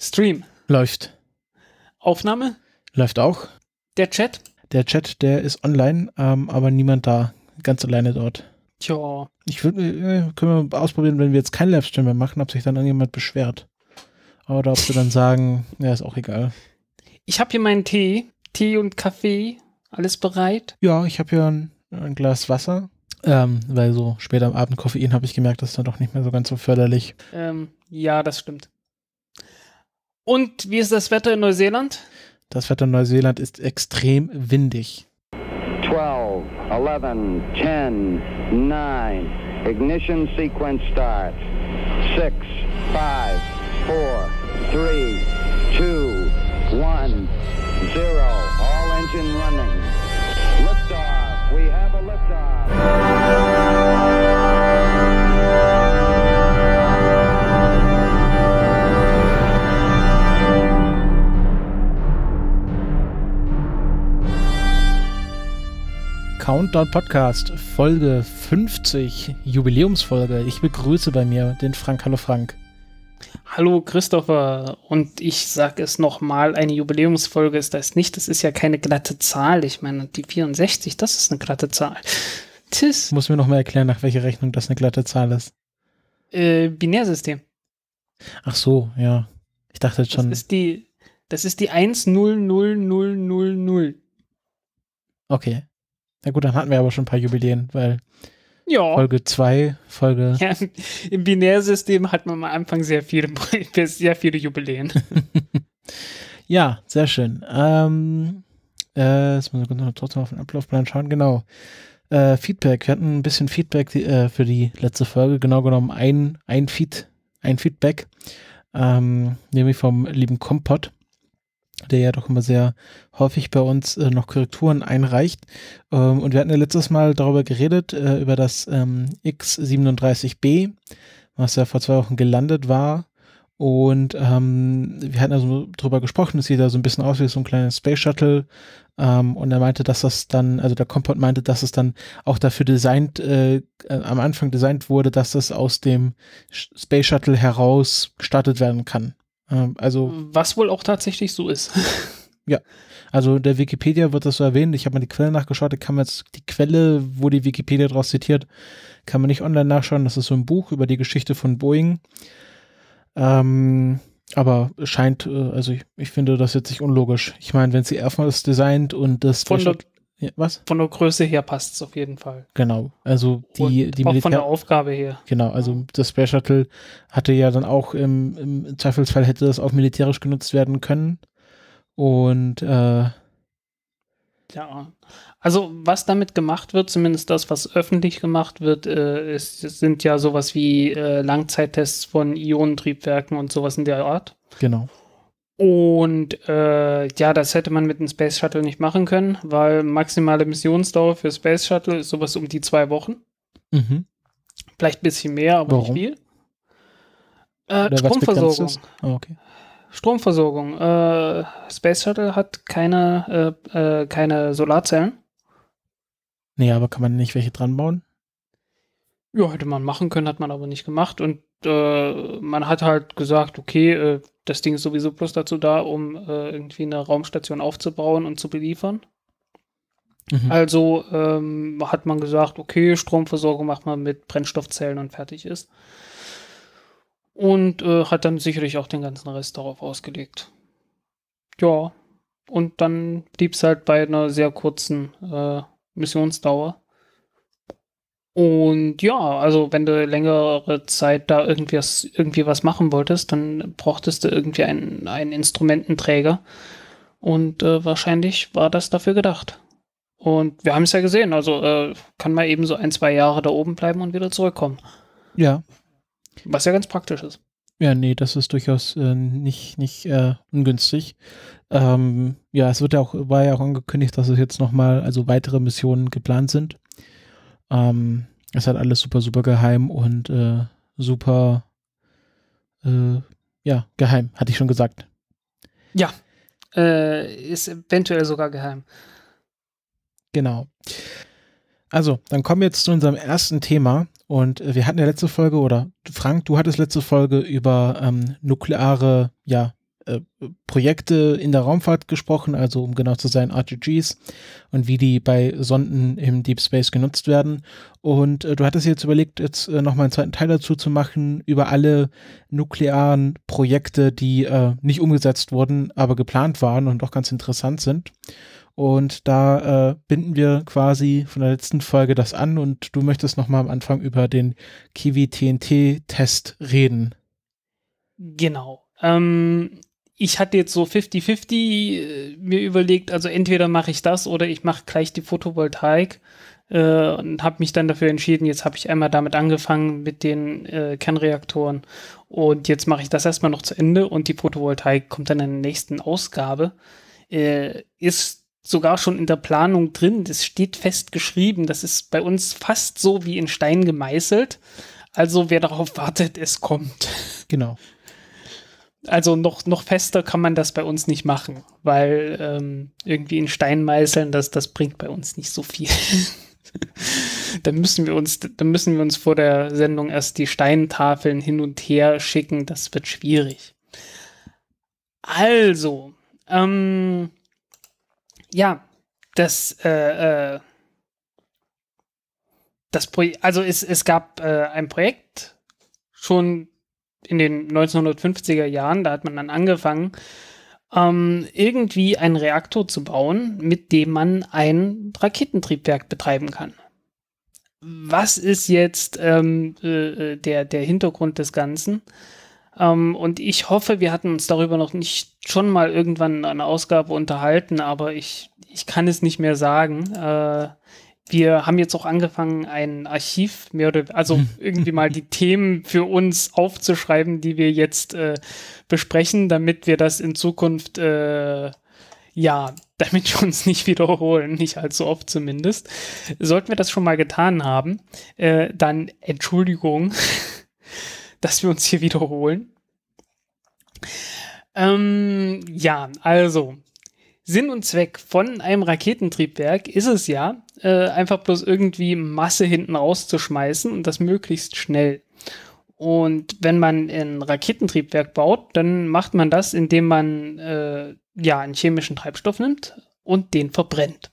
Stream. Läuft. Aufnahme. Läuft auch. Der Chat. Der Chat, der ist online, ähm, aber niemand da. Ganz alleine dort. Tja. Ich würde, äh, können wir ausprobieren, wenn wir jetzt keinen Livestream mehr machen, ob sich dann irgendjemand beschwert. Oder ob sie dann sagen, ja, ist auch egal. Ich habe hier meinen Tee. Tee und Kaffee. Alles bereit? Ja, ich habe hier ein, ein, Glas Wasser. Ähm, weil so später am Abend Koffein habe ich gemerkt, das ist dann doch nicht mehr so ganz so förderlich. Ähm, ja, das stimmt. Und wie ist das Wetter in Neuseeland? Das Wetter in Neuseeland ist extrem windig. 12, 11, 10, 9, Ignition Sequence Start. 6, 5, 4, 3, 2, 1, 0, all engine running. Liftoff, we have a liftoff. Countdown Podcast, Folge 50, Jubiläumsfolge. Ich begrüße bei mir den Frank. Hallo Frank. Hallo Christopher. Und ich sage es nochmal, eine Jubiläumsfolge ist das nicht. Das ist ja keine glatte Zahl. Ich meine, die 64, das ist eine glatte Zahl. Tis. Muss mir nochmal erklären, nach welcher Rechnung das eine glatte Zahl ist. Äh, Binärsystem. Ach so, ja. Ich dachte jetzt schon. Das ist die, das ist die 1 0 0 Okay. Na gut, dann hatten wir aber schon ein paar Jubiläen, weil ja. Folge 2, Folge. Ja, Im Binärsystem hat man am Anfang sehr viele, sehr viele Jubiläen. ja, sehr schön. Ähm, äh, jetzt muss ich trotzdem auf den Ablaufplan schauen. Genau. Äh, Feedback. Wir hatten ein bisschen Feedback die, äh, für die letzte Folge. Genau genommen ein, ein, Feed, ein Feedback. Ähm, nämlich vom lieben Kompott der ja doch immer sehr häufig bei uns äh, noch Korrekturen einreicht. Ähm, und wir hatten ja letztes Mal darüber geredet, äh, über das ähm, X37b, was ja vor zwei Wochen gelandet war. Und ähm, wir hatten also darüber gesprochen, es sieht da so ein bisschen aus wie so ein kleines Space Shuttle. Ähm, und er meinte, dass das dann, also der Kompott meinte, dass es dann auch dafür designt, äh, äh am Anfang designt wurde, dass das aus dem Space Shuttle heraus gestartet werden kann. Ähm, also. Hm. Was wohl auch tatsächlich so ist. ja. Also der Wikipedia wird das so erwähnt. Ich habe mal die Quelle nachgeschaut. Da kann man jetzt die Quelle, wo die Wikipedia draus zitiert, kann man nicht online nachschauen. Das ist so ein Buch über die Geschichte von Boeing. Ähm, aber scheint, äh, also ich, ich, finde das jetzt nicht unlogisch. Ich meine, wenn sie erstmal das designt und das von der, was? Von der Größe her passt es auf jeden Fall. Genau. Also die, die auch Militär von der Aufgabe her. Genau, also mhm. das Space Shuttle hatte ja dann auch im, im Zweifelsfall hätte das auch militärisch genutzt werden können. Und äh, ja, also was damit gemacht wird, zumindest das, was öffentlich gemacht wird, äh, ist, sind ja sowas wie äh, Langzeittests von Ionentriebwerken und sowas in der Art. Genau. Und äh, ja, das hätte man mit dem Space Shuttle nicht machen können, weil maximale Missionsdauer für Space Shuttle ist sowas um die zwei Wochen. Mhm. Vielleicht ein bisschen mehr, aber Warum? nicht viel. Äh, Stromversorgung. Oh, okay. Stromversorgung. Äh, Space Shuttle hat keine, äh, äh, keine Solarzellen. Nee, aber kann man nicht welche dran bauen? Ja, hätte man machen können, hat man aber nicht gemacht. Und äh, man hat halt gesagt, okay, äh, das Ding ist sowieso bloß dazu da, um äh, irgendwie eine Raumstation aufzubauen und zu beliefern. Mhm. Also ähm, hat man gesagt, okay, Stromversorgung macht man mit Brennstoffzellen und fertig ist. Und äh, hat dann sicherlich auch den ganzen Rest darauf ausgelegt. Ja, und dann blieb es halt bei einer sehr kurzen äh, Missionsdauer. Und ja, also wenn du längere Zeit da irgendwie was, irgendwie was machen wolltest, dann brauchtest du irgendwie einen, einen Instrumententräger. Und äh, wahrscheinlich war das dafür gedacht. Und wir haben es ja gesehen, also äh, kann man eben so ein, zwei Jahre da oben bleiben und wieder zurückkommen. Ja. Was ja ganz praktisch ist. Ja, nee, das ist durchaus äh, nicht, nicht äh, ungünstig. Ähm, ja, es wird ja auch, war ja auch angekündigt, dass es jetzt nochmal, also weitere Missionen geplant sind. Ähm, es hat alles super, super geheim und äh, super, äh, ja, geheim, hatte ich schon gesagt. Ja, äh, ist eventuell sogar geheim. Genau. Also, dann kommen wir jetzt zu unserem ersten Thema. Und äh, wir hatten ja letzte Folge, oder Frank, du hattest letzte Folge über ähm, nukleare, ja, äh, Projekte in der Raumfahrt gesprochen, also um genau zu sein, RGGs und wie die bei Sonden im Deep Space genutzt werden. Und äh, du hattest jetzt überlegt, jetzt äh, nochmal einen zweiten Teil dazu zu machen, über alle nuklearen Projekte, die äh, nicht umgesetzt wurden, aber geplant waren und doch ganz interessant sind. Und da äh, binden wir quasi von der letzten Folge das an und du möchtest nochmal am Anfang über den Kiwi TNT-Test reden. Genau. Ähm, ich hatte jetzt so 50-50 äh, mir überlegt, also entweder mache ich das oder ich mache gleich die Photovoltaik äh, und habe mich dann dafür entschieden, jetzt habe ich einmal damit angefangen mit den äh, Kernreaktoren und jetzt mache ich das erstmal noch zu Ende und die Photovoltaik kommt dann in der nächsten Ausgabe. Äh, ist sogar schon in der Planung drin, das steht festgeschrieben, das ist bei uns fast so wie in Stein gemeißelt. Also wer darauf wartet, es kommt. Genau also noch, noch fester kann man das bei uns nicht machen, weil ähm, irgendwie in Stein meißeln, das, das bringt bei uns nicht so viel. da müssen wir uns, da müssen wir uns vor der Sendung erst die Steintafeln hin und her schicken. Das wird schwierig. Also, ähm, ja, das, äh, äh, das Projekt, also es, es gab äh, ein Projekt schon in den 1950er Jahren, da hat man dann angefangen, ähm, irgendwie einen Reaktor zu bauen, mit dem man ein Raketentriebwerk betreiben kann. Was ist jetzt ähm, äh, äh, der, der Hintergrund des Ganzen? Ähm, und ich hoffe, wir hatten uns darüber noch nicht schon mal irgendwann eine Ausgabe unterhalten, aber ich, ich kann es nicht mehr sagen. Äh, wir haben jetzt auch angefangen, ein Archiv, mehr oder also mhm. irgendwie mal die Themen für uns aufzuschreiben, die wir jetzt äh, besprechen, damit wir das in Zukunft äh, ja, damit wir uns nicht wiederholen, nicht allzu oft zumindest. Sollten wir das schon mal getan haben, äh, dann Entschuldigung, dass wir uns hier wiederholen. Ähm, ja, also Sinn und Zweck von einem Raketentriebwerk ist es ja, äh, einfach bloß irgendwie Masse hinten rauszuschmeißen und das möglichst schnell. Und wenn man ein Raketentriebwerk baut, dann macht man das, indem man äh, ja einen chemischen Treibstoff nimmt und den verbrennt.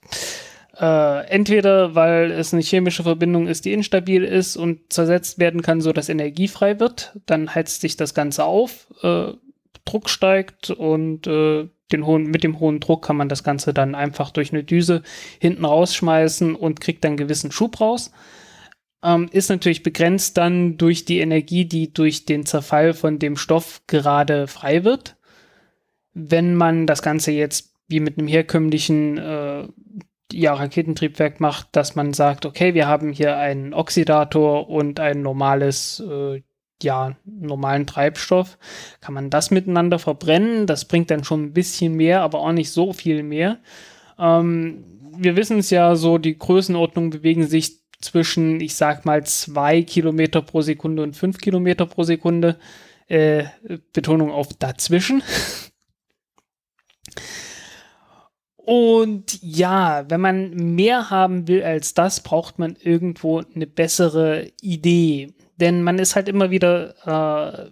Äh, entweder weil es eine chemische Verbindung ist, die instabil ist und zersetzt werden kann, so dass Energie frei wird, dann heizt sich das Ganze auf, äh, Druck steigt und äh, den hohen, mit dem hohen Druck kann man das Ganze dann einfach durch eine Düse hinten rausschmeißen und kriegt dann gewissen Schub raus. Ähm, ist natürlich begrenzt dann durch die Energie, die durch den Zerfall von dem Stoff gerade frei wird. Wenn man das Ganze jetzt wie mit einem herkömmlichen äh, ja, Raketentriebwerk macht, dass man sagt, okay, wir haben hier einen Oxidator und ein normales äh, ja, normalen Treibstoff, kann man das miteinander verbrennen. Das bringt dann schon ein bisschen mehr, aber auch nicht so viel mehr. Ähm, wir wissen es ja so, die Größenordnungen bewegen sich zwischen, ich sag mal, zwei Kilometer pro Sekunde und fünf Kilometer pro Sekunde. Äh, Betonung auf dazwischen. Und ja, wenn man mehr haben will als das, braucht man irgendwo eine bessere Idee denn man ist halt immer wieder äh,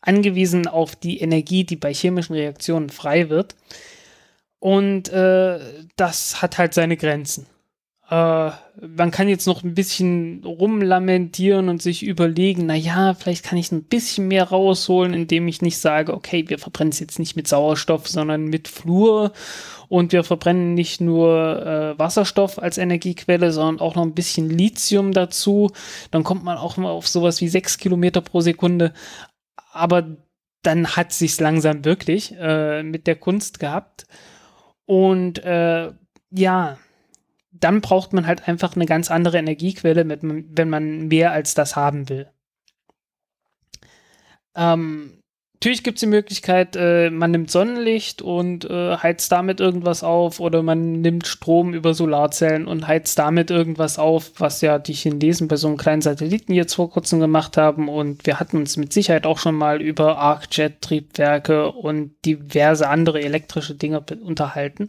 angewiesen auf die Energie, die bei chemischen Reaktionen frei wird. Und äh, das hat halt seine Grenzen äh, man kann jetzt noch ein bisschen rumlamentieren und sich überlegen, na ja, vielleicht kann ich ein bisschen mehr rausholen, indem ich nicht sage, okay, wir verbrennen es jetzt nicht mit Sauerstoff, sondern mit Flur und wir verbrennen nicht nur äh, Wasserstoff als Energiequelle, sondern auch noch ein bisschen Lithium dazu. Dann kommt man auch mal auf sowas wie sechs Kilometer pro Sekunde. Aber dann hat sich's langsam wirklich äh, mit der Kunst gehabt und äh, ja, dann braucht man halt einfach eine ganz andere Energiequelle, mit, wenn man mehr als das haben will. Ähm, natürlich gibt es die Möglichkeit, äh, man nimmt Sonnenlicht und äh, heizt damit irgendwas auf oder man nimmt Strom über Solarzellen und heizt damit irgendwas auf, was ja die Chinesen bei so einem kleinen Satelliten jetzt vor kurzem gemacht haben und wir hatten uns mit Sicherheit auch schon mal über Arcjet-Triebwerke und diverse andere elektrische Dinge unterhalten.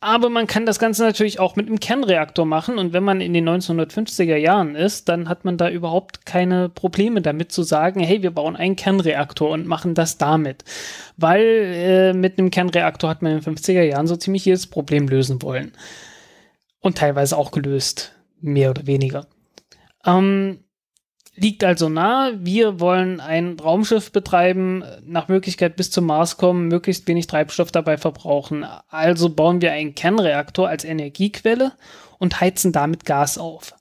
Aber man kann das Ganze natürlich auch mit einem Kernreaktor machen. Und wenn man in den 1950er Jahren ist, dann hat man da überhaupt keine Probleme damit zu sagen, hey, wir bauen einen Kernreaktor und machen das damit. Weil äh, mit einem Kernreaktor hat man in den 50er Jahren so ziemlich jedes Problem lösen wollen. Und teilweise auch gelöst. Mehr oder weniger. Ähm, liegt also nah, wir wollen ein Raumschiff betreiben, nach Möglichkeit bis zum Mars kommen, möglichst wenig Treibstoff dabei verbrauchen. Also bauen wir einen Kernreaktor als Energiequelle und heizen damit Gas auf.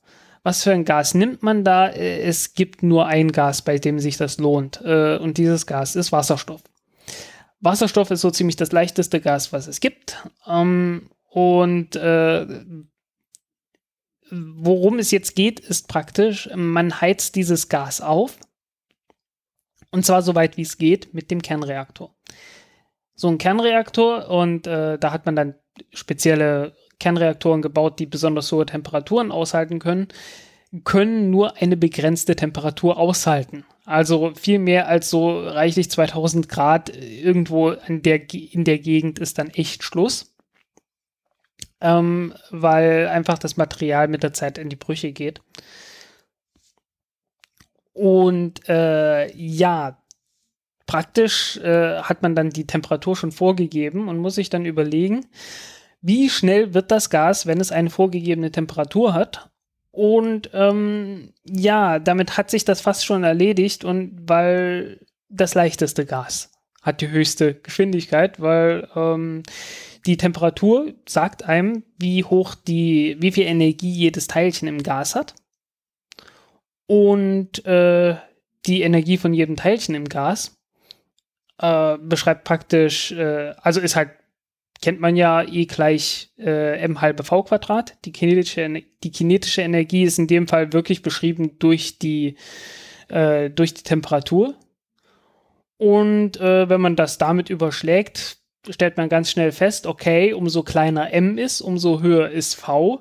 Was für ein Gas nimmt man da? Es gibt nur ein Gas, bei dem sich das lohnt. Äh, und dieses Gas ist Wasserstoff. Wasserstoff ist so ziemlich das leichteste Gas, was es gibt. Ähm, und äh, worum es jetzt geht, ist praktisch, man heizt dieses Gas auf. Und zwar so weit wie es geht mit dem Kernreaktor. So ein Kernreaktor und äh, da hat man dann spezielle Kernreaktoren gebaut, die besonders hohe Temperaturen aushalten können, können nur eine begrenzte Temperatur aushalten. Also viel mehr als so reichlich 2000 Grad irgendwo der, in der Gegend ist dann echt Schluss ähm, weil einfach das Material mit der Zeit in die Brüche geht. Und äh, ja, praktisch äh, hat man dann die Temperatur schon vorgegeben und muss sich dann überlegen, wie schnell wird das Gas, wenn es eine vorgegebene Temperatur hat. Und ähm, ja, damit hat sich das fast schon erledigt und weil das leichteste Gas hat die höchste Geschwindigkeit, weil ähm, die Temperatur sagt einem, wie hoch die, wie viel Energie jedes Teilchen im Gas hat. Und äh, die Energie von jedem Teilchen im Gas äh, beschreibt praktisch, äh, also ist halt, kennt man ja, E gleich äh, m halbe v Quadrat. Die kinetische, die kinetische Energie ist in dem Fall wirklich beschrieben durch die, äh, durch die Temperatur. Und äh, wenn man das damit überschlägt, stellt man ganz schnell fest, okay, umso kleiner m ist, umso höher ist v.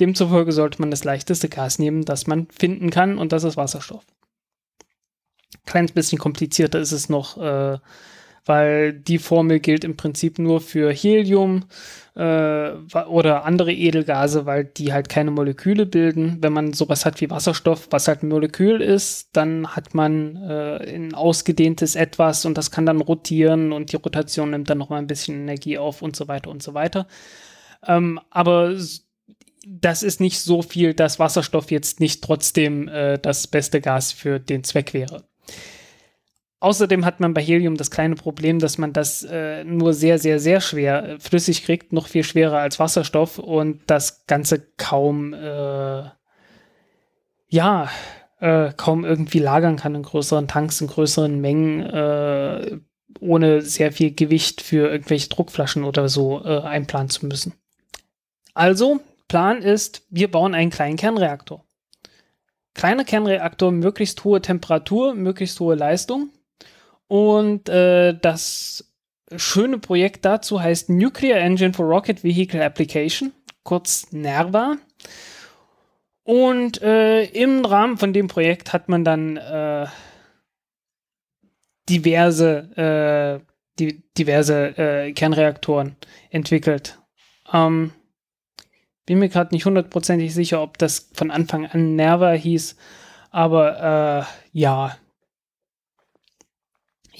Demzufolge sollte man das leichteste Gas nehmen, das man finden kann, und das ist Wasserstoff. Kleines bisschen komplizierter ist es noch äh, weil die Formel gilt im Prinzip nur für Helium äh, oder andere Edelgase, weil die halt keine Moleküle bilden. Wenn man sowas hat wie Wasserstoff, was halt ein Molekül ist, dann hat man äh, ein ausgedehntes Etwas und das kann dann rotieren und die Rotation nimmt dann nochmal ein bisschen Energie auf und so weiter und so weiter. Ähm, aber das ist nicht so viel, dass Wasserstoff jetzt nicht trotzdem äh, das beste Gas für den Zweck wäre. Außerdem hat man bei Helium das kleine Problem, dass man das äh, nur sehr, sehr, sehr schwer äh, flüssig kriegt, noch viel schwerer als Wasserstoff und das Ganze kaum, äh, ja, äh, kaum irgendwie lagern kann in größeren Tanks, in größeren Mengen, äh, ohne sehr viel Gewicht für irgendwelche Druckflaschen oder so äh, einplanen zu müssen. Also, Plan ist, wir bauen einen kleinen Kernreaktor. Kleiner Kernreaktor, möglichst hohe Temperatur, möglichst hohe Leistung und äh, das schöne Projekt dazu heißt Nuclear Engine for Rocket Vehicle Application, kurz NERVA. Und äh, im Rahmen von dem Projekt hat man dann äh, diverse, äh, die, diverse äh, Kernreaktoren entwickelt. Ähm, bin mir gerade nicht hundertprozentig sicher, ob das von Anfang an Nerva hieß, aber äh, ja,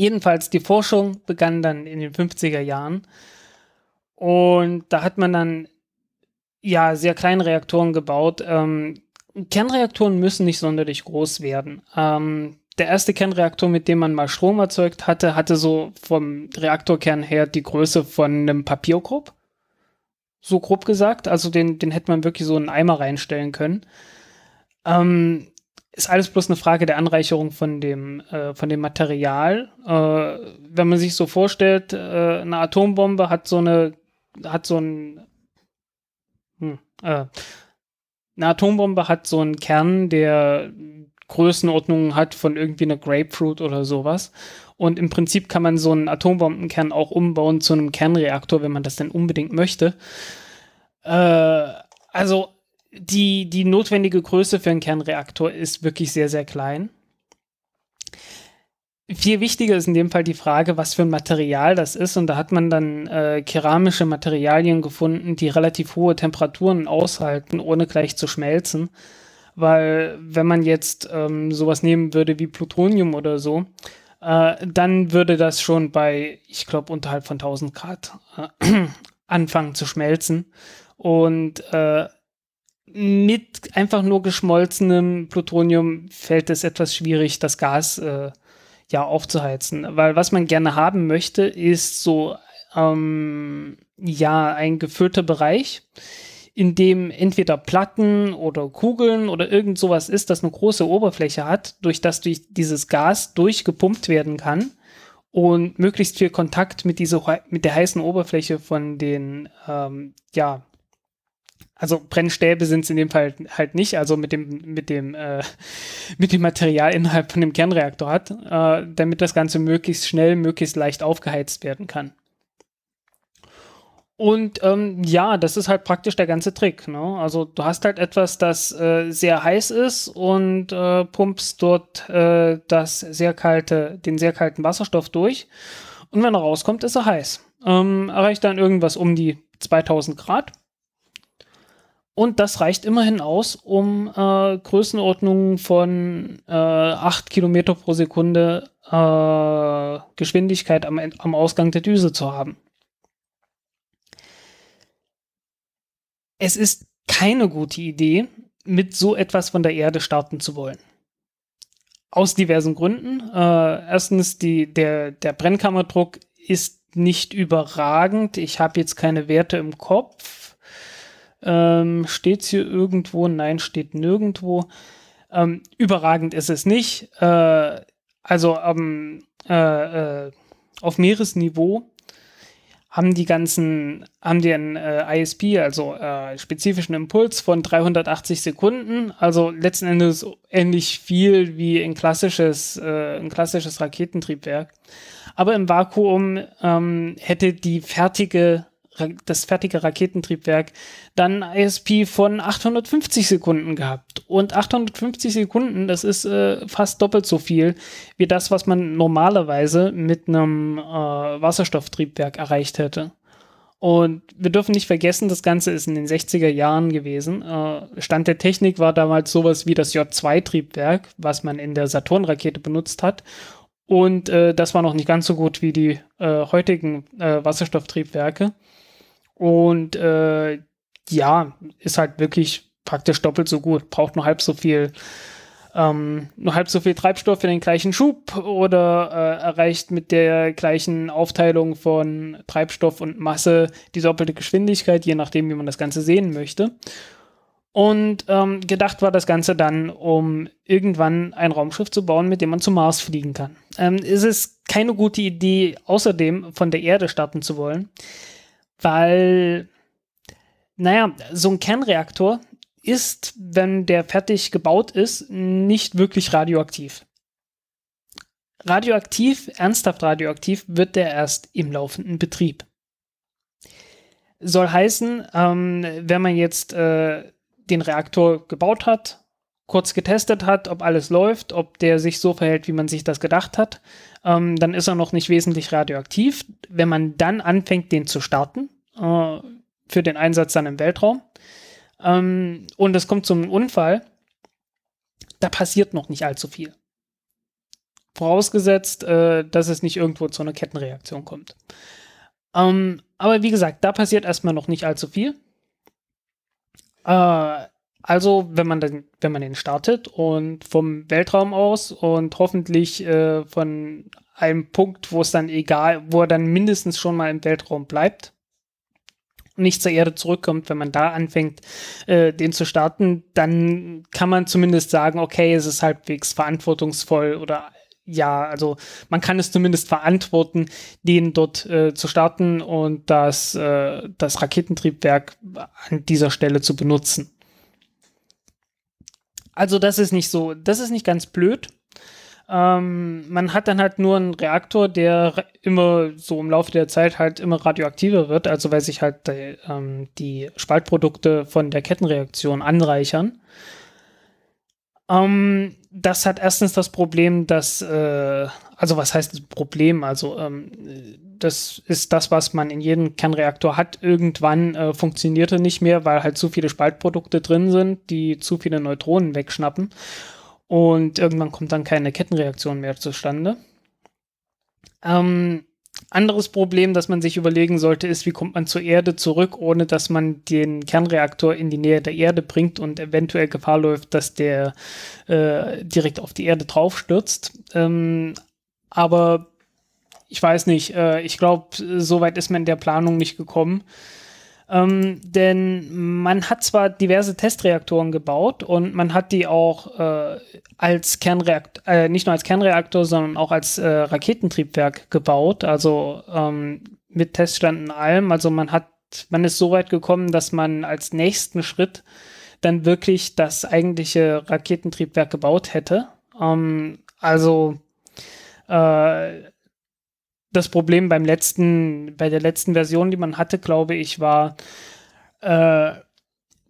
jedenfalls, die Forschung begann dann in den 50er Jahren. Und da hat man dann ja sehr kleine Reaktoren gebaut. Ähm, Kernreaktoren müssen nicht sonderlich groß werden. Ähm, der erste Kernreaktor, mit dem man mal Strom erzeugt hatte, hatte so vom Reaktorkern her die Größe von einem Papierkorb. So grob gesagt. Also den, den hätte man wirklich so in einen Eimer reinstellen können. Ähm, ist alles bloß eine Frage der Anreicherung von dem, äh, von dem Material. Äh, wenn man sich so vorstellt, äh, eine Atombombe hat so eine, hat so ein, hm, äh, eine Atombombe hat so einen Kern, der Größenordnungen hat von irgendwie einer Grapefruit oder sowas. Und im Prinzip kann man so einen Atombombenkern auch umbauen zu einem Kernreaktor, wenn man das denn unbedingt möchte. Äh, also die, die notwendige Größe für einen Kernreaktor ist wirklich sehr, sehr klein. Viel wichtiger ist in dem Fall die Frage, was für ein Material das ist. Und da hat man dann äh, keramische Materialien gefunden, die relativ hohe Temperaturen aushalten, ohne gleich zu schmelzen. Weil wenn man jetzt ähm, sowas nehmen würde wie Plutonium oder so, äh, dann würde das schon bei, ich glaube, unterhalb von 1000 Grad äh, anfangen zu schmelzen. Und äh, mit einfach nur geschmolzenem Plutonium fällt es etwas schwierig, das Gas äh, ja aufzuheizen. Weil was man gerne haben möchte, ist so ähm, ja ein gefüllter Bereich, in dem entweder Platten oder Kugeln oder irgend sowas ist, das eine große Oberfläche hat, durch das durch dieses Gas durchgepumpt werden kann und möglichst viel Kontakt mit dieser mit der heißen Oberfläche von den ähm, ja also Brennstäbe sind es in dem Fall halt nicht, also mit dem, mit dem, äh, mit dem Material innerhalb von dem Kernreaktor hat, äh, damit das Ganze möglichst schnell, möglichst leicht aufgeheizt werden kann. Und ähm, ja, das ist halt praktisch der ganze Trick. Ne? Also du hast halt etwas, das äh, sehr heiß ist und äh, pumpst dort äh, das sehr kalte, den sehr kalten Wasserstoff durch. Und wenn er rauskommt, ist er heiß. Ähm, erreicht dann irgendwas um die 2000 Grad. Und das reicht immerhin aus, um äh, Größenordnungen von äh, 8 Kilometer pro Sekunde äh, Geschwindigkeit am, am Ausgang der Düse zu haben. Es ist keine gute Idee, mit so etwas von der Erde starten zu wollen. Aus diversen Gründen. Äh, erstens, die, der, der Brennkammerdruck ist nicht überragend. Ich habe jetzt keine Werte im Kopf ähm, steht's hier irgendwo? Nein, steht nirgendwo. Ähm, überragend ist es nicht. Äh, also ähm, äh, äh, auf Meeresniveau haben die ganzen, haben den äh, ISP, also äh, spezifischen Impuls von 380 Sekunden, also letzten Endes ähnlich viel wie ein klassisches, äh, ein klassisches Raketentriebwerk. Aber im Vakuum ähm, hätte die fertige das fertige Raketentriebwerk dann ISP von 850 Sekunden gehabt. Und 850 Sekunden, das ist äh, fast doppelt so viel wie das, was man normalerweise mit einem äh, Wasserstofftriebwerk erreicht hätte. Und wir dürfen nicht vergessen, das Ganze ist in den 60er Jahren gewesen. Äh, Stand der Technik war damals sowas wie das J2-Triebwerk, was man in der Saturn-Rakete benutzt hat. Und äh, das war noch nicht ganz so gut wie die äh, heutigen Wasserstofftriebwerke. Und äh, ja, ist halt wirklich praktisch doppelt so gut, braucht nur halb so viel ähm, nur halb so viel Treibstoff für den gleichen Schub oder äh, erreicht mit der gleichen Aufteilung von Treibstoff und Masse die doppelte Geschwindigkeit, je nachdem, wie man das Ganze sehen möchte. Und ähm, gedacht war das Ganze dann, um irgendwann ein Raumschiff zu bauen, mit dem man zum Mars fliegen kann. Ähm, es ist keine gute Idee, außerdem von der Erde starten zu wollen, weil, naja, so ein Kernreaktor ist, wenn der fertig gebaut ist, nicht wirklich radioaktiv. Radioaktiv, ernsthaft radioaktiv, wird der erst im laufenden Betrieb. Soll heißen, ähm, wenn man jetzt äh, den Reaktor gebaut hat, kurz getestet hat, ob alles läuft, ob der sich so verhält, wie man sich das gedacht hat, ähm, dann ist er noch nicht wesentlich radioaktiv. Wenn man dann anfängt, den zu starten, äh, für den Einsatz dann im Weltraum, ähm, und es kommt zum Unfall, da passiert noch nicht allzu viel. Vorausgesetzt, äh, dass es nicht irgendwo zu einer Kettenreaktion kommt. Ähm, aber wie gesagt, da passiert erstmal noch nicht allzu viel. Äh, also, wenn man den, wenn man den startet und vom Weltraum aus und hoffentlich äh, von einem Punkt, wo es dann egal, wo er dann mindestens schon mal im Weltraum bleibt nicht zur Erde zurückkommt, wenn man da anfängt, äh, den zu starten, dann kann man zumindest sagen, okay, es ist halbwegs verantwortungsvoll oder ja, also man kann es zumindest verantworten, den dort äh, zu starten und das, äh, das Raketentriebwerk an dieser Stelle zu benutzen. Also das ist nicht so, das ist nicht ganz blöd. Ähm, man hat dann halt nur einen Reaktor, der immer so im Laufe der Zeit halt immer radioaktiver wird, also weil sich halt die, ähm, die Spaltprodukte von der Kettenreaktion anreichern. Ähm, das hat erstens das Problem, dass, äh, also was heißt das Problem? Also ähm, das ist das, was man in jedem Kernreaktor hat. Irgendwann äh, funktionierte nicht mehr, weil halt zu viele Spaltprodukte drin sind, die zu viele Neutronen wegschnappen. Und irgendwann kommt dann keine Kettenreaktion mehr zustande. Ähm, anderes Problem, das man sich überlegen sollte, ist, wie kommt man zur Erde zurück, ohne dass man den Kernreaktor in die Nähe der Erde bringt und eventuell Gefahr läuft, dass der äh, direkt auf die Erde draufstürzt. Ähm, aber ich weiß nicht, äh, ich glaube, so weit ist man in der Planung nicht gekommen. Ähm, denn man hat zwar diverse Testreaktoren gebaut und man hat die auch äh, als Kernreaktor, äh, nicht nur als Kernreaktor, sondern auch als äh, Raketentriebwerk gebaut, also ähm, mit Teststand in allem. Also man hat, man ist so weit gekommen, dass man als nächsten Schritt dann wirklich das eigentliche Raketentriebwerk gebaut hätte. Ähm, also äh, das Problem beim letzten, bei der letzten Version, die man hatte, glaube ich, war, äh,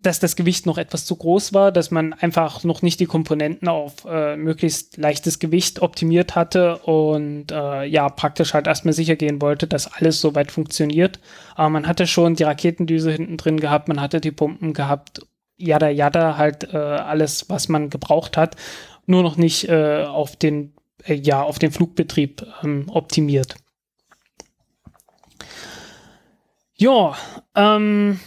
dass das Gewicht noch etwas zu groß war, dass man einfach noch nicht die Komponenten auf äh, möglichst leichtes Gewicht optimiert hatte und äh, ja, praktisch halt erstmal sicher gehen wollte, dass alles soweit funktioniert. Aber man hatte schon die Raketendüse hinten drin gehabt, man hatte die Pumpen gehabt, jada jada, halt äh, alles, was man gebraucht hat, nur noch nicht äh, auf den, äh, ja, auf den Flugbetrieb ähm, optimiert. Ja, ähm,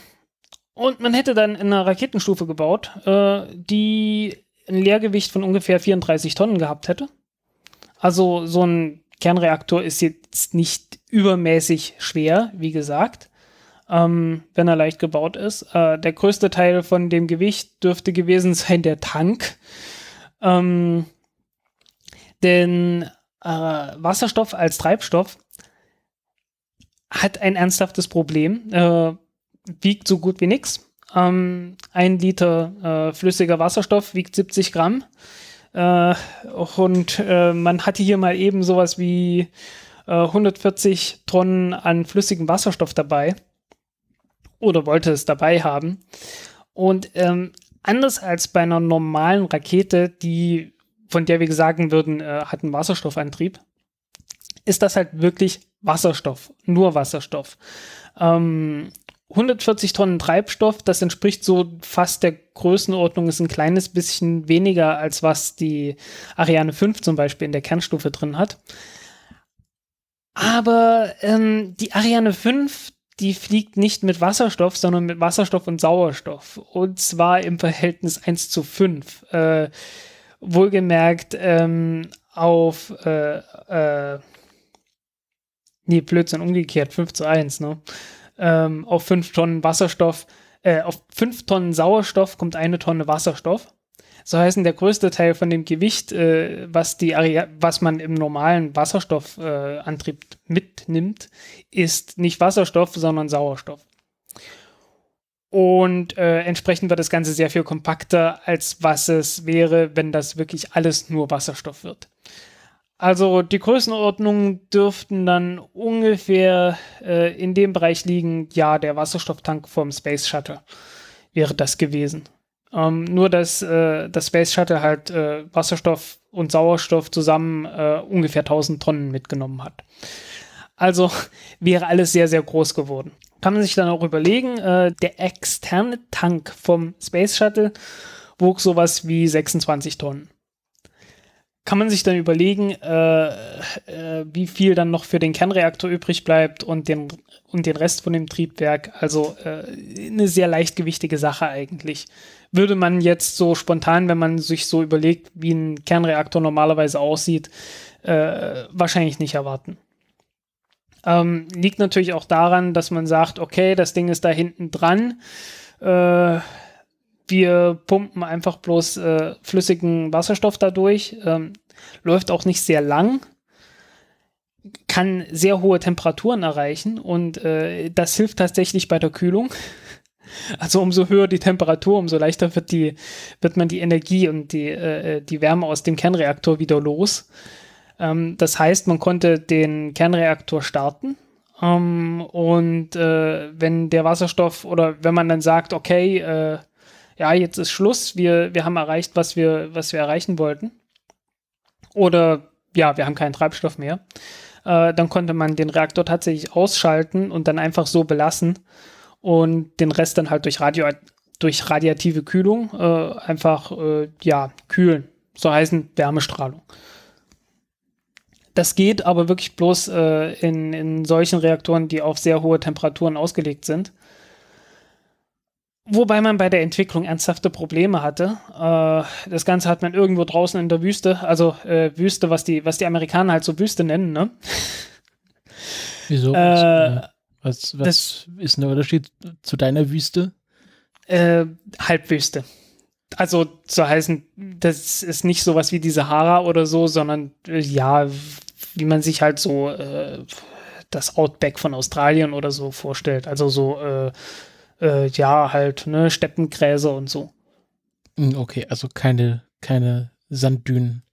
und man hätte dann in einer Raketenstufe gebaut, äh, die ein Leergewicht von ungefähr 34 Tonnen gehabt hätte. Also so ein Kernreaktor ist jetzt nicht übermäßig schwer, wie gesagt, ähm, wenn er leicht gebaut ist. Äh, der größte Teil von dem Gewicht dürfte gewesen sein der Tank. Ähm, denn äh, Wasserstoff als Treibstoff hat ein ernsthaftes Problem, äh, wiegt so gut wie nichts. Ähm, ein Liter äh, flüssiger Wasserstoff wiegt 70 Gramm. Äh, und äh, man hatte hier mal eben sowas wie 140 äh, Tonnen an flüssigem Wasserstoff dabei. Oder wollte es dabei haben. Und ähm, anders als bei einer normalen Rakete, die, von der wir sagen würden, äh, hat einen Wasserstoffantrieb, ist das halt wirklich Wasserstoff, nur Wasserstoff. Ähm, 140 Tonnen Treibstoff, das entspricht so fast der Größenordnung, ist ein kleines bisschen weniger, als was die Ariane 5 zum Beispiel in der Kernstufe drin hat. Aber ähm, die Ariane 5, die fliegt nicht mit Wasserstoff, sondern mit Wasserstoff und Sauerstoff. Und zwar im Verhältnis 1 zu 5. Äh, wohlgemerkt ähm, auf äh, äh, nee, Blödsinn, umgekehrt, 5 zu 1, ne? Ähm, auf 5 Tonnen Wasserstoff, äh, auf 5 Tonnen Sauerstoff kommt eine Tonne Wasserstoff. So heißen der größte Teil von dem Gewicht, äh, was, die, was man im normalen Wasserstoffantrieb äh, mitnimmt, ist nicht Wasserstoff, sondern Sauerstoff. Und äh, entsprechend wird das Ganze sehr viel kompakter, als was es wäre, wenn das wirklich alles nur Wasserstoff wird. Also die Größenordnungen dürften dann ungefähr äh, in dem Bereich liegen, ja, der Wasserstofftank vom Space Shuttle wäre das gewesen. Ähm, nur dass äh, das Space Shuttle halt äh, Wasserstoff und Sauerstoff zusammen äh, ungefähr 1000 Tonnen mitgenommen hat. Also wäre alles sehr, sehr groß geworden. Kann man sich dann auch überlegen, äh, der externe Tank vom Space Shuttle wog sowas wie 26 Tonnen kann man sich dann überlegen, äh, äh, wie viel dann noch für den Kernreaktor übrig bleibt und den, und den Rest von dem Triebwerk. Also äh, eine sehr leichtgewichtige Sache eigentlich. Würde man jetzt so spontan, wenn man sich so überlegt, wie ein Kernreaktor normalerweise aussieht, äh, wahrscheinlich nicht erwarten. Ähm, liegt natürlich auch daran, dass man sagt, okay, das Ding ist da hinten dran äh, wir pumpen einfach bloß äh, flüssigen Wasserstoff dadurch. Ähm, läuft auch nicht sehr lang, kann sehr hohe Temperaturen erreichen und äh, das hilft tatsächlich bei der Kühlung. Also umso höher die Temperatur, umso leichter wird, die, wird man die Energie und die, äh, äh, die Wärme aus dem Kernreaktor wieder los. Ähm, das heißt, man konnte den Kernreaktor starten. Ähm, und äh, wenn der Wasserstoff oder wenn man dann sagt, okay, äh, ja, jetzt ist Schluss, wir, wir haben erreicht, was wir, was wir erreichen wollten. Oder ja, wir haben keinen Treibstoff mehr. Äh, dann konnte man den Reaktor tatsächlich ausschalten und dann einfach so belassen und den Rest dann halt durch, Radio, durch radiative Kühlung äh, einfach äh, ja, kühlen. So heißen Wärmestrahlung. Das geht aber wirklich bloß äh, in, in solchen Reaktoren, die auf sehr hohe Temperaturen ausgelegt sind. Wobei man bei der Entwicklung ernsthafte Probleme hatte. Äh, das Ganze hat man irgendwo draußen in der Wüste, also äh, Wüste, was die, was die Amerikaner halt so Wüste nennen, ne? Wieso? Äh, äh, was, was das, ist der Unterschied zu deiner Wüste? Äh, Halbwüste. Also zu heißen, das ist nicht sowas wie die Sahara oder so, sondern äh, ja, wie man sich halt so das Outback von Australien oder so vorstellt. Also so äh, ja, halt, ne, Steppengräser und so. Hm, okay, also keine, keine Sanddünen.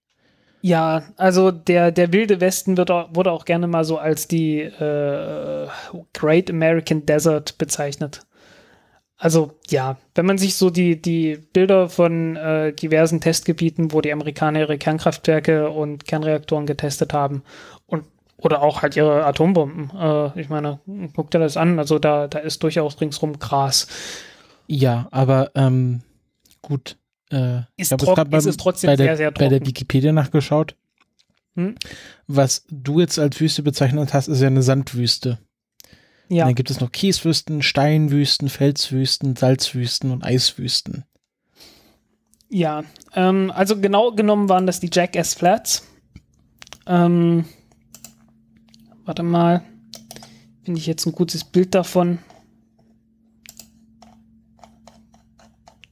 Ja, also der, der Wilde Westen wird auch, wurde auch gerne mal so als die äh, Great American Desert bezeichnet. Also ja, wenn man sich so die, die Bilder von äh, diversen Testgebieten, wo die Amerikaner ihre Kernkraftwerke und Kernreaktoren getestet haben oder auch halt ihre Atombomben. Äh, ich meine, guck dir das an. Also da, da ist durchaus ringsrum Gras. Ja, aber ähm, gut. Äh, ist, ich glaub, es ist trotzdem bei der, sehr, sehr trocken. Bei der Wikipedia nachgeschaut. Hm? Was du jetzt als Wüste bezeichnet hast, ist ja eine Sandwüste. Ja. Und dann gibt es noch Kieswüsten, Steinwüsten, Felswüsten, Salzwüsten und Eiswüsten. Ja, ähm, also genau genommen waren das die Jackass Flats. Ähm, Warte mal. Finde ich jetzt ein gutes Bild davon?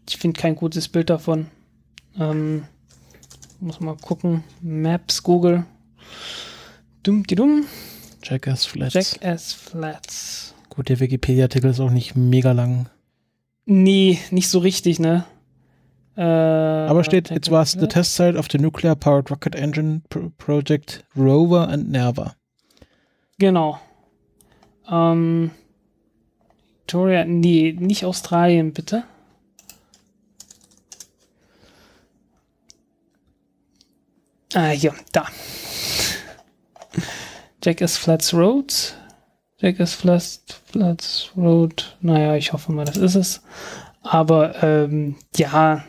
Ich finde kein gutes Bild davon. Ähm, muss mal gucken. Maps, Google. Dumm, die dumm. Jackass Flats. Jackass Flats. Gut, der Wikipedia-Artikel ist auch nicht mega lang. Nee, nicht so richtig, ne? Äh, Aber steht, it was the test site of the nuclear-powered rocket engine project Rover and Nerva. Genau. Ähm, Victoria, nee, nicht Australien, bitte. Ah, hier, da. Jack is Flats Road. Jack is Flats, Flats Road. Naja, ich hoffe mal, das ist es. Aber ähm, ja,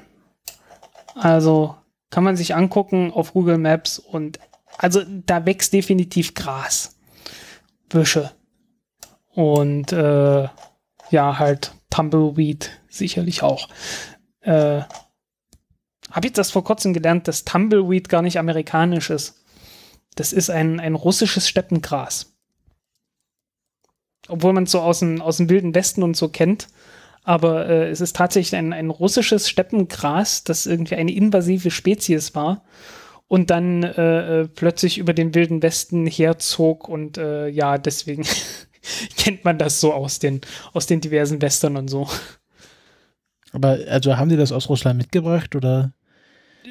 also kann man sich angucken auf Google Maps und also da wächst definitiv Gras. Büsche. Und äh, ja, halt Tumbleweed sicherlich auch. Äh, Habe ich das vor kurzem gelernt, dass Tumbleweed gar nicht amerikanisch ist. Das ist ein, ein russisches Steppengras. Obwohl man es so aus dem, aus dem Wilden Westen und so kennt. Aber äh, es ist tatsächlich ein, ein russisches Steppengras, das irgendwie eine invasive Spezies war und dann äh, äh, plötzlich über den Wilden Westen herzog und äh, ja, deswegen kennt man das so aus den, aus den diversen Western und so. Aber also haben die das aus Russland mitgebracht oder?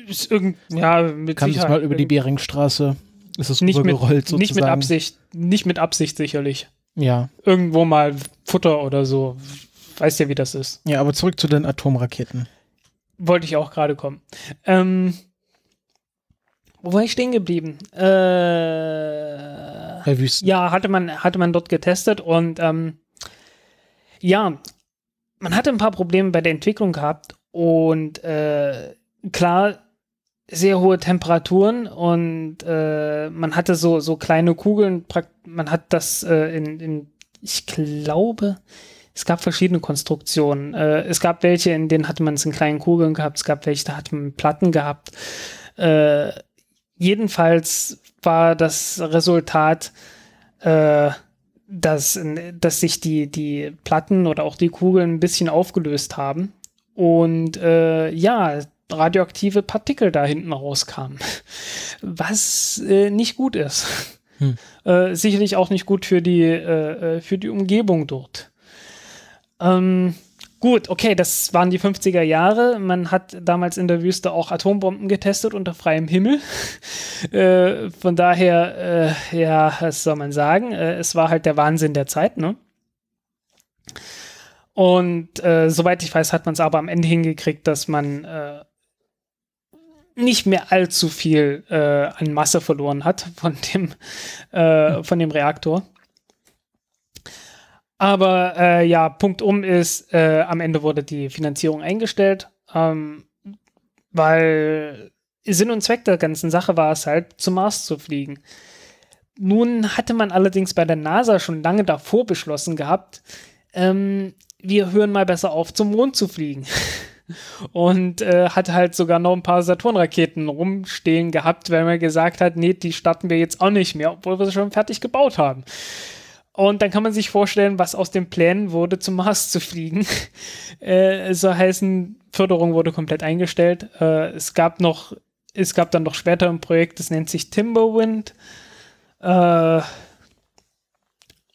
Ist irgend, ja, mit Kann Sicherheit. das mal über die Beringstraße? Ist es nicht sozusagen? Nicht mit Absicht, nicht mit Absicht sicherlich. Ja. Irgendwo mal Futter oder so. Weißt ja, wie das ist. Ja, aber zurück zu den Atomraketen. Wollte ich auch gerade kommen. Ähm, wo war ich stehen geblieben? Äh, Ja, hatte man, hatte man dort getestet und ähm, ja, man hatte ein paar Probleme bei der Entwicklung gehabt und äh, klar, sehr hohe Temperaturen und äh, man hatte so, so kleine Kugeln, man hat das äh, in, in, ich glaube, es gab verschiedene Konstruktionen. Äh, es gab welche, in denen hatte man es in kleinen Kugeln gehabt, es gab welche, da hat man Platten gehabt. Äh, jedenfalls war das Resultat, äh, dass, dass sich die, die Platten oder auch die Kugeln ein bisschen aufgelöst haben. Und äh, ja, radioaktive Partikel da hinten rauskamen. Was äh, nicht gut ist. Hm. Äh, sicherlich auch nicht gut für die, äh, äh für die Umgebung dort. Ähm, Gut, okay, das waren die 50er Jahre. Man hat damals in der Wüste auch Atombomben getestet unter freiem Himmel. äh, von daher, äh, ja, was soll man sagen? Äh, es war halt der Wahnsinn der Zeit, ne? Und äh, soweit ich weiß, hat man es aber am Ende hingekriegt, dass man äh, nicht mehr allzu viel äh, an Masse verloren hat von dem, von dem Reaktor. Aber äh, ja, Punkt um ist, äh, am Ende wurde die Finanzierung eingestellt, ähm, weil Sinn und Zweck der ganzen Sache war es halt, zum Mars zu fliegen. Nun hatte man allerdings bei der NASA schon lange davor beschlossen gehabt, ähm, wir hören mal besser auf, zum Mond zu fliegen. Und äh, hat halt sogar noch ein paar Saturn-Raketen rumstehen gehabt, weil man gesagt hat, nee, die starten wir jetzt auch nicht mehr, obwohl wir sie schon fertig gebaut haben. Und dann kann man sich vorstellen, was aus den Plänen wurde, zum Mars zu fliegen. äh, so heißen, Förderung wurde komplett eingestellt. Äh, es gab noch, es gab dann noch später ein Projekt, das nennt sich Timberwind. Äh,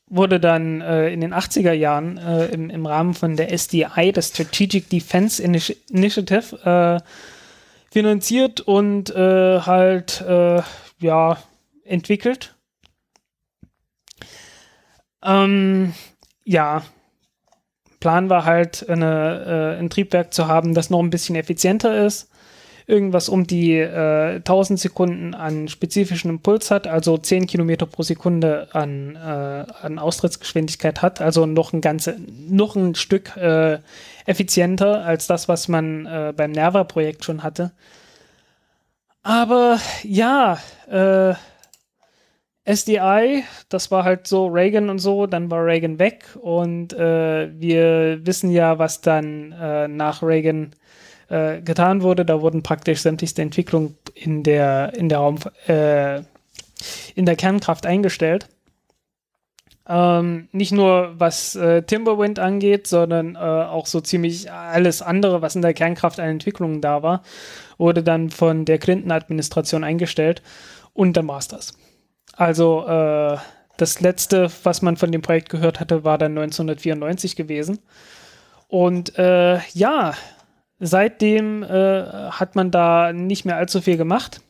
wurde dann äh, in den 80er Jahren äh, im, im, Rahmen von der SDI, der Strategic Defense Initi Initiative, äh, finanziert und äh, halt äh, ja entwickelt. Ähm, ja, Plan war halt, eine, äh, ein Triebwerk zu haben, das noch ein bisschen effizienter ist. Irgendwas um die äh, 1000 Sekunden an spezifischen Impuls hat, also 10 Kilometer pro Sekunde an, äh, an Austrittsgeschwindigkeit hat, also noch ein, ganze, noch ein Stück äh, effizienter als das, was man äh, beim Nerva-Projekt schon hatte. Aber ja, äh, SDI, das war halt so Reagan und so, dann war Reagan weg und äh, wir wissen ja, was dann äh, nach Reagan äh, getan wurde. Da wurden praktisch sämtlichste Entwicklungen in der, in der Raum, äh, in der Kernkraft eingestellt. Ähm, nicht nur was äh, Timberwind angeht, sondern äh, auch so ziemlich alles andere, was in der Kernkraft an Entwicklungen da war, wurde dann von der Clinton-Administration eingestellt und dann war es das. Also äh, das letzte, was man von dem Projekt gehört hatte, war dann 1994 gewesen. Und äh, ja, seitdem äh, hat man da nicht mehr allzu viel gemacht.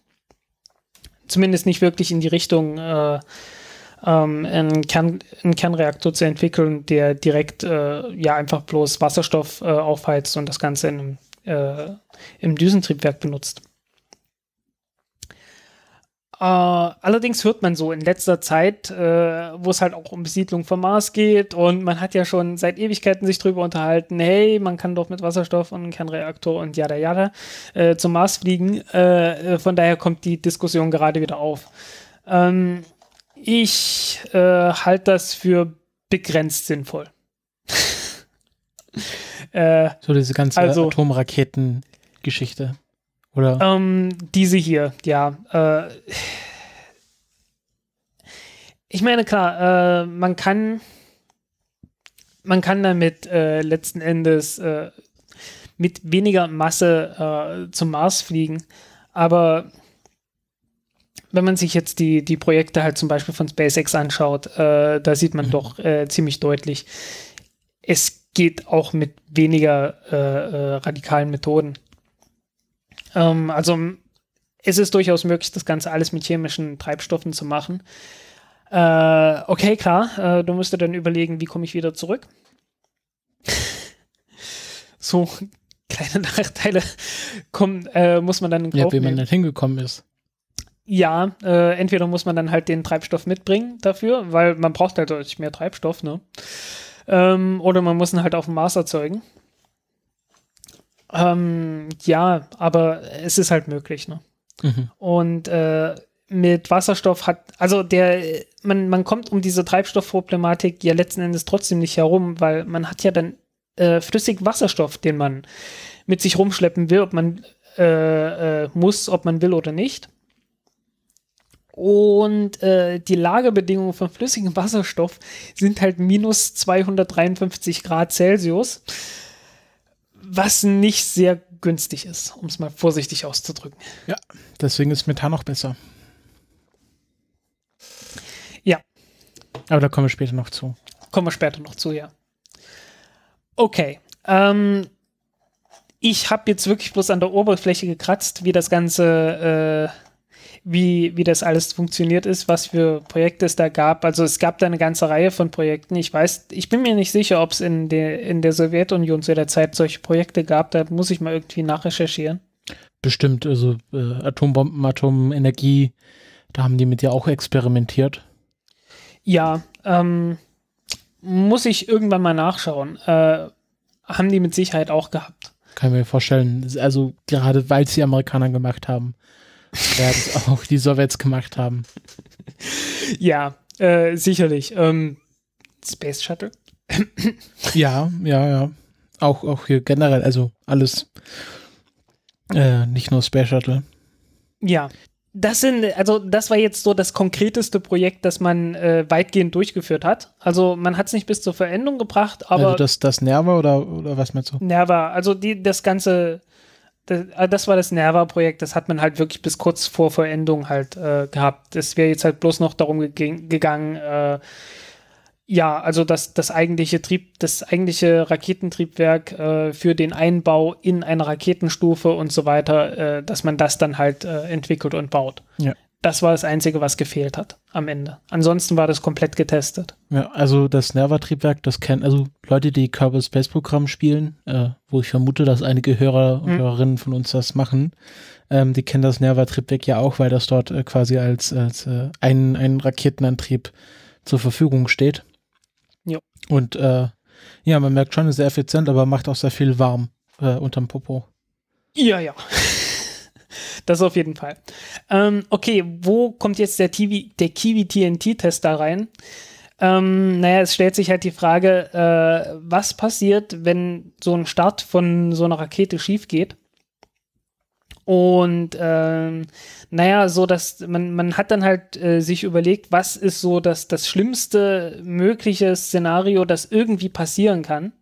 Zumindest nicht wirklich in die Richtung, äh, ähm, einen, Kern, einen, Kernreaktor zu entwickeln, der direkt äh, ja einfach bloß Wasserstoff aufheizt und das Ganze in einem, im Düsentriebwerk benutzt. Äh, allerdings hört man so in letzter Zeit, äh, wo es halt auch um Besiedlung vom Mars geht und man hat ja schon seit Ewigkeiten sich drüber unterhalten, hey, man kann doch mit Wasserstoff und Kernreaktor und jada jada äh, zum Mars fliegen. von daher kommt die Diskussion gerade wieder auf. Ähm, ich halte das für begrenzt sinnvoll. so diese ganze also, Atomraketen-Geschichte. Oder? Ähm, diese hier, ja. Äh, ich meine, klar, äh, man kann man kann damit äh, letzten Endes äh, mit weniger Masse äh, zum Mars fliegen. Aber wenn man sich jetzt die, die Projekte halt zum Beispiel von SpaceX anschaut, äh, da sieht man mhm. doch äh, ziemlich deutlich, es geht auch mit weniger äh, radikalen Methoden. Ähm, also es ist durchaus möglich, das Ganze alles mit chemischen Treibstoffen zu machen. Äh, okay, klar, äh, du musst dir dann überlegen, wie komme ich wieder zurück. so kleine Nachteile kommen, äh, muss man dann in Ja, wie man nicht hingekommen ist. Ja, äh, entweder muss man dann halt den Treibstoff mitbringen dafür, weil man braucht halt deutlich mehr Treibstoff, ne? Ähm, oder man muss ihn halt auf dem Mars erzeugen. Ähm, ja, aber es ist halt möglich. Ne? Mhm. Und äh, mit Wasserstoff hat, also der, man, man kommt um diese Treibstoffproblematik ja letzten Endes trotzdem nicht herum, weil man hat ja dann äh, flüssig Wasserstoff, den man mit sich rumschleppen will, ob man äh, äh, muss, ob man will oder nicht. Und äh, die Lagerbedingungen von flüssigem Wasserstoff sind halt minus 253 Grad Celsius was nicht sehr günstig ist, um es mal vorsichtig auszudrücken. Ja, deswegen ist Methan noch besser. Ja. Aber da kommen wir später noch zu. Kommen wir später noch zu, ja. Okay. Ähm, ich habe jetzt wirklich bloß an der Oberfläche gekratzt, wie das Ganze äh, wie, wie das alles funktioniert ist, was für Projekte es da gab. Also es gab da eine ganze Reihe von Projekten. Ich weiß, ich bin mir nicht sicher, ob es in der, in der Sowjetunion zu der Zeit solche Projekte gab. Da muss ich mal irgendwie nachrecherchieren. Bestimmt, also äh, Atombomben, Atomenergie, da haben die mit ja auch experimentiert. Ja, ähm, muss ich irgendwann mal nachschauen. Äh, haben die mit Sicherheit auch gehabt. Kann ich mir vorstellen. Also gerade weil sie Amerikaner gemacht haben werden auch die Sowjets gemacht haben. Ja, äh, sicherlich. Ähm, Space Shuttle. ja, ja, ja. Auch, auch hier generell, also alles. Äh, nicht nur Space Shuttle. Ja. Das sind, also das war jetzt so das konkreteste Projekt, das man äh, weitgehend durchgeführt hat. Also man hat es nicht bis zur Verendung gebracht, aber. Also das, das Nerva oder, oder was meinst du? Nerva, also die, das ganze das, äh, das war das Nerva-Projekt, das hat man halt wirklich bis kurz vor Vollendung halt äh, gehabt. Es wäre jetzt halt bloß noch darum geg gegangen, äh, ja, also das, das eigentliche Trieb, das eigentliche Raketentriebwerk äh, für den Einbau in eine Raketenstufe und so weiter, äh, dass man das dann halt äh, entwickelt und baut. Ja das war das Einzige, was gefehlt hat am Ende. Ansonsten war das komplett getestet. Ja, also das Nerva-Triebwerk, das kennen, also Leute, die Kerbal Space Programm spielen, äh, wo ich vermute, dass einige Hörer und mhm. Hörerinnen von uns das machen, ähm, die kennen das Nerva-Triebwerk ja auch, weil das dort äh, quasi als, als äh, ein, ein Raketenantrieb zur Verfügung steht. Ja. Und äh, ja, man merkt schon, ist sehr effizient, aber macht auch sehr viel warm äh, unterm Popo. Ja, ja. Das auf jeden Fall. Ähm, okay, wo kommt jetzt der, TV, der Kiwi TNT-Test da rein? Ähm, naja, es stellt sich halt die Frage, äh, was passiert, wenn so ein Start von so einer Rakete schief geht? Und ähm, naja, so dass man, man hat dann halt äh, sich überlegt, was ist so das, das schlimmste mögliche Szenario, das irgendwie passieren kann.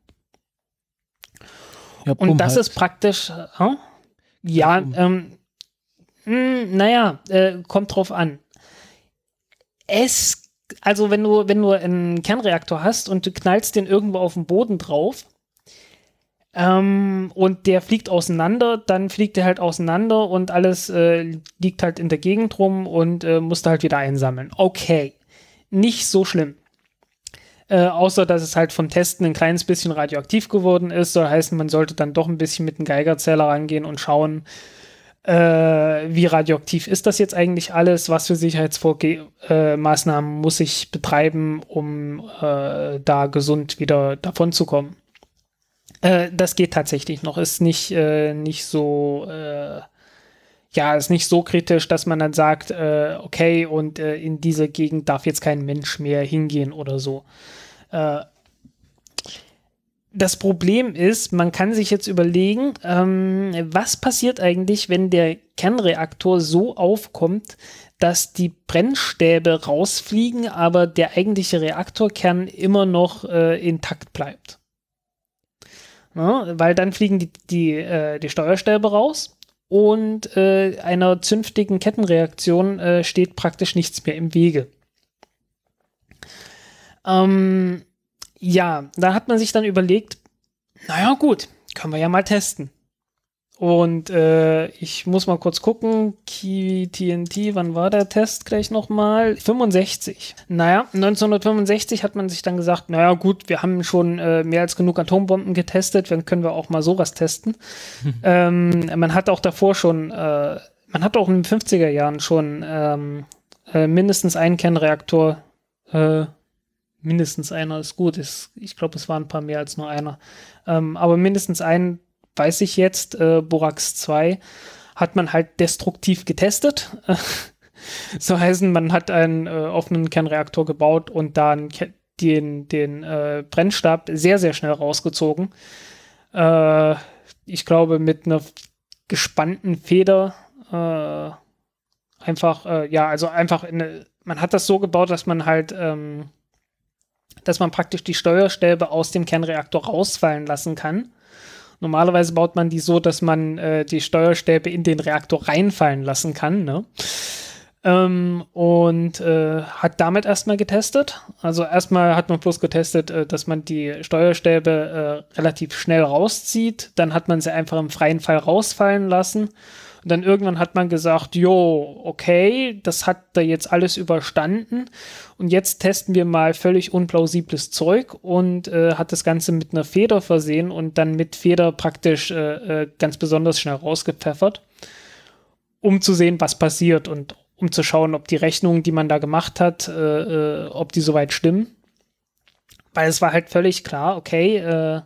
Ja, und das halt. ist praktisch, huh? ja, ja ähm, hm, naja, äh, kommt drauf an. Es, also wenn du, wenn du einen Kernreaktor hast und du knallst den irgendwo auf den Boden drauf ähm, und der fliegt auseinander, dann fliegt der halt auseinander und alles äh, liegt halt in der Gegend rum und äh, musst halt wieder einsammeln. Okay, nicht so schlimm. Äh, außer dass es halt vom Testen ein kleines bisschen radioaktiv geworden ist. Soll heißen, man sollte dann doch ein bisschen mit dem Geigerzähler rangehen und schauen, äh, wie radioaktiv ist das jetzt eigentlich alles, was für Sicherheitsmaßnahmen äh, muss ich betreiben, um äh, da gesund wieder davon zu kommen. Äh, das geht tatsächlich noch, ist nicht, äh, nicht so äh, ja, ist nicht so kritisch, dass man dann sagt, äh, okay, und äh, in dieser Gegend darf jetzt kein Mensch mehr hingehen oder so. Äh, das Problem ist, man kann sich jetzt überlegen, ähm, was passiert eigentlich, wenn der Kernreaktor so aufkommt, dass die Brennstäbe rausfliegen, aber der eigentliche Reaktorkern immer noch äh, intakt bleibt. Na, ne? weil dann fliegen die, die, äh, die Steuerstäbe raus und äh, einer zünftigen Kettenreaktion äh, steht praktisch nichts mehr im Wege. Ähm, ja, da hat man sich dann überlegt, naja gut, können wir ja mal testen. Und äh, ich muss mal kurz gucken, Kiwi TNT, wann war der Test gleich nochmal? 65. Naja, 1965 hat man sich dann gesagt, naja gut, wir haben schon äh, mehr als genug Atombomben getestet, dann können wir auch mal sowas testen. Hm. Ähm, man hat auch davor schon, äh, man hat auch in den 50er Jahren schon ähm, äh, mindestens einen Kernreaktor äh, mindestens einer ist gut. Ist, ich glaube, es waren ein paar mehr als nur einer. Ähm, aber mindestens einen weiß ich jetzt. Äh, Borax 2 hat man halt destruktiv getestet. so heißen, man hat einen äh, offenen Kernreaktor gebaut und dann den, den äh, Brennstab sehr, sehr schnell rausgezogen. Äh, ich glaube, mit einer gespannten Feder äh, einfach, äh, ja, also einfach, in, man hat das so gebaut, dass man halt ähm, dass man praktisch die Steuerstäbe aus dem Kernreaktor rausfallen lassen kann. Normalerweise baut man die so, dass man äh, die Steuerstäbe in den Reaktor reinfallen lassen kann. Ne? Ähm, und äh, hat damit erstmal getestet. Also erstmal hat man bloß getestet, äh, dass man die Steuerstäbe äh, relativ schnell rauszieht. Dann hat man sie einfach im freien Fall rausfallen lassen und dann irgendwann hat man gesagt, jo, okay, das hat da jetzt alles überstanden. Und jetzt testen wir mal völlig unplausibles Zeug und äh, hat das Ganze mit einer Feder versehen und dann mit Feder praktisch äh, äh ganz besonders schnell rausgepfeffert, um zu sehen, was passiert und um zu schauen, ob die Rechnungen, die man da gemacht hat, äh, äh ob die soweit stimmen. Weil es war halt völlig klar, okay, äh,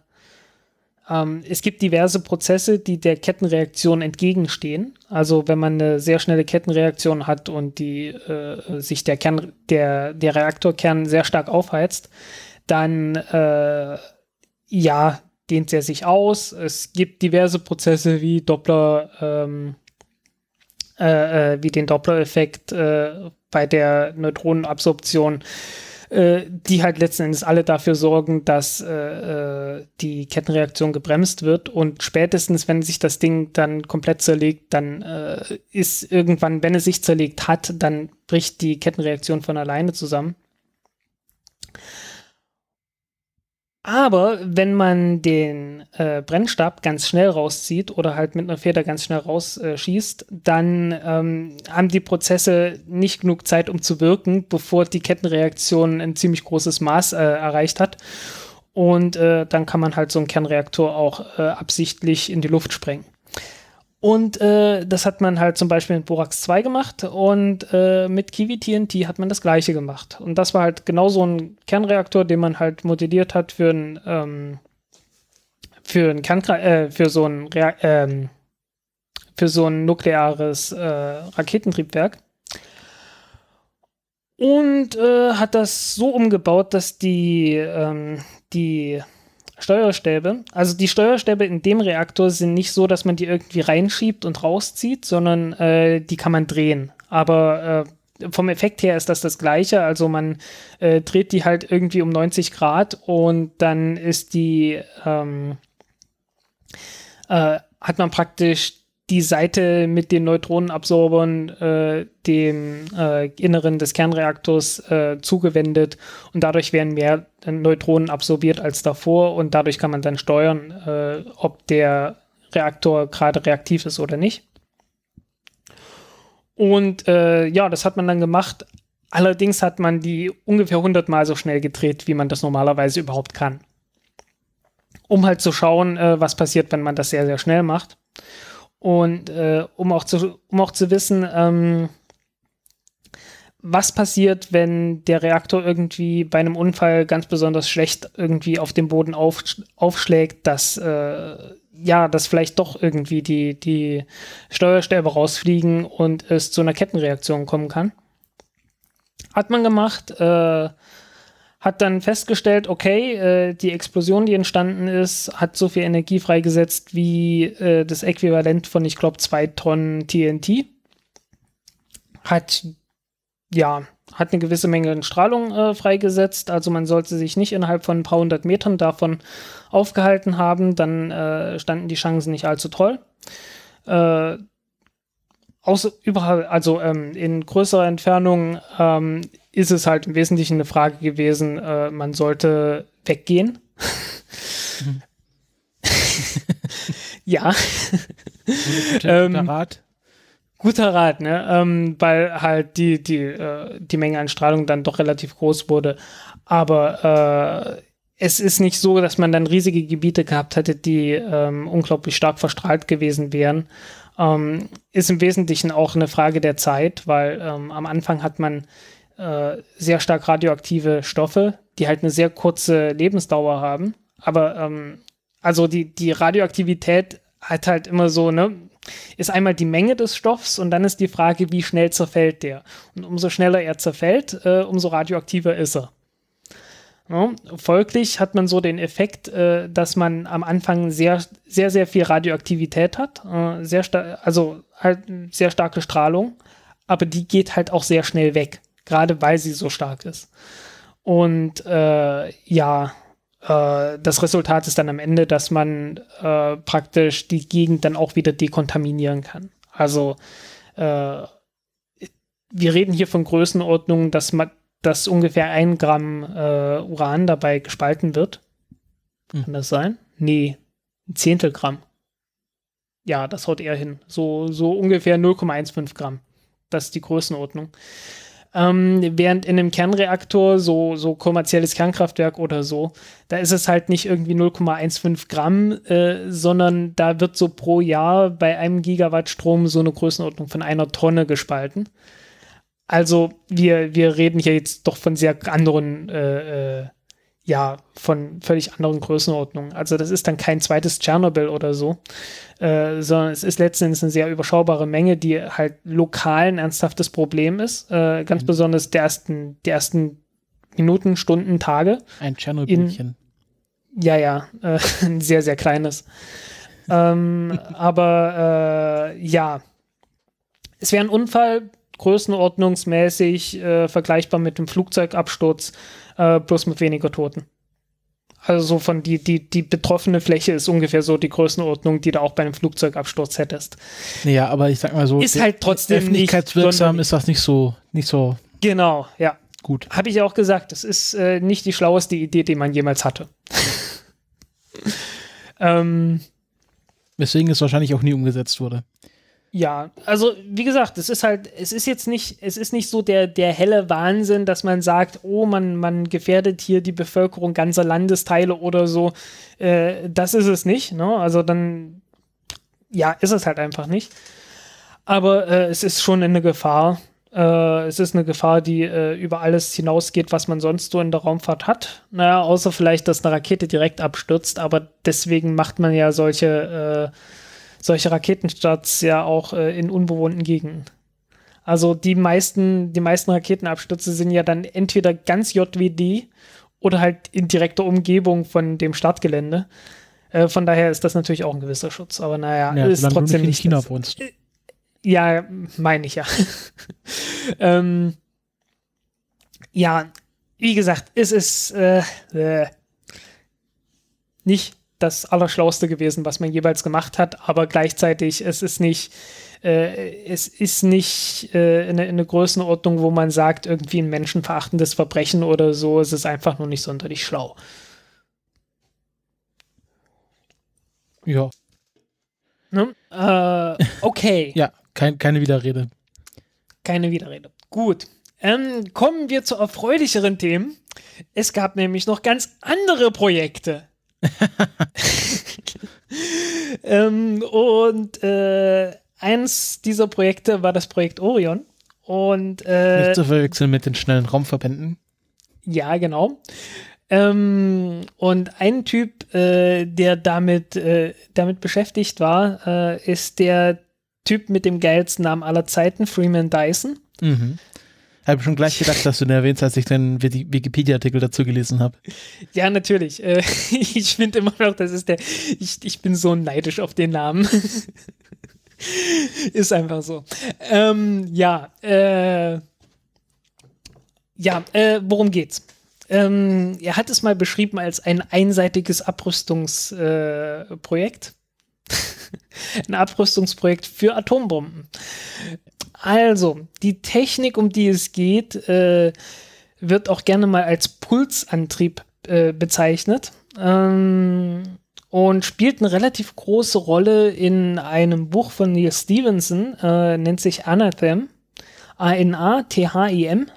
ähm, es gibt diverse Prozesse, die der Kettenreaktion entgegenstehen. Also wenn man eine sehr schnelle Kettenreaktion hat und die, äh, sich der, Kern, der, der Reaktorkern sehr stark aufheizt, dann äh, ja, dehnt er sich aus. Es gibt diverse Prozesse wie Doppler, ähm, äh, äh wie den Doppler-Effekt äh, bei der Neutronenabsorption äh, die halt letzten Endes alle dafür sorgen, dass äh, äh, die Kettenreaktion gebremst wird und spätestens, wenn sich das Ding dann komplett zerlegt, dann äh, ist irgendwann, wenn es sich zerlegt hat, dann bricht die Kettenreaktion von alleine zusammen. Aber wenn man den äh, Brennstab ganz schnell rauszieht oder halt mit einer Feder ganz schnell rausschießt, äh, dann ähm, haben die Prozesse nicht genug Zeit, um zu wirken, bevor die Kettenreaktion ein ziemlich großes Maß äh, erreicht hat. Und äh, dann kann man halt so einen Kernreaktor auch äh, absichtlich in die Luft sprengen. Und äh, das hat man halt zum Beispiel mit Borax 2 gemacht und äh, mit Kiwi TNT hat man das gleiche gemacht. Und das war halt genau so ein Kernreaktor, den man halt modelliert hat für ein ähm, für ein Kern äh, für so ein Rea ähm, für so ein nukleares äh, Raketentriebwerk. Und äh, hat das so umgebaut, dass die, ähm, die Steuerstäbe. Also die Steuerstäbe in dem Reaktor sind nicht so, dass man die irgendwie reinschiebt und rauszieht, sondern äh, die kann man drehen. Aber äh, vom Effekt her ist das das gleiche. Also man äh, dreht die halt irgendwie um 90 Grad und dann ist die, ähm, äh, hat man praktisch die Seite mit den Neutronenabsorbern äh, dem äh, Inneren des Kernreaktors äh, zugewendet und dadurch werden mehr Neutronen absorbiert als davor und dadurch kann man dann steuern, äh, ob der Reaktor gerade reaktiv ist oder nicht. Und äh, ja, das hat man dann gemacht. Allerdings hat man die ungefähr 100 Mal so schnell gedreht, wie man das normalerweise überhaupt kann. Um halt zu schauen, äh, was passiert, wenn man das sehr, sehr schnell macht. Und äh, um, auch zu, um auch zu wissen, ähm, was passiert, wenn der Reaktor irgendwie bei einem Unfall ganz besonders schlecht irgendwie auf dem Boden auf, aufschlägt, dass äh, ja, dass vielleicht doch irgendwie die, die Steuerstäbe rausfliegen und es zu einer Kettenreaktion kommen kann. Hat man gemacht, äh, hat dann festgestellt, okay, äh, die Explosion, die entstanden ist, hat so viel Energie freigesetzt wie äh, das Äquivalent von, ich glaube, zwei Tonnen TNT. Hat, ja, hat eine gewisse Menge Strahlung äh, freigesetzt. Also man sollte sich nicht innerhalb von ein paar hundert Metern davon aufgehalten haben. Dann äh, standen die Chancen nicht allzu toll. Äh, außer überall, also ähm, in größerer Entfernung ähm, ist es halt im Wesentlichen eine Frage gewesen, äh, man sollte weggehen. Mhm. ja. Guter, guter ähm, Rat. Guter Rat, ne? Ähm, weil halt die, die, äh, die Menge an Strahlung dann doch relativ groß wurde. Aber äh, es ist nicht so, dass man dann riesige Gebiete gehabt hätte, die ähm, unglaublich stark verstrahlt gewesen wären. Ähm, ist im Wesentlichen auch eine Frage der Zeit, weil ähm, am Anfang hat man äh, sehr stark radioaktive Stoffe, die halt eine sehr kurze Lebensdauer haben. Aber ähm, also die, die Radioaktivität hat halt immer so, ne, ist einmal die Menge des Stoffs und dann ist die Frage, wie schnell zerfällt der. Und umso schneller er zerfällt, äh, umso radioaktiver ist er. Ja, ne? folglich hat man so den Effekt, äh, dass man am Anfang sehr, sehr, sehr viel Radioaktivität hat, äh, sehr also halt sehr starke Strahlung, aber die geht halt auch sehr schnell weg gerade weil sie so stark ist. Und äh, ja, äh, das Resultat ist dann am Ende, dass man äh, praktisch die Gegend dann auch wieder dekontaminieren kann. Also äh, wir reden hier von Größenordnungen, dass dass ungefähr ein Gramm äh, Uran dabei gespalten wird. Hm. Kann das sein? Nee, ein Zehntel Gramm. Ja, das haut eher hin. So, so ungefähr 0,15 Gramm. Das ist die Größenordnung. Ähm, während in einem Kernreaktor, so, so kommerzielles Kernkraftwerk oder so, da ist es halt nicht irgendwie 0,15 Gramm, äh, sondern da wird so pro Jahr bei einem Gigawatt Strom so eine Größenordnung von einer Tonne gespalten. Also wir, wir reden hier jetzt doch von sehr anderen äh, äh ja, von völlig anderen Größenordnungen. Also das ist dann kein zweites Tschernobyl oder so, äh, sondern es ist letztendlich eine sehr überschaubare Menge, die halt lokal ein ernsthaftes Problem ist. Äh, ganz mhm. besonders der ersten, der ersten Minuten, Stunden, Tage. Ein Tschernobylchen. In, ja, ja, äh, ein sehr, sehr kleines. ähm, aber äh, ja, es wäre ein Unfall größenordnungsmäßig äh, vergleichbar mit dem Flugzeugabsturz äh, bloß mit weniger Toten. Also so von die, die, die betroffene Fläche ist ungefähr so die Größenordnung, die du auch bei einem Flugzeugabsturz hättest. Naja, aber ich sag mal so, ist halt trotzdem öffentlichkeitswirksam ist das nicht so, nicht so. Genau, ja. Gut. Habe ich auch gesagt, das ist äh, nicht die schlaueste Idee, die man jemals hatte. ähm, Weswegen es wahrscheinlich auch nie umgesetzt wurde. Ja, also wie gesagt, es ist halt, es ist jetzt nicht, es ist nicht so der, der helle Wahnsinn, dass man sagt, oh, man, man gefährdet hier die Bevölkerung ganzer Landesteile oder so. Äh, das ist es nicht, ne? Also dann, ja, ist es halt einfach nicht. Aber äh, es ist schon eine Gefahr. Äh, es ist eine Gefahr, die äh, über alles hinausgeht, was man sonst so in der Raumfahrt hat. Naja, außer vielleicht, dass eine Rakete direkt abstürzt, aber deswegen macht man ja solche äh, solche Raketenstarts ja auch äh, in unbewohnten Gegenden. Also die meisten, die meisten Raketenabstürze sind ja dann entweder ganz JWD oder halt in direkter Umgebung von dem Startgelände. Äh, von daher ist das natürlich auch ein gewisser Schutz. Aber naja, ja, ist trotzdem nicht. China das. wohnst. Äh, ja, meine ich ja. ähm, ja, wie gesagt, es ist äh, äh nicht das Allerschlauste gewesen, was man jeweils gemacht hat, aber gleichzeitig es ist nicht, äh, es ist nicht äh, eine, eine Größenordnung, wo man sagt, irgendwie ein menschenverachtendes Verbrechen oder so, es ist einfach nur nicht sonderlich schlau. Ja. Ne? Äh, okay. ja, kein, keine Widerrede. Keine Widerrede. Gut. Ähm, kommen wir zu erfreulicheren Themen. Es gab nämlich noch ganz andere Projekte ähm, und äh, eins dieser Projekte war das Projekt Orion. Und, äh, Nicht zu verwechseln mit den schnellen Raumverbänden. Ja, genau. Ähm, und ein Typ, äh, der damit, äh, damit beschäftigt war, äh, ist der Typ mit dem geilsten Namen aller Zeiten, Freeman Dyson. Mhm. Habe schon gleich gedacht, dass du den erwähnst, als ich den Wikipedia-Artikel dazu gelesen habe. Ja, natürlich. Äh, ich finde immer noch, das ist der. Ich, ich bin so neidisch auf den Namen. ist einfach so. Ähm, ja, äh, ja, äh, worum geht's? Ähm, er hat es mal beschrieben als ein einseitiges Abrüstungsprojekt. Äh, ein Abrüstungsprojekt für Atombomben. Also, die Technik, um die es geht, äh, wird auch gerne mal als Pulsantrieb äh, bezeichnet. Ähm, und spielt eine relativ große Rolle in einem Buch von Neil Stevenson, äh, nennt sich Anathem, A-N-A-T-H-I-M, e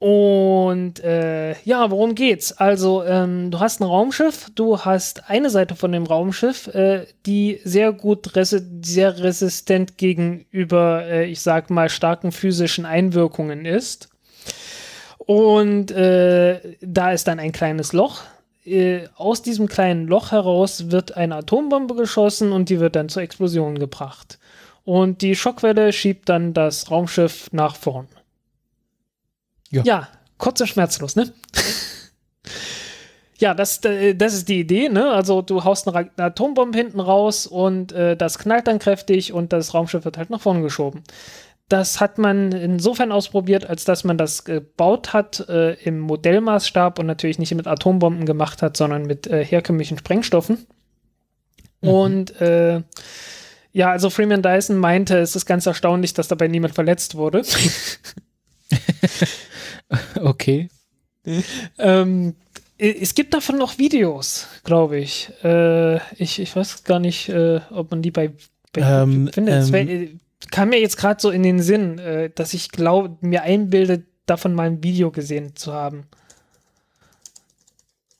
und äh, ja, worum geht's? Also, ähm, du hast ein Raumschiff, du hast eine Seite von dem Raumschiff, äh, die sehr gut, resi sehr resistent gegenüber, äh, ich sag mal, starken physischen Einwirkungen ist. Und äh, da ist dann ein kleines Loch. Äh, aus diesem kleinen Loch heraus wird eine Atombombe geschossen und die wird dann zur Explosion gebracht. Und die Schockwelle schiebt dann das Raumschiff nach vorn. Ja, ja kurz und schmerzlos, ne? ja, das, äh, das ist die Idee, ne? Also du haust eine Atombombe hinten raus und äh, das knallt dann kräftig und das Raumschiff wird halt nach vorne geschoben. Das hat man insofern ausprobiert, als dass man das gebaut hat äh, im Modellmaßstab und natürlich nicht mit Atombomben gemacht hat, sondern mit äh, herkömmlichen Sprengstoffen. Mhm. Und äh, ja, also Freeman Dyson meinte, es ist ganz erstaunlich, dass dabei niemand verletzt wurde. okay. ähm, es gibt davon noch Videos, glaube ich. Äh, ich. Ich weiß gar nicht, äh, ob man die bei, bei ähm, findet. Ähm, äh, kam mir jetzt gerade so in den Sinn, äh, dass ich glaube, mir einbilde, davon mal ein Video gesehen zu haben.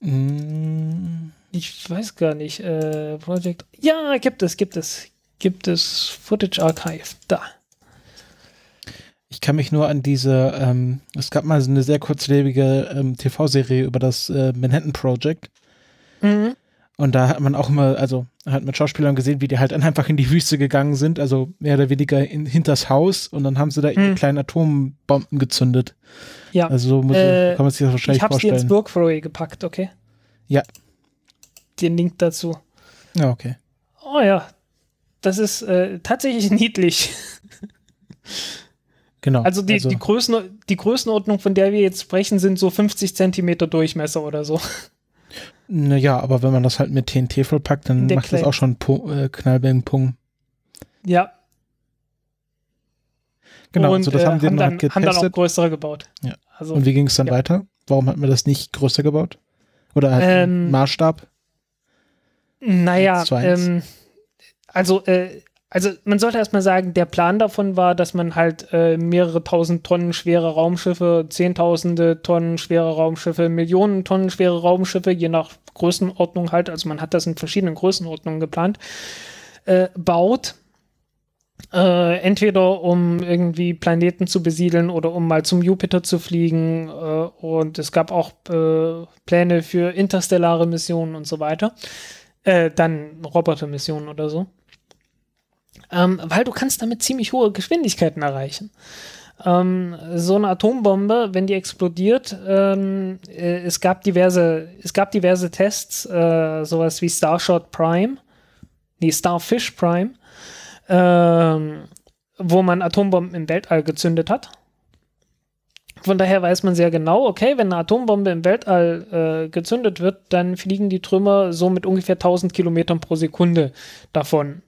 Mm. Ich weiß gar nicht. Äh, Project. Ja, gibt es, gibt es. Gibt es Footage Archive. Da. Ich kann mich nur an diese, ähm, es gab mal so eine sehr kurzlebige ähm, TV-Serie über das äh, Manhattan Project. Mhm. Und da hat man auch immer, also hat mit Schauspielern gesehen, wie die halt einfach in die Wüste gegangen sind, also mehr oder weniger in, hinters Haus und dann haben sie da mhm. kleine Atombomben gezündet. Ja. Also so muss, äh, kann man sich das wahrscheinlich ich hab's vorstellen. Ich habe jetzt Burgfroy gepackt, okay? Ja. Den Link dazu. Ja, okay. Oh ja, das ist äh, tatsächlich niedlich. Genau. Also die, also die, Größen, die Größenordnung, von der wir jetzt sprechen, sind so 50 Zentimeter Durchmesser oder so. Naja, aber wenn man das halt mit TNT vollpackt, dann der macht Clay. das auch schon po äh, knallbang Pung. Ja. Genau, und, also das äh, haben wir dann, halt getestet. Haben dann auch größere gebaut. Ja. Also, und wie ging es dann ja. weiter? Warum hat man das nicht größer gebaut? Oder halt ähm, Maßstab? Naja, ähm, also äh, also man sollte erstmal sagen, der Plan davon war, dass man halt äh, mehrere tausend Tonnen schwere Raumschiffe, zehntausende Tonnen schwere Raumschiffe, Millionen Tonnen schwere Raumschiffe, je nach Größenordnung halt, also man hat das in verschiedenen Größenordnungen geplant, äh, baut. Äh, entweder um irgendwie Planeten zu besiedeln oder um mal zum Jupiter zu fliegen. Äh, und es gab auch äh, Pläne für interstellare Missionen und so weiter. Äh, dann Robotermissionen oder so ähm, weil du kannst damit ziemlich hohe Geschwindigkeiten erreichen. Ähm, so eine Atombombe, wenn die explodiert, ähm, äh, es gab diverse, es gab diverse Tests, äh, sowas wie Starshot Prime, nee, Starfish Prime, ähm, wo man Atombomben im Weltall gezündet hat. Von daher weiß man sehr genau, okay, wenn eine Atombombe im Weltall äh, gezündet wird, dann fliegen die Trümmer so mit ungefähr 1000 Kilometern pro Sekunde davon.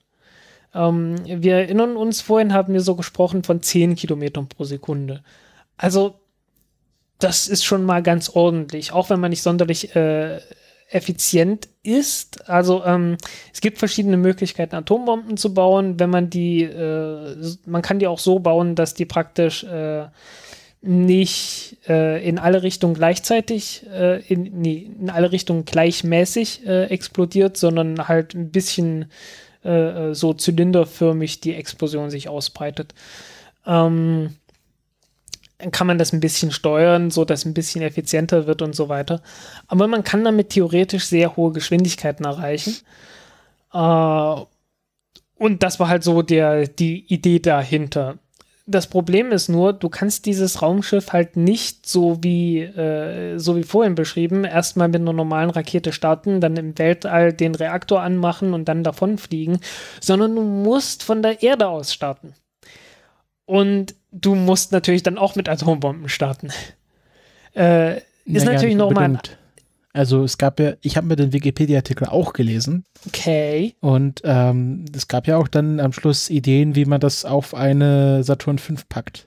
Ähm, wir erinnern uns, vorhin haben wir so gesprochen von 10 Kilometern pro Sekunde. Also, das ist schon mal ganz ordentlich, auch wenn man nicht sonderlich äh, effizient ist. Also ähm, es gibt verschiedene Möglichkeiten, Atombomben zu bauen, wenn man die, äh, man kann die auch so bauen, dass die praktisch äh, nicht äh, in alle Richtungen gleichzeitig, äh, in, nee, in alle Richtungen gleichmäßig äh, explodiert, sondern halt ein bisschen äh, äh, so zylinderförmig die Explosion sich ausbreitet. Ähm, kann man das ein bisschen steuern, so dass ein bisschen effizienter wird und so weiter. Aber man kann damit theoretisch sehr hohe Geschwindigkeiten erreichen. Äh, und das war halt so der, die Idee dahinter das Problem ist nur, du kannst dieses Raumschiff halt nicht so wie, äh, so wie vorhin beschrieben, erstmal mit einer normalen Rakete starten, dann im Weltall den Reaktor anmachen und dann davonfliegen, sondern du musst von der Erde aus starten. Und du musst natürlich dann auch mit Atombomben starten. Äh, ist Na, natürlich nochmal also es gab ja, ich habe mir den Wikipedia-Artikel auch gelesen. Okay. Und ähm, es gab ja auch dann am Schluss Ideen, wie man das auf eine Saturn 5 packt.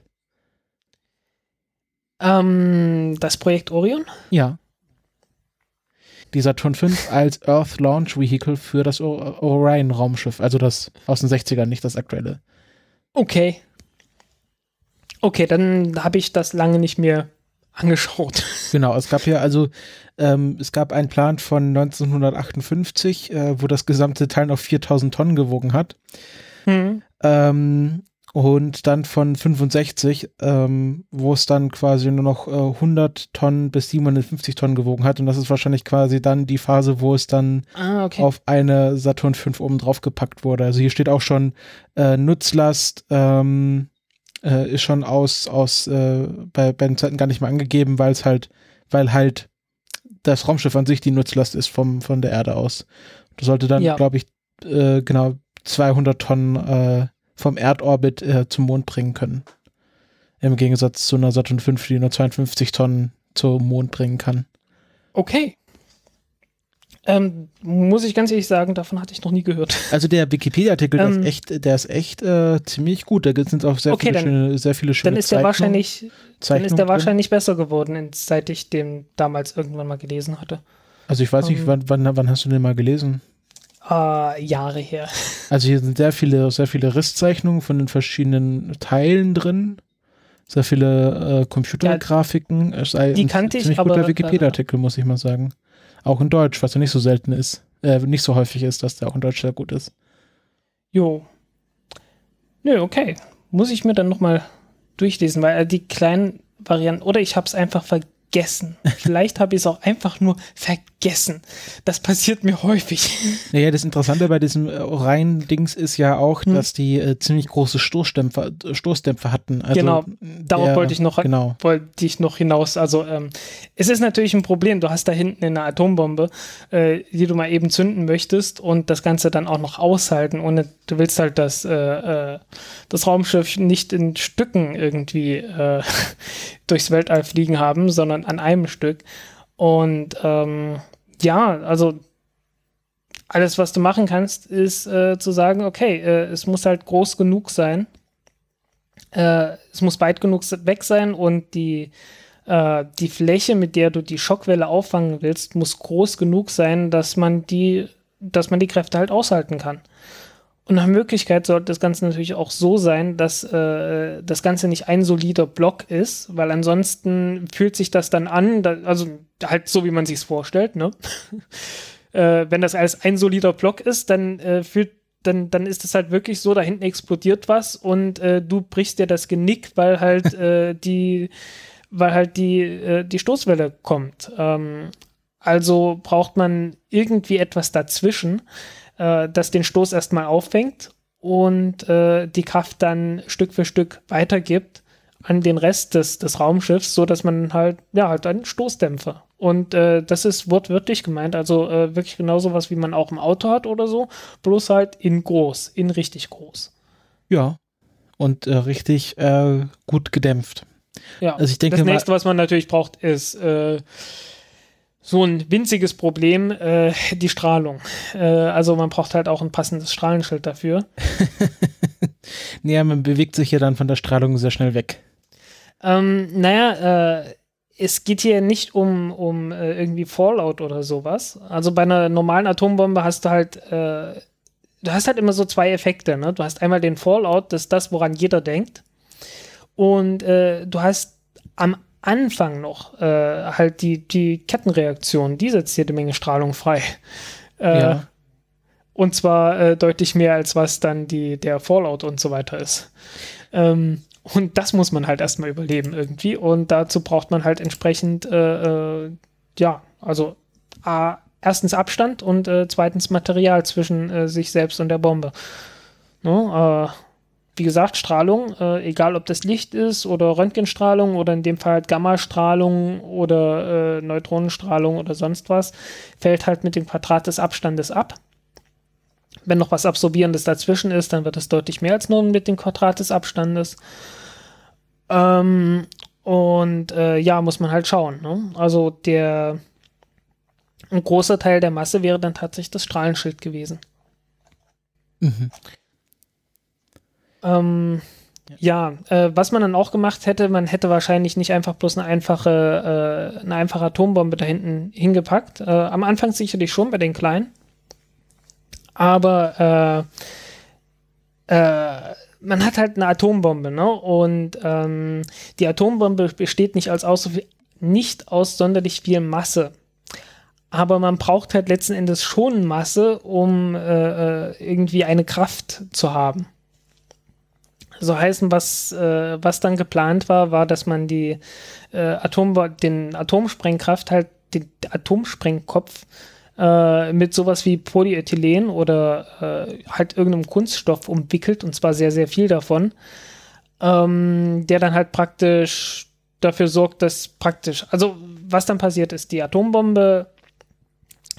Ähm, das Projekt Orion? Ja. Die Saturn 5 als Earth Launch Vehicle für das Orion-Raumschiff, also das aus den 60ern, nicht das aktuelle. Okay. Okay, dann habe ich das lange nicht mehr angeschaut. Genau, es gab ja also, ähm, es gab einen Plan von 1958, äh, wo das gesamte Teil noch 4000 Tonnen gewogen hat. Hm. Ähm, und dann von 65, ähm, wo es dann quasi nur noch äh, 100 Tonnen bis 750 Tonnen gewogen hat. Und das ist wahrscheinlich quasi dann die Phase, wo es dann ah, okay. auf eine Saturn 5 oben drauf gepackt wurde. Also hier steht auch schon äh, Nutzlast, ähm, äh, ist schon aus, aus äh, bei, bei den Zeiten gar nicht mehr angegeben, weil es halt, weil halt das Raumschiff an sich die Nutzlast ist vom, von der Erde aus. Du sollte dann, ja. glaube ich, äh, genau 200 Tonnen äh, vom Erdorbit äh, zum Mond bringen können. Im Gegensatz zu einer Saturn V, die nur 52 Tonnen zum Mond bringen kann. Okay. Ähm, muss ich ganz ehrlich sagen, davon hatte ich noch nie gehört. Also der Wikipedia-Artikel, ähm, der ist ähm. echt, der ist echt äh, ziemlich gut. Da sind auch sehr, okay, viele dann, schöne, sehr viele schöne dann ist der wahrscheinlich, Zeichnung Dann ist der drin. wahrscheinlich besser geworden, seit ich den damals irgendwann mal gelesen hatte. Also ich weiß um, nicht, ähm. wann, wann, wann, hast du den mal gelesen? Äh, Jahre her. Also hier sind sehr viele, sehr viele Risszeichnungen von den verschiedenen Teilen drin. Sehr viele äh, Computergrafiken. Ja, die kannte ich, aber... Äh, Wikipedia-Artikel, muss ich mal sagen. Auch in Deutsch, was ja nicht so selten ist, äh, nicht so häufig ist, dass der auch in Deutsch sehr gut ist. Jo. Nö, okay. Muss ich mir dann nochmal durchlesen, weil äh, die kleinen Varianten, oder ich hab's einfach vergessen vergessen. Vielleicht habe ich es auch einfach nur vergessen. Das passiert mir häufig. Naja, das Interessante bei diesem äh, Rhein-Dings ist ja auch, hm. dass die äh, ziemlich große Stoßdämpfer, Stoßdämpfer hatten. Also, genau, darauf der, wollte ich noch genau. wollte ich noch hinaus. Also ähm, es ist natürlich ein Problem. Du hast da hinten eine Atombombe, äh, die du mal eben zünden möchtest und das Ganze dann auch noch aushalten, ohne du willst halt das, äh, äh das Raumschiff nicht in Stücken irgendwie äh, durchs Weltall fliegen haben, sondern an, einem Stück. Und ähm, ja, also alles, was du machen kannst, ist äh, zu sagen, okay, äh, es muss halt groß genug sein. Äh, es muss weit genug weg sein und die, äh, die Fläche, mit der du die Schockwelle auffangen willst, muss groß genug sein, dass man die, dass man die Kräfte halt aushalten kann. Und nach Möglichkeit sollte das Ganze natürlich auch so sein, dass äh, das Ganze nicht ein solider Block ist, weil ansonsten fühlt sich das dann an, da, also halt so, wie man sich es vorstellt, ne? äh, wenn das alles ein solider Block ist, dann äh, fühlt dann, dann ist es halt wirklich so, da hinten explodiert was und äh, du brichst dir das Genick, weil halt äh, die, weil halt die, äh, die Stoßwelle kommt. Ähm, also braucht man irgendwie etwas dazwischen äh, das den Stoß erstmal auffängt und äh, die Kraft dann Stück für Stück weitergibt an den Rest des, des Raumschiffs, so dass man halt, ja, halt einen Stoßdämpfer. Und äh, das ist wortwörtlich gemeint, also äh, wirklich genauso was, wie man auch im Auto hat oder so, bloß halt in groß, in richtig groß. Ja, und äh, richtig äh, gut gedämpft. Ja, also ich denke das nächste, was man natürlich braucht, ist äh, so ein winziges Problem, äh, die Strahlung. Äh, also man braucht halt auch ein passendes Strahlenschild dafür. naja, man bewegt sich ja dann von der Strahlung sehr schnell weg. Ähm, naja, äh, es geht hier nicht um, um äh, irgendwie Fallout oder sowas. Also bei einer normalen Atombombe hast du halt, äh, du hast halt immer so zwei Effekte. Ne? Du hast einmal den Fallout, das ist das, woran jeder denkt. Und äh, du hast am Anfang noch äh, halt die, die Kettenreaktion, die setzt jede Menge Strahlung frei. Äh, ja. Und zwar äh, deutlich mehr, als was dann die, der Fallout und so weiter ist. Ähm, und das muss man halt erstmal überleben irgendwie. Und dazu braucht man halt entsprechend, äh, äh, ja, also A, erstens Abstand und äh, zweitens Material zwischen äh, sich selbst und der Bombe. No, ne, äh, wie gesagt, Strahlung, äh, egal ob das Licht ist oder Röntgenstrahlung oder in dem Fall halt Gammastrahlung oder äh, Neutronenstrahlung oder sonst was, fällt halt mit dem Quadrat des Abstandes ab. Wenn noch was Absorbierendes dazwischen ist, dann wird es deutlich mehr als nur mit dem Quadrat des Abstandes. Ähm, und äh, ja, muss man halt schauen. Ne? Also der ein großer Teil der Masse wäre dann tatsächlich das Strahlenschild gewesen. Mhm. Ähm, ja, ja äh, was man dann auch gemacht hätte, man hätte wahrscheinlich nicht einfach bloß eine einfache, äh, eine einfache Atombombe da hinten hingepackt. Äh, am Anfang sicherlich schon bei den Kleinen. Aber äh, äh, man hat halt eine Atombombe, ne? Und ähm, die Atombombe besteht nicht, als aus, nicht aus sonderlich viel Masse. Aber man braucht halt letzten Endes schon Masse, um äh, irgendwie eine Kraft zu haben so heißen, was, äh, was dann geplant war, war, dass man die äh, Atom, den Atomsprengkraft halt, den Atomsprengkopf äh, mit sowas wie Polyethylen oder äh, halt irgendeinem Kunststoff umwickelt, und zwar sehr, sehr viel davon, ähm, der dann halt praktisch dafür sorgt, dass praktisch, also was dann passiert ist, die Atombombe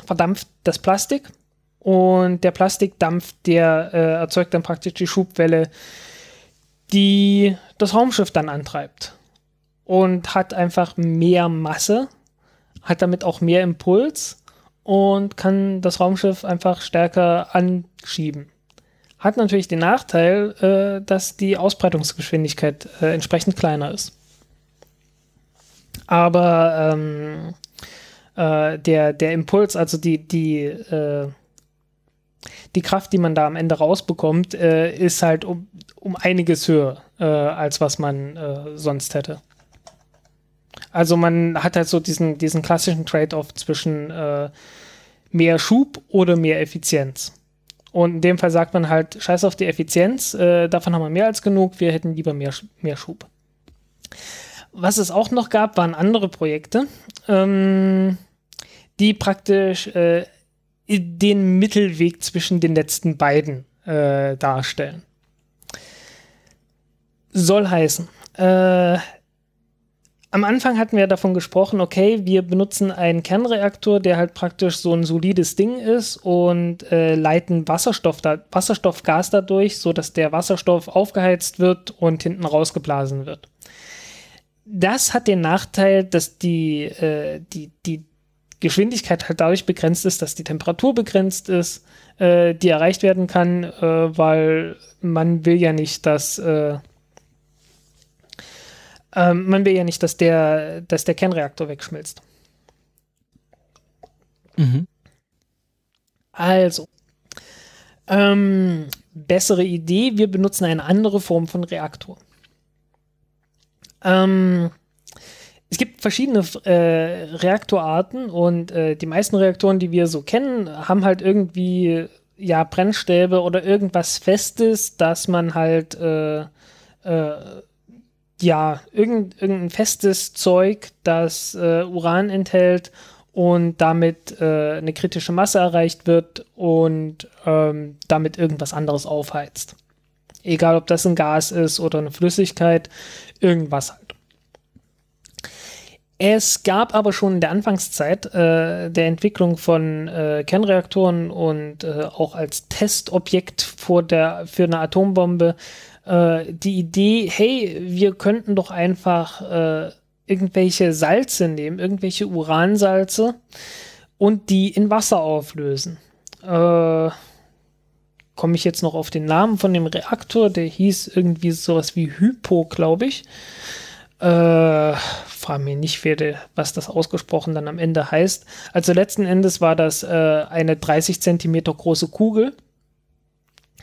verdampft das Plastik und der Plastikdampf, der äh, erzeugt dann praktisch die Schubwelle, die das Raumschiff dann antreibt. Und hat einfach mehr Masse, hat damit auch mehr Impuls und kann das Raumschiff einfach stärker anschieben. Hat natürlich den Nachteil, äh, dass die Ausbreitungsgeschwindigkeit äh, entsprechend kleiner ist. Aber ähm, äh, der, der Impuls, also die, die äh, die Kraft, die man da am Ende rausbekommt, äh, ist halt um, um einiges höher, äh, als was man äh, sonst hätte. Also man hat halt so diesen, diesen klassischen Trade-off zwischen äh, mehr Schub oder mehr Effizienz. Und in dem Fall sagt man halt, scheiß auf die Effizienz, äh, davon haben wir mehr als genug, wir hätten lieber mehr, mehr Schub. Was es auch noch gab, waren andere Projekte, ähm, die praktisch äh, den Mittelweg zwischen den letzten beiden äh, darstellen. Soll heißen, äh, am Anfang hatten wir davon gesprochen, okay, wir benutzen einen Kernreaktor, der halt praktisch so ein solides Ding ist und äh, leiten Wasserstoff da, Wasserstoffgas dadurch, sodass der Wasserstoff aufgeheizt wird und hinten rausgeblasen wird. Das hat den Nachteil, dass die, äh, die, die, Geschwindigkeit halt dadurch begrenzt ist, dass die Temperatur begrenzt ist, äh, die erreicht werden kann, äh, weil man will ja nicht, dass äh, ähm, man will ja nicht, dass der, dass der Kernreaktor wegschmilzt. Mhm. Also, ähm, bessere Idee, wir benutzen eine andere Form von Reaktor. Ähm, es gibt verschiedene äh, Reaktorarten und äh, die meisten Reaktoren, die wir so kennen, haben halt irgendwie ja Brennstäbe oder irgendwas Festes, dass man halt äh, äh ja irgend, irgendein festes Zeug, das äh, Uran enthält und damit äh, eine kritische Masse erreicht wird und ähm, damit irgendwas anderes aufheizt. Egal, ob das ein Gas ist oder eine Flüssigkeit, irgendwas halt. Es gab aber schon in der Anfangszeit äh, der Entwicklung von äh, Kernreaktoren und äh, auch als Testobjekt vor der, für eine Atombombe äh, die Idee, hey, wir könnten doch einfach äh, irgendwelche Salze nehmen, irgendwelche Uransalze und die in Wasser auflösen. Äh, Komme ich jetzt noch auf den Namen von dem Reaktor, der hieß irgendwie sowas wie Hypo, glaube ich. Äh, frage mich nicht, werde, was das ausgesprochen dann am Ende heißt. Also letzten Endes war das äh, eine 30 cm große Kugel,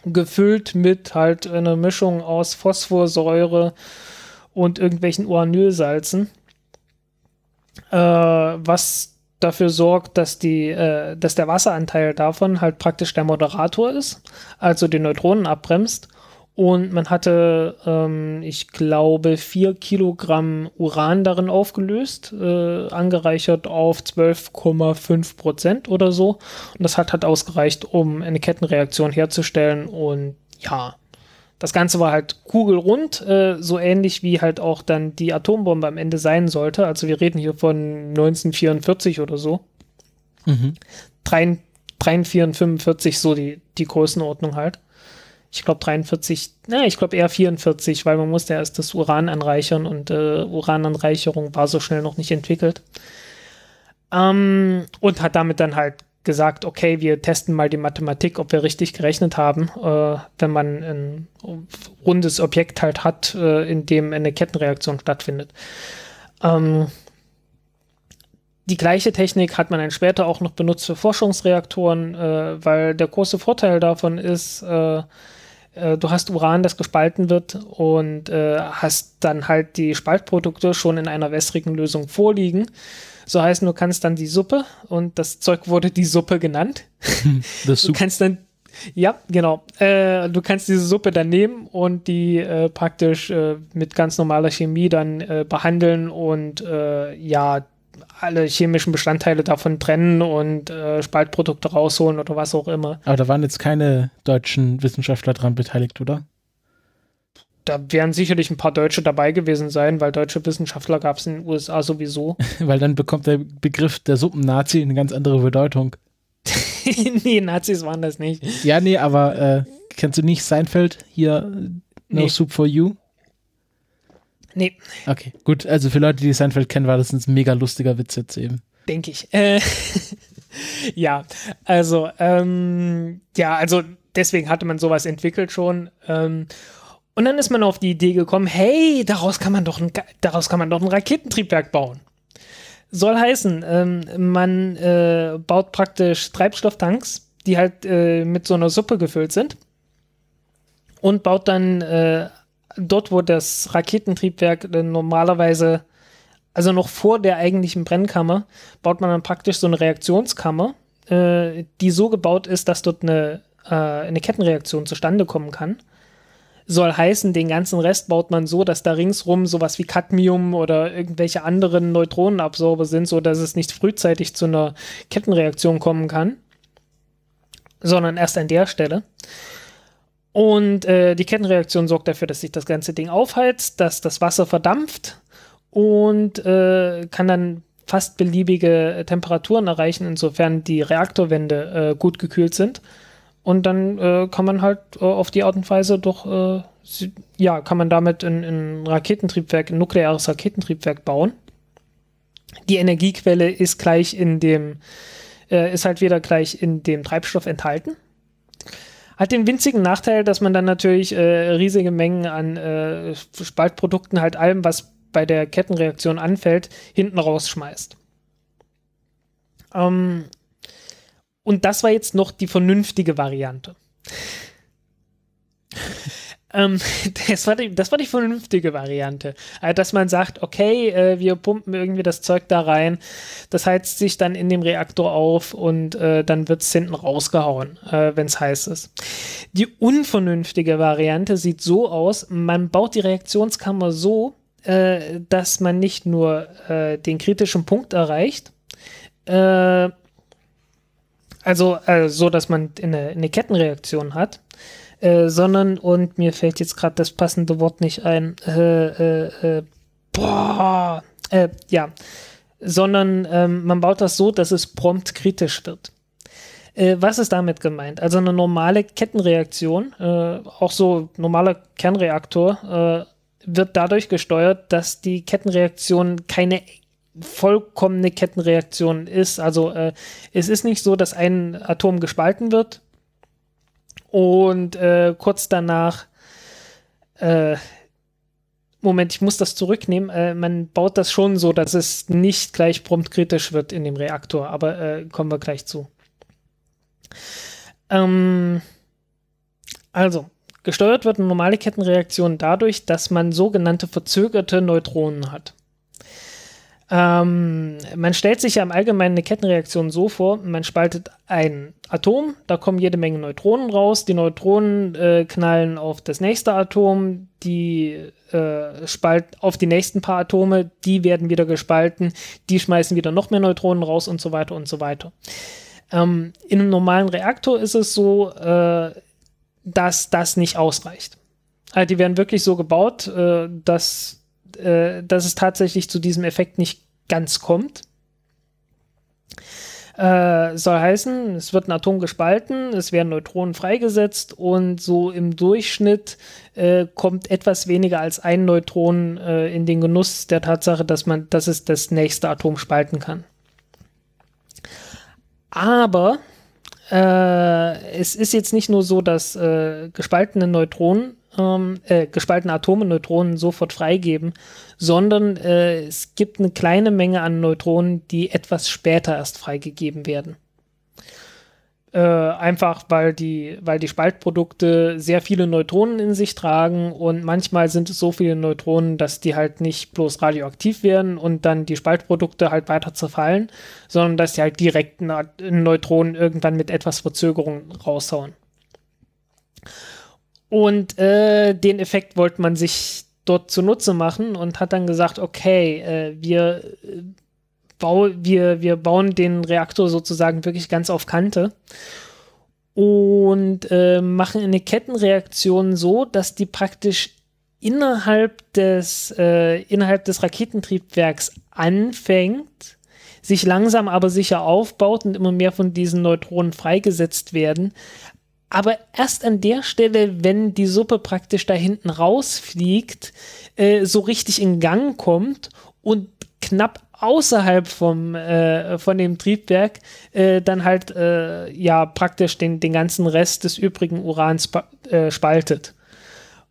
gefüllt mit halt einer Mischung aus Phosphorsäure und irgendwelchen Uranylsalzen, äh, was dafür sorgt, dass, die, äh, dass der Wasseranteil davon halt praktisch der Moderator ist, also die Neutronen abbremst und man hatte, ähm, ich glaube, vier Kilogramm Uran darin aufgelöst, äh, angereichert auf 12,5 Prozent oder so. Und das hat halt ausgereicht, um eine Kettenreaktion herzustellen. Und ja, das Ganze war halt kugelrund, äh, so ähnlich wie halt auch dann die Atombombe am Ende sein sollte. Also wir reden hier von 1944 oder so. Mhm. 3, 43, 45, so die, die Größenordnung halt ich glaube 43, na, ich glaube eher 44, weil man musste erst das Uran anreichern und äh, Urananreicherung war so schnell noch nicht entwickelt. Ähm, und hat damit dann halt gesagt, okay, wir testen mal die Mathematik, ob wir richtig gerechnet haben, äh, wenn man ein rundes Objekt halt hat, äh, in dem eine Kettenreaktion stattfindet. Ähm, die gleiche Technik hat man dann später auch noch benutzt für Forschungsreaktoren, äh, weil der große Vorteil davon ist, äh, äh, du hast Uran, das gespalten wird und äh, hast dann halt die Spaltprodukte schon in einer wässrigen Lösung vorliegen. So heißt, du kannst dann die Suppe und das Zeug wurde die Suppe genannt. Das du kannst dann ja, genau. Äh, du kannst diese Suppe dann nehmen und die äh, praktisch äh, mit ganz normaler Chemie dann äh, behandeln und äh, ja, alle chemischen Bestandteile davon trennen und äh, Spaltprodukte rausholen oder was auch immer. Aber da waren jetzt keine deutschen Wissenschaftler dran beteiligt, oder? Da wären sicherlich ein paar Deutsche dabei gewesen sein, weil deutsche Wissenschaftler gab es in den USA sowieso. weil dann bekommt der Begriff der Suppennazi eine ganz andere Bedeutung. nee, Nazis waren das nicht. Ja, nee, aber äh, kennst du nicht Seinfeld? Hier, No nee. Soup for You? Nee. Okay, gut. Also für Leute, die Seinfeld kennen, war das ein mega lustiger Witz jetzt eben. Denke ich. Äh, ja, also, ähm, ja, also deswegen hatte man sowas entwickelt schon. Ähm, und dann ist man auf die Idee gekommen, hey, daraus kann man doch ein, daraus kann man doch ein Raketentriebwerk bauen. Soll heißen, ähm, man äh, baut praktisch Treibstofftanks, die halt äh, mit so einer Suppe gefüllt sind und baut dann äh, dort, wo das Raketentriebwerk normalerweise, also noch vor der eigentlichen Brennkammer, baut man dann praktisch so eine Reaktionskammer, äh, die so gebaut ist, dass dort eine, äh, eine Kettenreaktion zustande kommen kann. Soll heißen, den ganzen Rest baut man so, dass da ringsrum sowas wie Cadmium oder irgendwelche anderen Neutronenabsorber sind, sodass es nicht frühzeitig zu einer Kettenreaktion kommen kann, sondern erst an der Stelle. Und äh, die Kettenreaktion sorgt dafür, dass sich das ganze Ding aufheizt, dass das Wasser verdampft und äh, kann dann fast beliebige äh, Temperaturen erreichen, insofern die Reaktorwände äh, gut gekühlt sind. Und dann äh, kann man halt äh, auf die Art und Weise doch, äh, ja, kann man damit ein Raketentriebwerk, ein nukleares Raketentriebwerk bauen. Die Energiequelle ist gleich in dem, äh, ist halt wieder gleich in dem Treibstoff enthalten. Hat den winzigen Nachteil, dass man dann natürlich äh, riesige Mengen an äh, Spaltprodukten, halt allem, was bei der Kettenreaktion anfällt, hinten rausschmeißt. Ähm, und das war jetzt noch die vernünftige Variante. Ähm, das, war die, das war die vernünftige Variante. Also, dass man sagt, okay, äh, wir pumpen irgendwie das Zeug da rein, das heizt sich dann in dem Reaktor auf und äh, dann wird es hinten rausgehauen, äh, wenn es heiß ist. Die unvernünftige Variante sieht so aus, man baut die Reaktionskammer so, äh, dass man nicht nur äh, den kritischen Punkt erreicht, äh, also, also so, dass man eine, eine Kettenreaktion hat, äh, sondern, und mir fällt jetzt gerade das passende Wort nicht ein, äh, äh, äh boah, äh, ja, sondern ähm, man baut das so, dass es prompt kritisch wird. was ist damit gemeint? Also eine normale Kettenreaktion, auch so normaler Kernreaktor, wird dadurch gesteuert, dass die Kettenreaktion keine vollkommene Kettenreaktion ist. Also äh, es ist nicht so, dass ein Atom gespalten wird und äh, kurz danach, äh, Moment, ich muss das zurücknehmen. Äh, man baut das schon so, dass es nicht gleich prompt kritisch wird in dem Reaktor, aber äh, kommen wir gleich zu. Ähm, also, gesteuert wird eine normale Kettenreaktion dadurch, dass man sogenannte verzögerte Neutronen hat. Ähm, man stellt sich ja im Allgemeinen eine Kettenreaktion so vor, man spaltet ein Atom, da kommen jede Menge Neutronen raus, die Neutronen äh, knallen auf das nächste Atom, die äh, spalten auf die nächsten paar Atome, die werden wieder gespalten, die schmeißen wieder noch mehr Neutronen raus und so weiter und so weiter. Ähm, in einem normalen Reaktor ist es so, äh, dass das nicht ausreicht. Also die werden wirklich so gebaut, äh, dass äh, dass es tatsächlich zu diesem Effekt nicht ganz kommt. Äh, soll heißen, es wird ein Atom gespalten, es werden Neutronen freigesetzt und so im Durchschnitt äh, kommt etwas weniger als ein Neutron äh, in den Genuss der Tatsache, dass man, dass es das nächste Atom spalten kann. Aber äh, es ist jetzt nicht nur so, dass äh, gespaltene Neutronen ähm, äh, gespaltene Atome Neutronen sofort freigeben, sondern äh, es gibt eine kleine Menge an Neutronen, die etwas später erst freigegeben werden. Äh, einfach weil die, weil die Spaltprodukte sehr viele Neutronen in sich tragen und manchmal sind es so viele Neutronen, dass die halt nicht bloß radioaktiv werden und dann die Spaltprodukte halt weiter zerfallen, sondern dass die halt direkt Neutronen irgendwann mit etwas Verzögerung raushauen. Und äh, den Effekt wollte man sich dort zunutze machen und hat dann gesagt, okay, äh, wir, äh, bau, wir, wir bauen den Reaktor sozusagen wirklich ganz auf Kante und äh, machen eine Kettenreaktion so, dass die praktisch innerhalb des, äh, innerhalb des Raketentriebwerks anfängt, sich langsam aber sicher aufbaut und immer mehr von diesen Neutronen freigesetzt werden, aber erst an der Stelle, wenn die Suppe praktisch da hinten rausfliegt, äh, so richtig in Gang kommt und knapp außerhalb vom, äh, von dem Triebwerk äh, dann halt äh, ja praktisch den, den ganzen Rest des übrigen Urans äh, spaltet.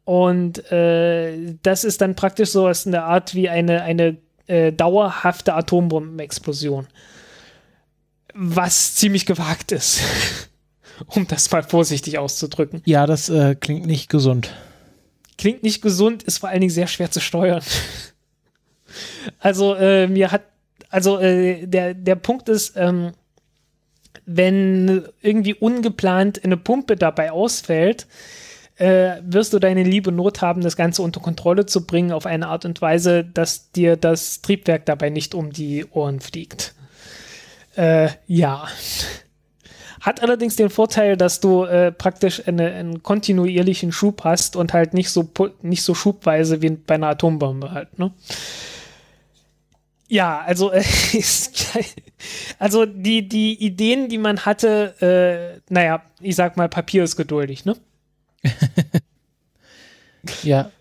Und äh, das ist dann praktisch so was in der Art wie eine, eine äh, dauerhafte Atombombenexplosion. Was ziemlich gewagt ist. um das mal vorsichtig auszudrücken. Ja, das äh, klingt nicht gesund. Klingt nicht gesund, ist vor allen Dingen sehr schwer zu steuern. also äh, mir hat, also äh, der, der Punkt ist, ähm, wenn irgendwie ungeplant eine Pumpe dabei ausfällt, äh, wirst du deine liebe Not haben, das Ganze unter Kontrolle zu bringen, auf eine Art und Weise, dass dir das Triebwerk dabei nicht um die Ohren fliegt. Äh, ja. Hat allerdings den Vorteil, dass du äh, praktisch eine, einen kontinuierlichen Schub hast und halt nicht so, nicht so schubweise wie bei einer Atombombe halt, ne? Ja, also, äh, also die, die Ideen, die man hatte, äh, naja, ich sag mal, Papier ist geduldig, ne? ja.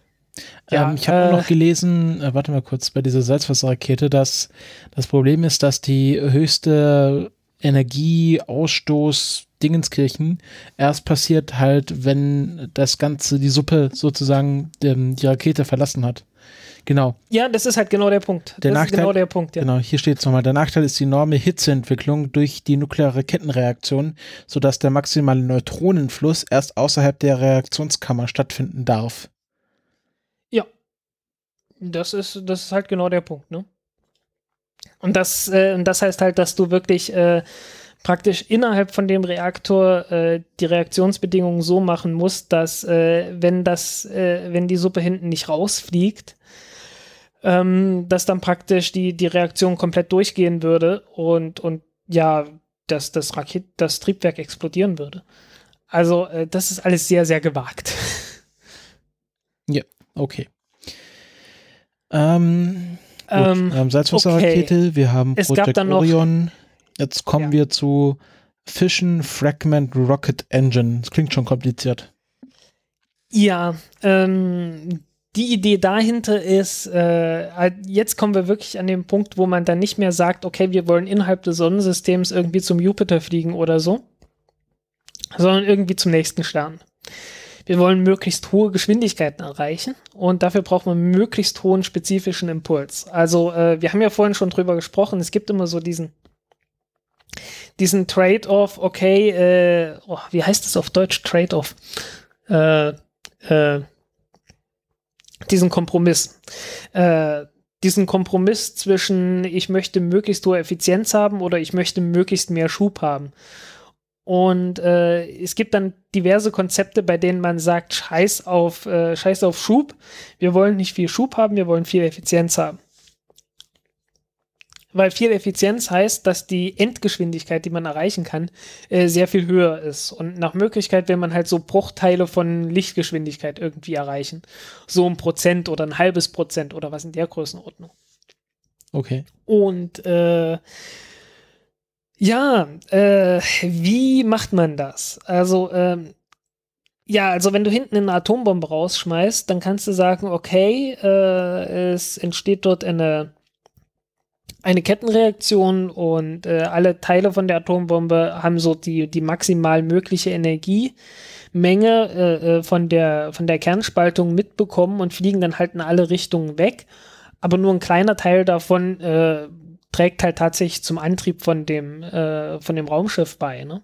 ja ähm, ich habe äh, noch gelesen, äh, warte mal kurz, bei dieser Salzwasserrakete, dass das Problem ist, dass die höchste Energieausstoß Dingenskirchen erst passiert halt, wenn das Ganze, die Suppe sozusagen ähm, die Rakete verlassen hat. Genau. Ja, das ist halt genau der Punkt. Der das Nachteil, genau der Punkt, ja. Genau, hier steht es nochmal. Der Nachteil ist die enorme Hitzeentwicklung durch die nukleare Kettenreaktion, sodass der maximale Neutronenfluss erst außerhalb der Reaktionskammer stattfinden darf. Ja. Das ist, das ist halt genau der Punkt, ne? Und das, äh, und das heißt halt, dass du wirklich äh, praktisch innerhalb von dem Reaktor äh, die Reaktionsbedingungen so machen musst, dass äh, wenn das, äh, wenn die Suppe hinten nicht rausfliegt, ähm, dass dann praktisch die, die Reaktion komplett durchgehen würde und, und ja, dass das Raket, das Triebwerk explodieren würde. Also, äh, das ist alles sehr, sehr gewagt. Ja, okay. Ähm, ähm, haben Salzwasserrakete, okay. wir haben es Project Orion. Jetzt kommen ja. wir zu Fission Fragment Rocket Engine. Das klingt schon kompliziert. Ja, ähm, die Idee dahinter ist, äh, halt, jetzt kommen wir wirklich an den Punkt, wo man dann nicht mehr sagt, okay, wir wollen innerhalb des Sonnensystems irgendwie zum Jupiter fliegen oder so, sondern irgendwie zum nächsten Stern wir wollen möglichst hohe Geschwindigkeiten erreichen und dafür braucht man möglichst hohen spezifischen Impuls. Also äh, wir haben ja vorhin schon drüber gesprochen, es gibt immer so diesen diesen Trade-off, okay, äh, oh, wie heißt das auf Deutsch Trade-off? Äh, äh diesen Kompromiss. Äh, diesen Kompromiss zwischen ich möchte möglichst hohe Effizienz haben oder ich möchte möglichst mehr Schub haben. Und äh, es gibt dann diverse Konzepte, bei denen man sagt, scheiß auf, äh, scheiß auf Schub. Wir wollen nicht viel Schub haben, wir wollen viel Effizienz haben. Weil viel Effizienz heißt, dass die Endgeschwindigkeit, die man erreichen kann, äh, sehr viel höher ist. Und nach Möglichkeit will man halt so Bruchteile von Lichtgeschwindigkeit irgendwie erreichen. So ein Prozent oder ein halbes Prozent oder was in der Größenordnung. Okay. Und äh, ja, äh, wie macht man das? Also, ähm, ja, also wenn du hinten eine Atombombe rausschmeißt, dann kannst du sagen, okay, äh, es entsteht dort eine, eine Kettenreaktion und äh, alle Teile von der Atombombe haben so die, die maximal mögliche Energiemenge äh, äh von, der, von der Kernspaltung mitbekommen und fliegen dann halt in alle Richtungen weg. Aber nur ein kleiner Teil davon äh, trägt halt tatsächlich zum Antrieb von dem, äh, von dem Raumschiff bei. Ne?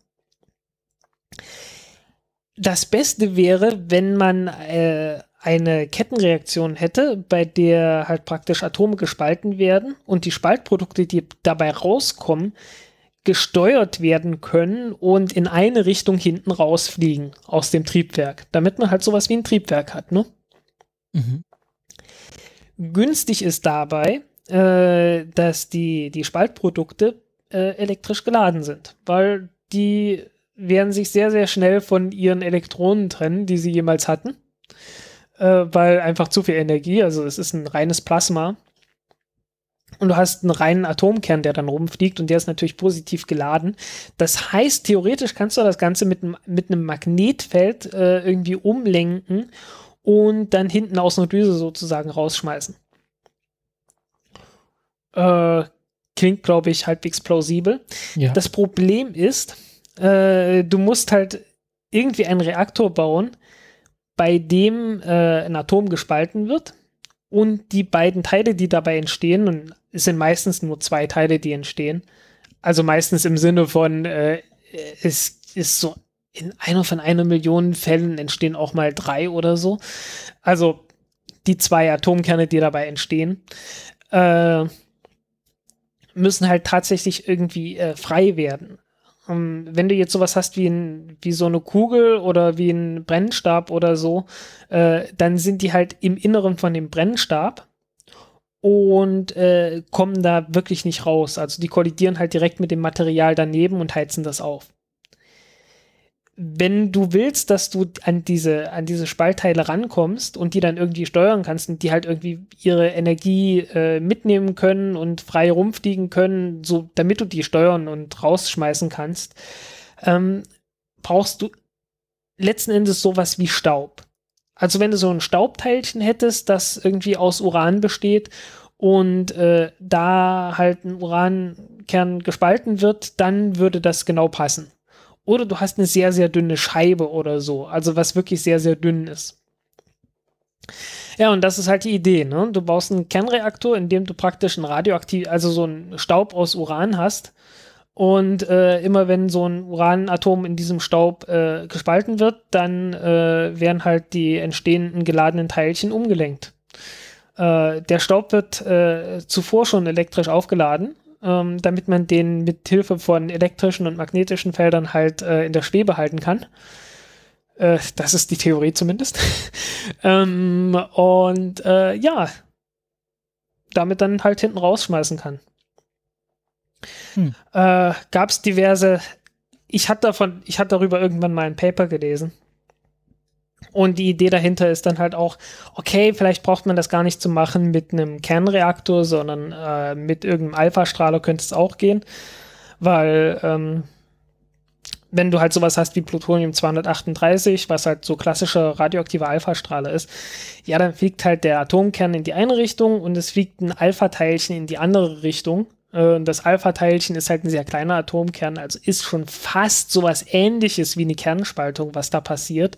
Das Beste wäre, wenn man äh, eine Kettenreaktion hätte, bei der halt praktisch Atome gespalten werden und die Spaltprodukte, die dabei rauskommen, gesteuert werden können und in eine Richtung hinten rausfliegen aus dem Triebwerk, damit man halt sowas wie ein Triebwerk hat, ne? Mhm. Günstig ist dabei, äh, dass die, die Spaltprodukte äh, elektrisch geladen sind, weil die werden sich sehr, sehr schnell von ihren Elektronen trennen, die sie jemals hatten, äh, weil einfach zu viel Energie, also es ist ein reines Plasma. Und du hast einen reinen Atomkern, der dann rumfliegt und der ist natürlich positiv geladen. Das heißt, theoretisch kannst du das Ganze mit einem, mit einem Magnetfeld äh, irgendwie umlenken und dann hinten aus einer Düse sozusagen rausschmeißen. Äh, klingt, glaube ich, halbwegs plausibel. Ja. Das Problem ist, äh, du musst halt irgendwie einen Reaktor bauen, bei dem äh, ein Atom gespalten wird und die beiden Teile, die dabei entstehen, und es sind meistens nur zwei Teile, die entstehen, also meistens im Sinne von, äh, es ist so, in einer von einer Million Fällen entstehen auch mal drei oder so. Also die zwei Atomkerne, die dabei entstehen. Äh, müssen halt tatsächlich irgendwie äh, frei werden. Ähm, wenn du jetzt sowas hast wie, ein, wie so eine Kugel oder wie ein Brennstab oder so, äh, dann sind die halt im Inneren von dem Brennstab und äh, kommen da wirklich nicht raus. Also die kollidieren halt direkt mit dem Material daneben und heizen das auf wenn du willst, dass du an diese, an diese Spaltteile rankommst und die dann irgendwie steuern kannst und die halt irgendwie ihre Energie äh, mitnehmen können und frei rumfliegen können, so damit du die steuern und rausschmeißen kannst, ähm, brauchst du letzten Endes sowas wie Staub. Also wenn du so ein Staubteilchen hättest, das irgendwie aus Uran besteht und äh, da halt ein Urankern gespalten wird, dann würde das genau passen. Oder du hast eine sehr, sehr dünne Scheibe oder so. Also was wirklich sehr, sehr dünn ist. Ja, und das ist halt die Idee. Ne? Du baust einen Kernreaktor, in dem du praktisch einen radioaktiv, also so einen Staub aus Uran hast. Und äh, immer wenn so ein Uranatom in diesem Staub äh, gespalten wird, dann äh, werden halt die entstehenden geladenen Teilchen umgelenkt. Äh, der Staub wird äh, zuvor schon elektrisch aufgeladen ähm, damit man den mit Hilfe von elektrischen und magnetischen Feldern halt äh, in der Schwebe halten kann. Äh, das ist die Theorie zumindest. ähm, und äh, ja, damit dann halt hinten rausschmeißen kann. Hm. Äh, Gab es diverse. Ich hatte davon, ich hatte darüber irgendwann mal ein Paper gelesen. Und die Idee dahinter ist dann halt auch, okay, vielleicht braucht man das gar nicht zu machen mit einem Kernreaktor, sondern äh, mit irgendeinem Alpha-Strahler könnte es auch gehen, weil ähm, wenn du halt sowas hast wie Plutonium 238, was halt so klassischer radioaktiver Alpha-Strahler ist, ja, dann fliegt halt der Atomkern in die eine Richtung und es fliegt ein Alpha-Teilchen in die andere Richtung. Äh, das Alpha-Teilchen ist halt ein sehr kleiner Atomkern, also ist schon fast sowas ähnliches wie eine Kernspaltung, was da passiert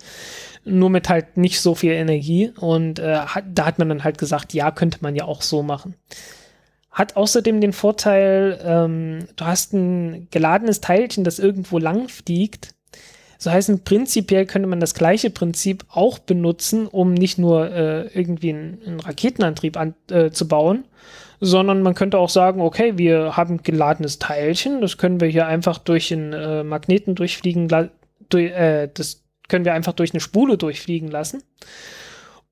nur mit halt nicht so viel Energie. Und äh, hat, da hat man dann halt gesagt, ja, könnte man ja auch so machen. Hat außerdem den Vorteil, ähm, du hast ein geladenes Teilchen, das irgendwo lang fliegt. So heißen prinzipiell könnte man das gleiche Prinzip auch benutzen, um nicht nur äh, irgendwie einen, einen Raketenantrieb an, äh, zu bauen, sondern man könnte auch sagen, okay, wir haben geladenes Teilchen, das können wir hier einfach durch einen äh, Magneten durchfliegen, durch, äh, das können wir einfach durch eine Spule durchfliegen lassen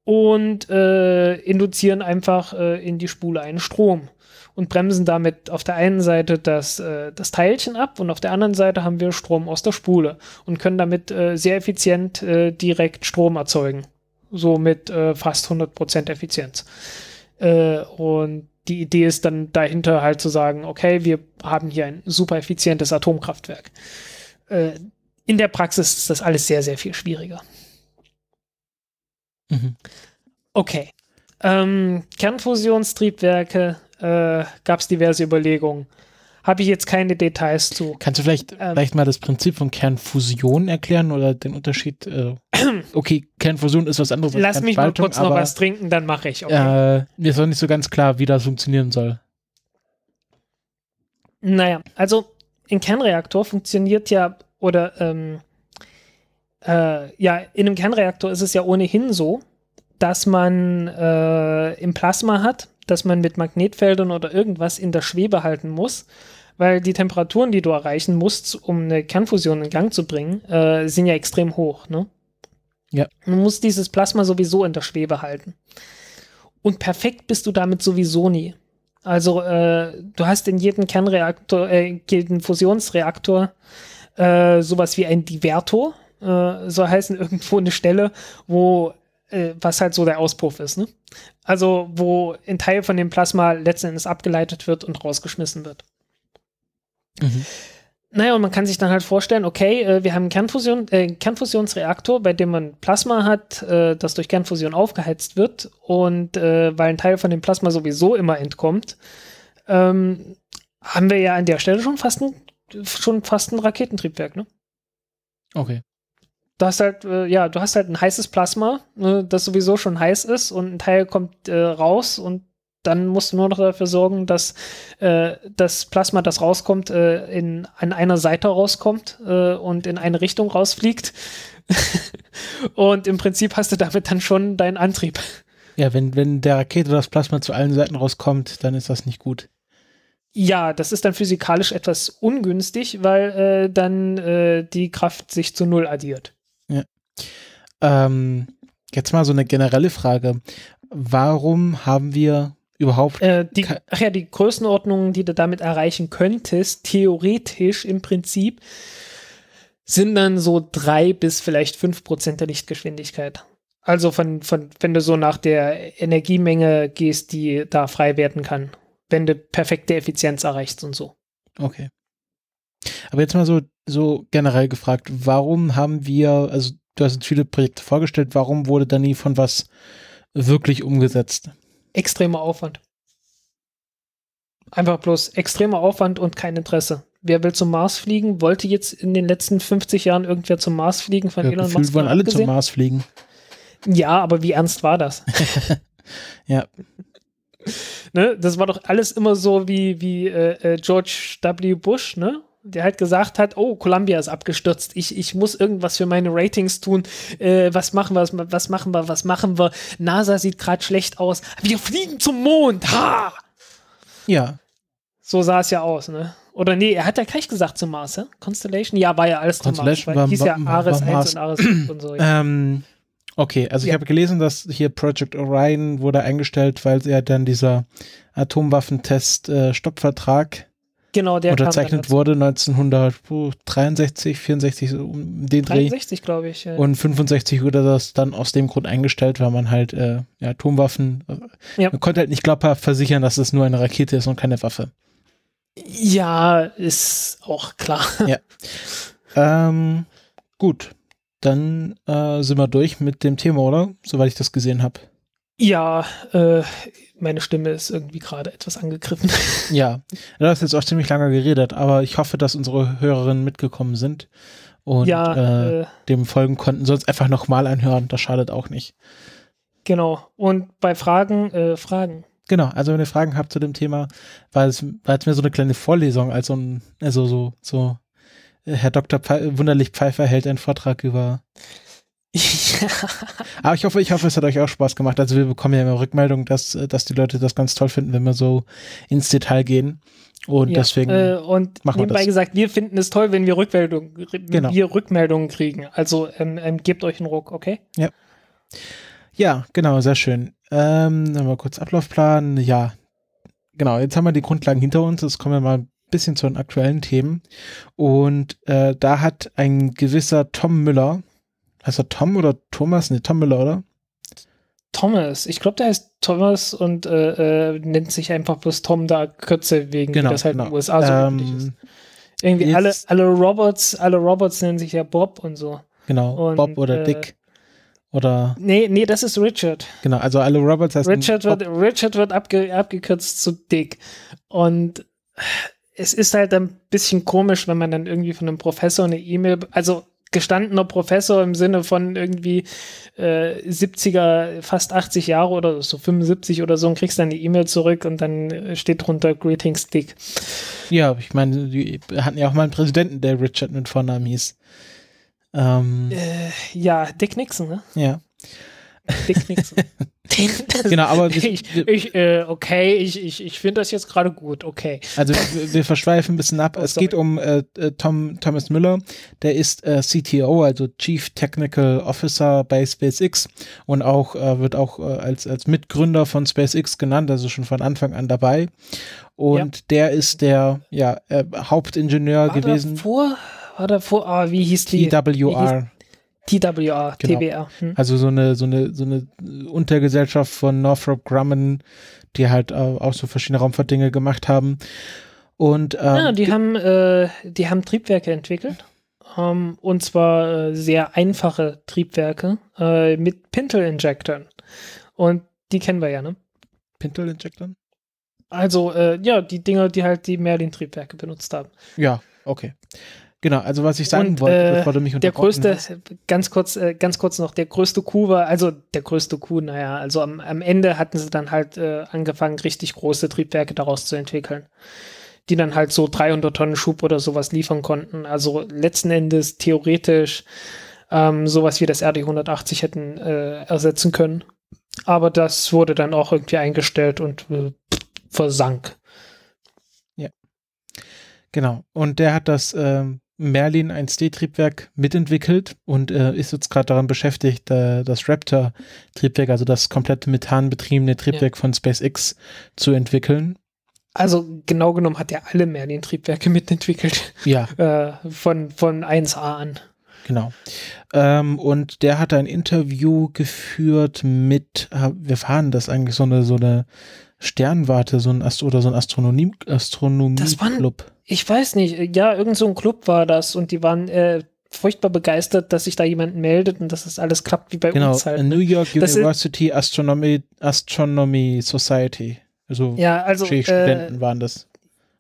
und äh, induzieren einfach äh, in die Spule einen Strom und bremsen damit auf der einen Seite das, äh, das Teilchen ab und auf der anderen Seite haben wir Strom aus der Spule und können damit äh, sehr effizient äh, direkt Strom erzeugen. So mit äh, fast 100% Effizienz. und die Idee ist dann dahinter halt zu sagen, okay, wir haben hier ein super effizientes Atomkraftwerk in der Praxis ist das alles sehr, sehr viel schwieriger. Mhm. Okay. Ähm, Kernfusionstriebwerke äh, gab es diverse Überlegungen. Habe ich jetzt keine Details zu. Kannst du vielleicht, ähm, vielleicht mal das Prinzip von Kernfusion erklären oder den Unterschied? Äh, okay, Kernfusion ist was anderes. Lass mich mal kurz aber, noch was trinken, dann mache ich. Okay. Äh, mir ist noch nicht so ganz klar, wie das funktionieren soll. Naja, also ein Kernreaktor funktioniert ja oder ähm, äh, ja, in einem Kernreaktor ist es ja ohnehin so, dass man äh, im Plasma hat, dass man mit Magnetfeldern oder irgendwas in der Schwebe halten muss, weil die Temperaturen, die du erreichen musst, um eine Kernfusion in Gang zu bringen, äh, sind ja extrem hoch. Ne? Ja. Man muss dieses Plasma sowieso in der Schwebe halten. Und perfekt bist du damit sowieso nie. Also äh, du hast in jedem Kernreaktor, äh, jeden Fusionsreaktor äh, äh, sowas wie ein Divertor, äh, soll heißen irgendwo eine Stelle, wo äh, was halt so der Auspuff ist. Ne? Also wo ein Teil von dem Plasma letzten Endes abgeleitet wird und rausgeschmissen wird. Mhm. Naja, und man kann sich dann halt vorstellen, okay, äh, wir haben einen Kernfusion, äh, Kernfusionsreaktor, bei dem man Plasma hat, äh, das durch Kernfusion aufgeheizt wird. Und äh, weil ein Teil von dem Plasma sowieso immer entkommt, ähm, haben wir ja an der Stelle schon fast einen schon fast ein Raketentriebwerk, ne? Okay. Du hast halt, äh, ja, du hast halt ein heißes Plasma, ne, das sowieso schon heiß ist und ein Teil kommt äh, raus und dann musst du nur noch dafür sorgen, dass äh, das Plasma, das rauskommt, äh, in, an einer Seite rauskommt äh, und in eine Richtung rausfliegt. und im Prinzip hast du damit dann schon deinen Antrieb. Ja, wenn, wenn der Rakete das Plasma zu allen Seiten rauskommt, dann ist das nicht gut. Ja, das ist dann physikalisch etwas ungünstig, weil äh, dann äh, die Kraft sich zu Null addiert. Ja. Ähm, jetzt mal so eine generelle Frage. Warum haben wir überhaupt. Äh, die, ach ja, die Größenordnungen, die du damit erreichen könntest, theoretisch im Prinzip, sind dann so drei bis vielleicht fünf Prozent der Lichtgeschwindigkeit. Also von, von, wenn du so nach der Energiemenge gehst, die da frei werden kann wenn du perfekte Effizienz erreichst und so. Okay. Aber jetzt mal so, so generell gefragt, warum haben wir, also du hast jetzt viele Projekte vorgestellt, warum wurde da nie von was wirklich umgesetzt? Extremer Aufwand. Einfach bloß extremer Aufwand und kein Interesse. Wer will zum Mars fliegen? Wollte jetzt in den letzten 50 Jahren irgendwer zum Mars fliegen von ja, Elon Musk? wollen alle abgesehen? zum Mars fliegen. Ja, aber wie ernst war das? ja ne? Das war doch alles immer so wie, wie äh, äh, George W. Bush, ne? der halt gesagt hat, oh, Columbia ist abgestürzt, ich, ich muss irgendwas für meine Ratings tun, äh, was machen wir, was, machen wir, was machen wir, NASA sieht gerade schlecht aus, wir fliegen zum Mond, ha! Ja. So sah es ja aus, ne? Oder nee, er hat ja gleich gesagt zum Mars, ne? Constellation, ja, war ja alles zum Mars, weil war, hieß ja Ares war, war 1 und Ares und so. Ja. Ähm, Okay, also ja. ich habe gelesen, dass hier Project Orion wurde eingestellt, weil er dann dieser Atomwaffentest-Stoppvertrag äh, genau, unterzeichnet wurde 1963, 64, so um den 63, glaube ich. Ja. Und 65 wurde das dann aus dem Grund eingestellt, weil man halt äh, Atomwaffen, äh, ja. man konnte halt nicht glaubhaft versichern, dass es nur eine Rakete ist und keine Waffe. Ja, ist auch klar. Ja. Ähm, gut, dann äh, sind wir durch mit dem Thema, oder? Soweit ich das gesehen habe. Ja, äh, meine Stimme ist irgendwie gerade etwas angegriffen. ja, du hast jetzt auch ziemlich lange geredet, aber ich hoffe, dass unsere Hörerinnen mitgekommen sind und ja, äh, äh dem folgen konnten. Sonst einfach nochmal anhören, das schadet auch nicht. Genau. Und bei Fragen, äh, Fragen. Genau, also wenn ihr Fragen habt zu dem Thema, war es, war es mir so eine kleine Vorlesung, also, also so, so Herr Dr. Pfe Wunderlich Pfeiffer hält einen Vortrag über. Aber ich hoffe, ich hoffe, es hat euch auch Spaß gemacht. Also wir bekommen ja immer Rückmeldungen, dass, dass die Leute das ganz toll finden, wenn wir so ins Detail gehen. Und ja, deswegen äh, und machen nebenbei wir das. gesagt, wir finden es toll, wenn wir Rückmeldungen, genau. wir Rückmeldungen kriegen. Also ähm, ähm, gebt euch einen Ruck, okay? Ja. Ja, genau, sehr schön. Ähm, dann mal kurz Ablaufplan. Ja, genau. Jetzt haben wir die Grundlagen hinter uns. Jetzt kommen wir mal bisschen zu den aktuellen Themen. Und äh, da hat ein gewisser Tom Müller, heißt er Tom oder Thomas? Ne, Tom Müller, oder? Thomas. Ich glaube, der heißt Thomas und äh, äh, nennt sich einfach bloß Tom da Kürze wegen, genau, wie das halt genau. in den USA genau. so ähm, ist. Irgendwie alle, alle Robots, alle Robots nennen sich ja Bob und so. Genau, und, Bob oder äh, Dick. Oder nee, nee, das ist Richard. Genau, also alle Robots heißt Richard wird, Richard wird abge, abgekürzt zu Dick. Und es ist halt ein bisschen komisch, wenn man dann irgendwie von einem Professor eine E-Mail, also gestandener Professor im Sinne von irgendwie äh, 70er, fast 80 Jahre oder so 75 oder so und kriegst dann die E-Mail zurück und dann äh, steht drunter Greetings Dick. Ja, ich meine, die hatten ja auch mal einen Präsidenten, der Richard mit Vornamen hieß. Ähm, äh, ja, Dick Nixon, ne? Ja. Dick Nixon. genau, aber wir, ich, ich äh, okay, ich, ich, ich finde das jetzt gerade gut, okay. Also wir, wir verschweifen ein bisschen ab. Oh, es sorry. geht um äh, äh Tom, Thomas Müller, der ist äh, CTO, also Chief Technical Officer bei SpaceX und auch äh, wird auch äh, als, als Mitgründer von SpaceX genannt, also schon von Anfang an dabei. Und ja. der ist der ja, Hauptingenieur War gewesen. vor, War davor, oh, ah, wie hieß die? TWR. E TWA, genau. TBR. Hm. Also so eine, so eine, so eine Untergesellschaft von Northrop Grumman, die halt äh, auch so verschiedene Raumfahrtdinge gemacht haben. Und ähm, ja, die, haben, äh, die haben Triebwerke entwickelt. Ähm, und zwar äh, sehr einfache Triebwerke äh, mit pintle injectern Und die kennen wir ja, ne? pintle injectern Also, äh, ja, die Dinger, die halt die Merlin-Triebwerke benutzt haben. Ja, okay. Genau, also was ich sagen und, wollte, äh, bevor du mich Der größte, hast. ganz kurz, äh, ganz kurz noch, der größte Coup war, also der größte Coup, naja, also am, am Ende hatten sie dann halt äh, angefangen, richtig große Triebwerke daraus zu entwickeln, die dann halt so 300 Tonnen Schub oder sowas liefern konnten. Also letzten Endes theoretisch ähm, sowas wie das RD-180 hätten äh, ersetzen können. Aber das wurde dann auch irgendwie eingestellt und äh, versank. Genau. Und der hat das ähm, Merlin 1D-Triebwerk mitentwickelt und äh, ist jetzt gerade daran beschäftigt, äh, das Raptor-Triebwerk, also das komplette Methan betriebene Triebwerk ja. von SpaceX, zu entwickeln. Also genau genommen hat er alle Merlin-Triebwerke mitentwickelt. Ja. Äh, von, von 1A an. Genau. Ähm, und der hat ein Interview geführt mit, wir fahren das eigentlich so eine, so eine Sternwarte, so ein Ast oder so ein Astronomie, Astronomie waren, Club. Ich weiß nicht, ja, irgend so ein Club war das und die waren äh, furchtbar begeistert, dass sich da jemand meldet und dass das alles klappt wie bei genau, uns halt. Ne? New York University das, Astronomy, Astronomy Society. Also, ja, also Studenten äh, waren das.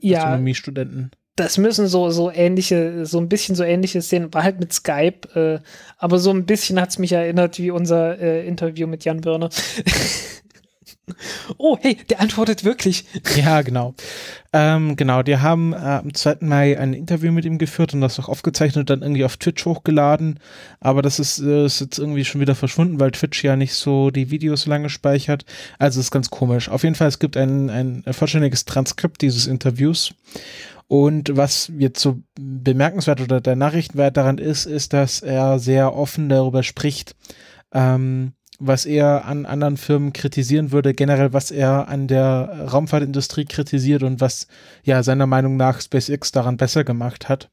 Ja, Astronomiestudenten. Das müssen so, so ähnliche, so ein bisschen so ähnliche Szenen, war halt mit Skype, äh, aber so ein bisschen hat es mich erinnert wie unser äh, Interview mit Jan Birne. Oh, hey, der antwortet wirklich. Ja, genau. Ähm, genau, die haben äh, am 2. Mai ein Interview mit ihm geführt und das auch aufgezeichnet und dann irgendwie auf Twitch hochgeladen. Aber das ist, äh, ist jetzt irgendwie schon wieder verschwunden, weil Twitch ja nicht so die Videos lange speichert. Also ist ganz komisch. Auf jeden Fall, es gibt ein, ein vollständiges Transkript dieses Interviews. Und was jetzt so bemerkenswert oder der Nachrichtenwert daran ist, ist, dass er sehr offen darüber spricht, ähm, was er an anderen Firmen kritisieren würde, generell was er an der Raumfahrtindustrie kritisiert und was ja seiner Meinung nach SpaceX daran besser gemacht hat.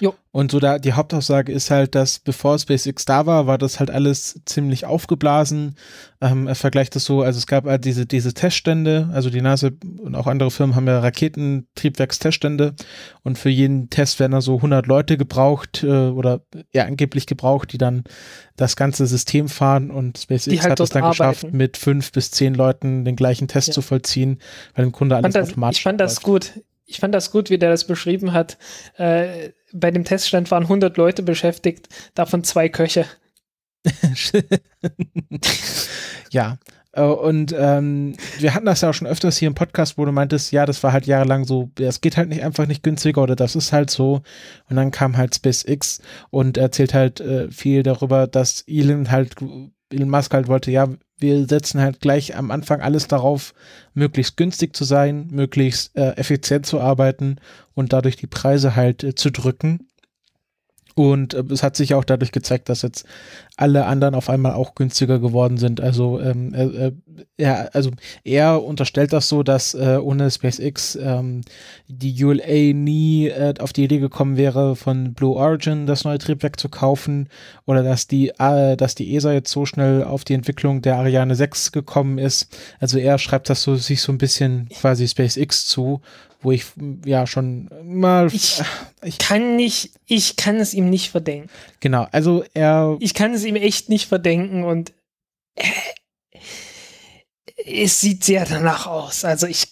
Jo. Und so da die Hauptaussage ist halt, dass bevor SpaceX da war, war das halt alles ziemlich aufgeblasen. Ähm, er vergleicht das so, also es gab halt diese, diese Teststände, also die NASA und auch andere Firmen haben ja Raketentriebwerksteststände und für jeden Test werden da so 100 Leute gebraucht äh, oder ja angeblich gebraucht, die dann das ganze System fahren und SpaceX halt hat es dann arbeiten. geschafft, mit fünf bis zehn Leuten den gleichen Test ja. zu vollziehen, weil im Grunde alles fand das, automatisch Ich fand läuft. das gut ich fand das gut, wie der das beschrieben hat. Äh, bei dem Teststand waren 100 Leute beschäftigt, davon zwei Köche. ja, äh, und ähm, wir hatten das ja auch schon öfters hier im Podcast, wo du meintest, ja, das war halt jahrelang so, es geht halt nicht einfach nicht günstiger oder das ist halt so. Und dann kam halt SpaceX und erzählt halt äh, viel darüber, dass Elon halt Elon Musk halt wollte, ja, wir setzen halt gleich am Anfang alles darauf, möglichst günstig zu sein, möglichst äh, effizient zu arbeiten und dadurch die Preise halt äh, zu drücken. Und äh, es hat sich auch dadurch gezeigt, dass jetzt alle anderen auf einmal auch günstiger geworden sind. Also, ähm, äh, er, äh, also er unterstellt das so, dass äh, ohne SpaceX ähm, die ULA nie äh, auf die Idee gekommen wäre, von Blue Origin das neue Triebwerk zu kaufen oder dass die, äh, dass die ESA jetzt so schnell auf die Entwicklung der Ariane 6 gekommen ist. Also er schreibt das so sich so ein bisschen quasi SpaceX zu wo ich ja schon mal. Ich, äh, ich, kann nicht, ich kann es ihm nicht verdenken. Genau, also er. Ich kann es ihm echt nicht verdenken und äh, es sieht sehr danach aus. Also ich,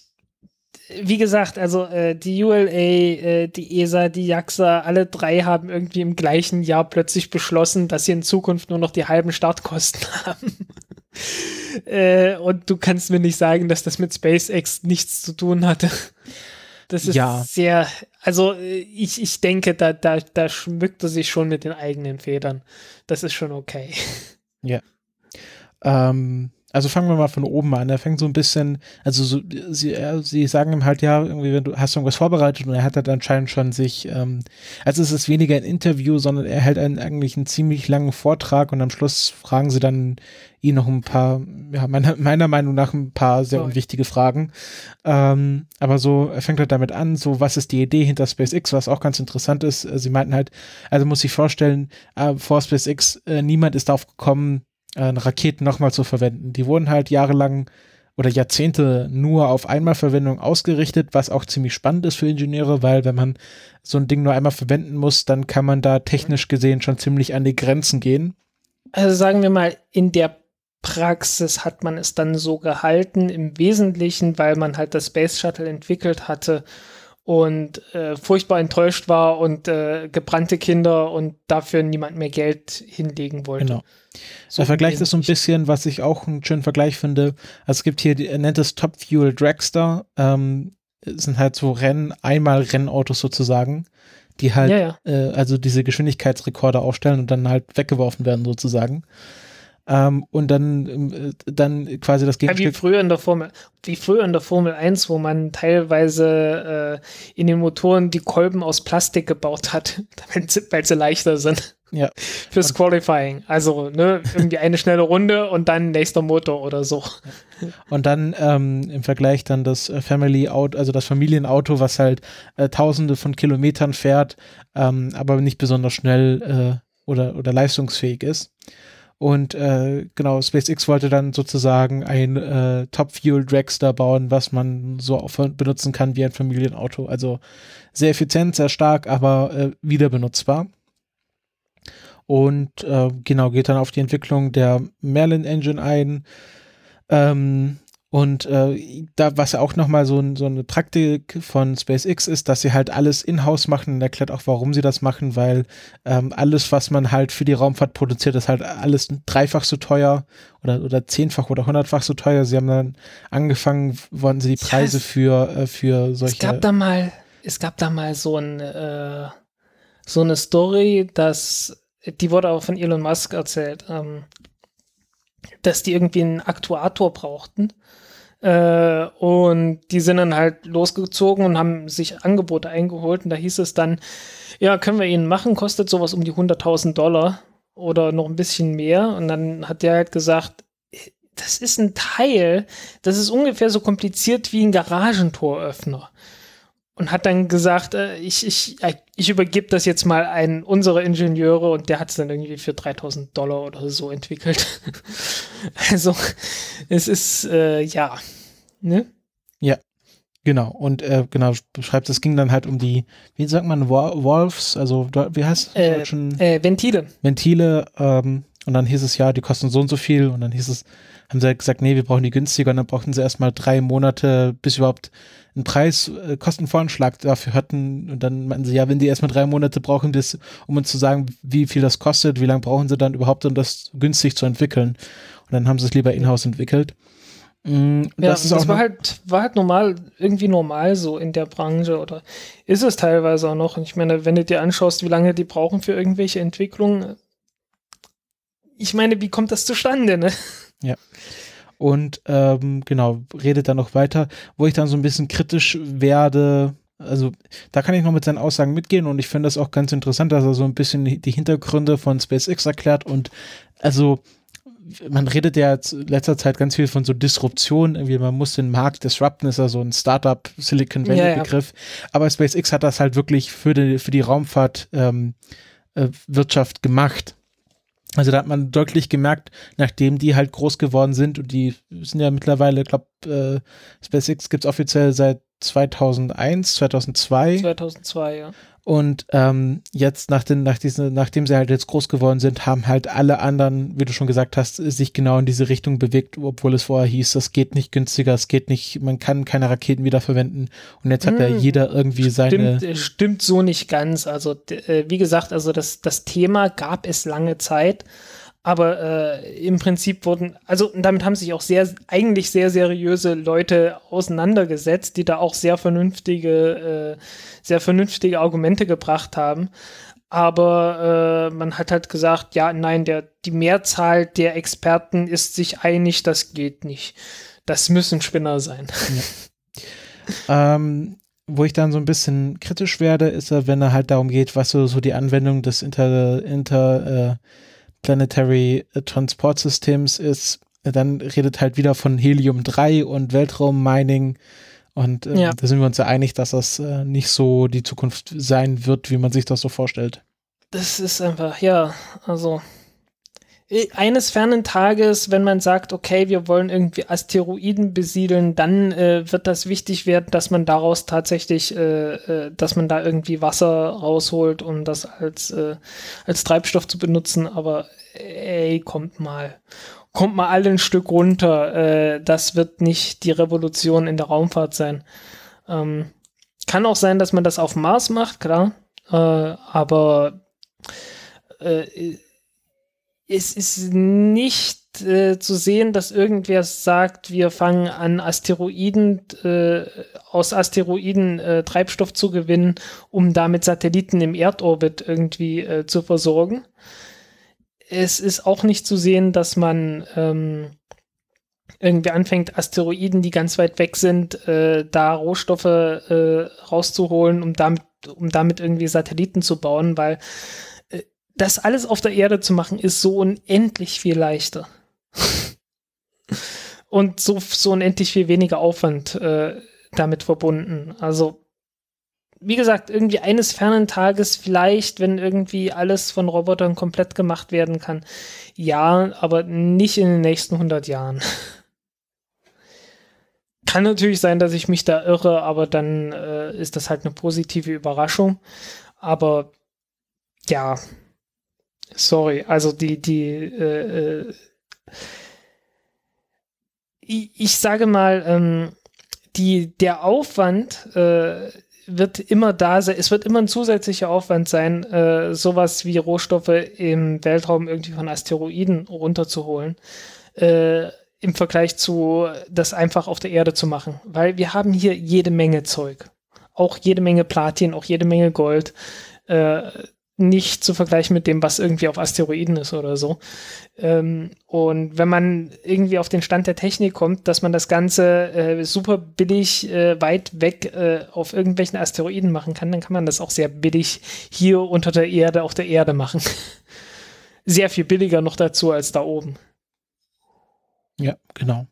wie gesagt, also äh, die ULA, äh, die ESA, die JAXA, alle drei haben irgendwie im gleichen Jahr plötzlich beschlossen, dass sie in Zukunft nur noch die halben Startkosten haben. äh, und du kannst mir nicht sagen, dass das mit SpaceX nichts zu tun hatte. Das ist ja. sehr, also äh, ich, ich denke, da, da, da schmückt er sich schon mit den eigenen Federn. Das ist schon okay. Ja. Ähm, also fangen wir mal von oben an. Er fängt so ein bisschen, also so, sie, ja, sie sagen ihm halt, ja, irgendwie, wenn du hast irgendwas vorbereitet und er hat halt anscheinend schon sich, ähm, also es ist weniger ein Interview, sondern er hält einen, eigentlich einen ziemlich langen Vortrag und am Schluss fragen sie dann ihn noch ein paar, ja, meiner, meiner Meinung nach ein paar sehr Sorry. unwichtige Fragen. Ähm, aber so, er fängt halt damit an, so, was ist die Idee hinter SpaceX, was auch ganz interessant ist. Äh, sie meinten halt, also muss ich vorstellen, äh, vor SpaceX, äh, niemand ist darauf gekommen, äh, Raketen nochmal zu verwenden. Die wurden halt jahrelang oder Jahrzehnte nur auf Einmalverwendung ausgerichtet, was auch ziemlich spannend ist für Ingenieure, weil wenn man so ein Ding nur einmal verwenden muss, dann kann man da technisch gesehen schon ziemlich an die Grenzen gehen. Also sagen wir mal, in der Praxis hat man es dann so gehalten, im Wesentlichen, weil man halt das Space Shuttle entwickelt hatte und äh, furchtbar enttäuscht war und äh, gebrannte Kinder und dafür niemand mehr Geld hinlegen wollte. Genau. So Der Vergleich so ein bisschen, was ich auch einen schönen Vergleich finde. Also es gibt hier, er nennt es Top Fuel Dragster, ähm, sind halt so Rennen, einmal Rennautos sozusagen, die halt, ja, ja. Äh, also diese Geschwindigkeitsrekorde aufstellen und dann halt weggeworfen werden sozusagen ähm, und dann, ähm, äh, dann quasi das Gegenstück. Ja, wie früher in der Formel, wie früher in der Formel 1, wo man teilweise äh, in den Motoren die Kolben aus Plastik gebaut hat, weil sie leichter sind. Ja. Fürs Qualifying. Also, ne, irgendwie eine schnelle Runde und dann nächster Motor oder so. Und dann ähm, im Vergleich dann das äh, Family Auto, also das Familienauto, was halt äh, tausende von Kilometern fährt, ähm, aber nicht besonders schnell äh, oder, oder leistungsfähig ist. Und äh, genau, SpaceX wollte dann sozusagen ein äh, Top-Fuel-Dragster bauen, was man so auch benutzen kann wie ein Familienauto. Also sehr effizient, sehr stark, aber äh, wieder benutzbar. Und äh, genau, geht dann auf die Entwicklung der Merlin Engine ein. Ähm, und äh, da, was auch nochmal so, so eine Praktik von SpaceX ist, dass sie halt alles in-house machen und erklärt auch, warum sie das machen, weil ähm, alles, was man halt für die Raumfahrt produziert, ist halt alles dreifach so teuer oder, oder zehnfach oder hundertfach so teuer. Sie haben dann angefangen, wollen sie die Preise ja, für, äh, für solche. Es gab da mal, es gab da mal so ein, äh, so eine Story, dass die wurde auch von Elon Musk erzählt. Ähm, dass die irgendwie einen Aktuator brauchten. Äh, und die sind dann halt losgezogen und haben sich Angebote eingeholt. Und da hieß es dann, ja, können wir ihnen machen, kostet sowas um die 100.000 Dollar oder noch ein bisschen mehr. Und dann hat der halt gesagt, äh, das ist ein Teil, das ist ungefähr so kompliziert wie ein Garagentoröffner und hat dann gesagt, äh, ich, ich, äh, ich übergebe das jetzt mal einen unserer Ingenieure und der hat es dann irgendwie für 3000 Dollar oder so entwickelt. also es ist, äh, ja, ne? Ja, genau. Und äh, genau, beschreibt, es ging dann halt um die, wie sagt man, Wolves, also wie heißt es? Äh, äh, Ventile. Ventile, ähm, und dann hieß es, ja, die kosten so und so viel. Und dann hieß es, haben sie halt gesagt, nee, wir brauchen die günstiger. Und dann brauchten sie erstmal drei Monate, bis überhaupt einen Preis, äh, Kostenvoranschlag dafür hatten. Und dann meinten sie, ja, wenn die erstmal drei Monate brauchen, das, um uns zu sagen, wie viel das kostet, wie lange brauchen sie dann überhaupt, um das günstig zu entwickeln. Und dann haben sie es lieber in-house entwickelt. Mm, ja, das, das war, halt, war halt normal, irgendwie normal so in der Branche oder ist es teilweise auch noch. Und ich meine, wenn du dir anschaust, wie lange die brauchen für irgendwelche Entwicklungen, ich meine, wie kommt das zustande? Ne? Ja und ähm, genau, redet dann noch weiter, wo ich dann so ein bisschen kritisch werde. Also da kann ich noch mit seinen Aussagen mitgehen und ich finde das auch ganz interessant, dass er so ein bisschen die Hintergründe von SpaceX erklärt und also man redet ja in letzter Zeit ganz viel von so Disruption, irgendwie man muss den Markt disrupten, ist ja so ein Startup Silicon Valley ja, ja. Begriff. Aber SpaceX hat das halt wirklich für die, für die Raumfahrt ähm, äh, Wirtschaft gemacht. Also da hat man deutlich gemerkt, nachdem die halt groß geworden sind und die sind ja mittlerweile, ich glaube, äh, SpaceX gibt es offiziell seit 2001, 2002. 2002, ja. Und ähm, jetzt, nach den, nach diesen, nachdem sie halt jetzt groß geworden sind, haben halt alle anderen, wie du schon gesagt hast, sich genau in diese Richtung bewegt, obwohl es vorher hieß, das geht nicht günstiger, es geht nicht, man kann keine Raketen wieder verwenden. Und jetzt hat hm. ja jeder irgendwie seine. Stimmt, äh, stimmt so nicht ganz. Also, äh, wie gesagt, also das, das Thema gab es lange Zeit, aber äh, im Prinzip wurden, also damit haben sich auch sehr, eigentlich sehr seriöse Leute auseinandergesetzt, die da auch sehr vernünftige, äh, sehr vernünftige Argumente gebracht haben. Aber äh, man hat halt gesagt, ja, nein, der, die Mehrzahl der Experten ist sich einig, das geht nicht. Das müssen Spinner sein. Ja. ähm, wo ich dann so ein bisschen kritisch werde, ist, wenn er halt darum geht, was so, so die Anwendung des Inter, Inter äh, Planetary äh, Transport Systems ist, dann redet halt wieder von Helium-3 und Weltraum-Mining. Und ähm, ja. da sind wir uns ja einig, dass das äh, nicht so die Zukunft sein wird, wie man sich das so vorstellt. Das ist einfach, ja, also äh, eines fernen Tages, wenn man sagt, okay, wir wollen irgendwie Asteroiden besiedeln, dann äh, wird das wichtig werden, dass man daraus tatsächlich, äh, äh, dass man da irgendwie Wasser rausholt, um das als, äh, als Treibstoff zu benutzen. Aber ey, kommt mal. Kommt mal alle ein Stück runter. Äh, das wird nicht die Revolution in der Raumfahrt sein. Ähm, kann auch sein, dass man das auf Mars macht, klar. aber es ist nicht äh, zu sehen, dass irgendwer sagt, wir fangen an, Asteroiden äh, aus Asteroiden äh, Treibstoff zu gewinnen, um damit Satelliten im Erdorbit irgendwie äh, zu versorgen. Es ist auch nicht zu sehen, dass man ähm, irgendwie anfängt, Asteroiden, die ganz weit weg sind, äh, da Rohstoffe äh, rauszuholen, um damit, um damit irgendwie Satelliten zu bauen, weil das alles auf der Erde zu machen, ist so unendlich viel leichter. Und so, so unendlich viel weniger Aufwand äh, damit verbunden. Also, wie gesagt, irgendwie eines fernen Tages vielleicht, wenn irgendwie alles von Robotern komplett gemacht werden kann. Ja, aber nicht in den nächsten 100 Jahren. Kann natürlich sein, dass ich mich da irre, aber dann äh, ist das halt eine positive Überraschung. Aber ja, Sorry, also die, die, äh, ich, äh, ich sage mal, ähm, die, der Aufwand äh, wird immer da sein, es wird immer ein zusätzlicher Aufwand sein, äh, sowas wie Rohstoffe im Weltraum irgendwie von Asteroiden runterzuholen. Äh, im Vergleich zu das einfach auf der Erde zu machen, weil wir haben hier jede Menge Zeug, auch jede Menge Platin, auch jede Menge Gold. Äh, nicht zu vergleichen mit dem, was irgendwie auf Asteroiden ist oder so. Ähm, und wenn man irgendwie auf den Stand der Technik kommt, dass man das Ganze äh, super billig äh, weit weg äh, auf irgendwelchen Asteroiden machen kann, dann kann man das auch sehr billig hier unter der Erde auf der Erde machen. sehr viel billiger noch dazu als da oben. Ja, genau.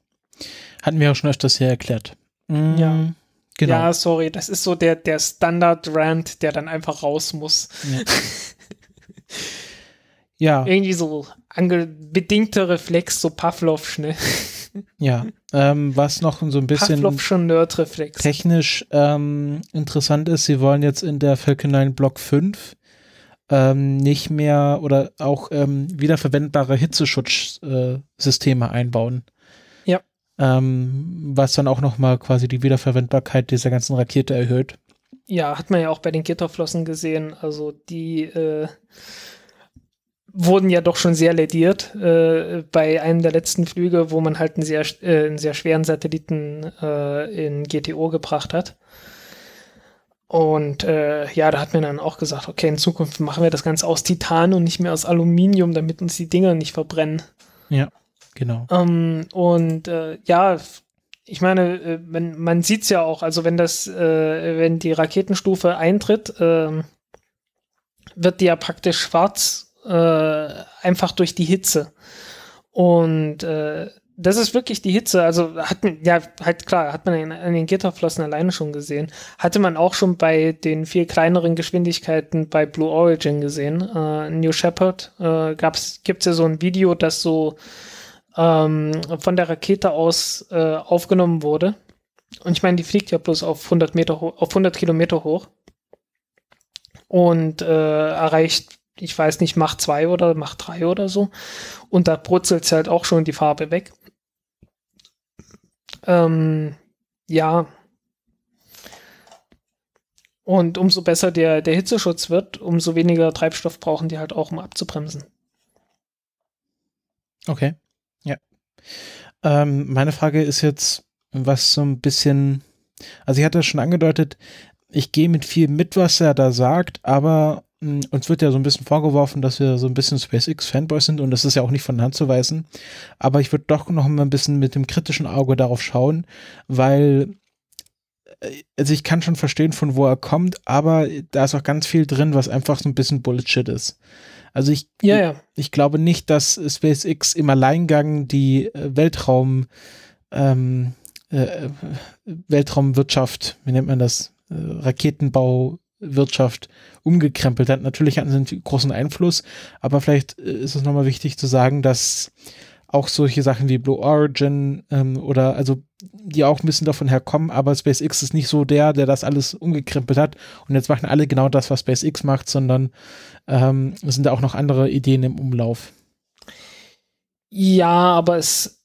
Hatten wir auch schon öfters hier erklärt. Mhm. Ja. Genau. Ja, sorry, das ist so der, der Standard-Rant, der dann einfach raus muss. Ja. ja. Irgendwie so bedingter Reflex, so Pavlovsch, ne? Ja, ähm, was noch so ein bisschen technisch ähm, interessant ist, sie wollen jetzt in der Falcon 9 Block 5 ähm, nicht mehr oder auch ähm, wiederverwendbare Hitzeschutzsysteme äh, einbauen ähm, was dann auch nochmal quasi die Wiederverwendbarkeit dieser ganzen Rakete erhöht. Ja, hat man ja auch bei den Gitterflossen gesehen. Also die äh, wurden ja doch schon sehr lädiert äh, bei einem der letzten Flüge, wo man halt einen sehr, äh, einen sehr schweren Satelliten äh, in GTO gebracht hat. Und äh, ja, da hat man dann auch gesagt, okay, in Zukunft machen wir das Ganze aus Titan und nicht mehr aus Aluminium, damit uns die Dinger nicht verbrennen. Ja. Genau. Ähm, und äh, ja, ich meine, äh, man, man sieht es ja auch, also wenn das, äh, wenn die Raketenstufe eintritt, äh, wird die ja praktisch schwarz, äh, einfach durch die Hitze. Und äh, das ist wirklich die Hitze. Also hat man, ja, halt klar, hat man in den Gitterflossen alleine schon gesehen. Hatte man auch schon bei den viel kleineren Geschwindigkeiten bei Blue Origin gesehen. New Shepard äh, gab's, gibt's ja so ein Video, das so ähm, von der Rakete aus äh, aufgenommen wurde. Und ich meine, die fliegt ja bloß auf 100 Meter hoch, auf 100 Kilometer hoch und äh, erreicht, ich weiß nicht, Mach 2 oder Mach 3 oder so. Und da brutzelt es halt auch schon die Farbe weg. Ähm, ja. Und umso besser der, der Hitzeschutz wird, umso weniger Treibstoff brauchen die halt auch, um abzubremsen. Okay. Ähm, meine Frage ist jetzt, was so ein bisschen, also ich hatte schon angedeutet, ich gehe mit viel mit, was er da sagt, aber mh, hm, uns wird ja so ein bisschen vorgeworfen, dass wir so ein bisschen SpaceX-Fanboys sind und das ist ja auch nicht von der Hand zu weisen. Aber ich würde doch noch mal ein bisschen mit dem kritischen Auge darauf schauen, weil äh, also ich kann schon verstehen, von wo er kommt, aber da ist auch ganz viel drin, was einfach so ein bisschen Bullshit ist. Also ich, ja, ja. ich glaube nicht, dass SpaceX im Alleingang die äh, Weltraum, ähm, äh, Weltraumwirtschaft, wie nennt man das, äh, Raketenbauwirtschaft umgekrempelt hat. Natürlich hatten sie einen großen Einfluss, aber vielleicht äh, ist es nochmal wichtig zu sagen, dass auch solche Sachen wie Blue Origin ähm, oder also die auch ein bisschen davon herkommen, aber SpaceX ist nicht so der, der das alles umgekrempelt hat und jetzt machen alle genau das, was SpaceX macht, sondern ähm, sind da auch noch andere Ideen im Umlauf. Ja, aber es,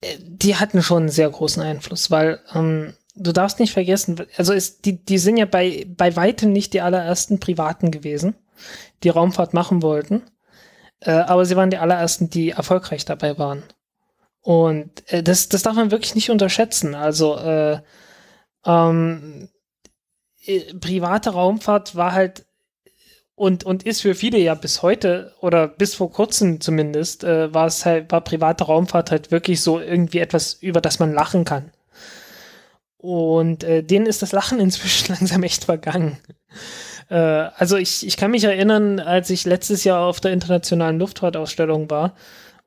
äh, die hatten schon einen sehr großen Einfluss, weil ähm, du darfst nicht vergessen, also ist, die, die sind ja bei, bei weitem nicht die allerersten Privaten gewesen, die Raumfahrt machen wollten, äh, aber sie waren die allerersten, die erfolgreich dabei waren. Und äh, das, das darf man wirklich nicht unterschätzen. Also äh, ähm, äh, private Raumfahrt war halt und, und ist für viele ja bis heute oder bis vor kurzem zumindest, äh, war es halt, war private Raumfahrt halt wirklich so irgendwie etwas, über das man lachen kann. Und äh, denen ist das Lachen inzwischen langsam echt vergangen. Äh, also ich, ich kann mich erinnern, als ich letztes Jahr auf der internationalen Luftfahrtausstellung war,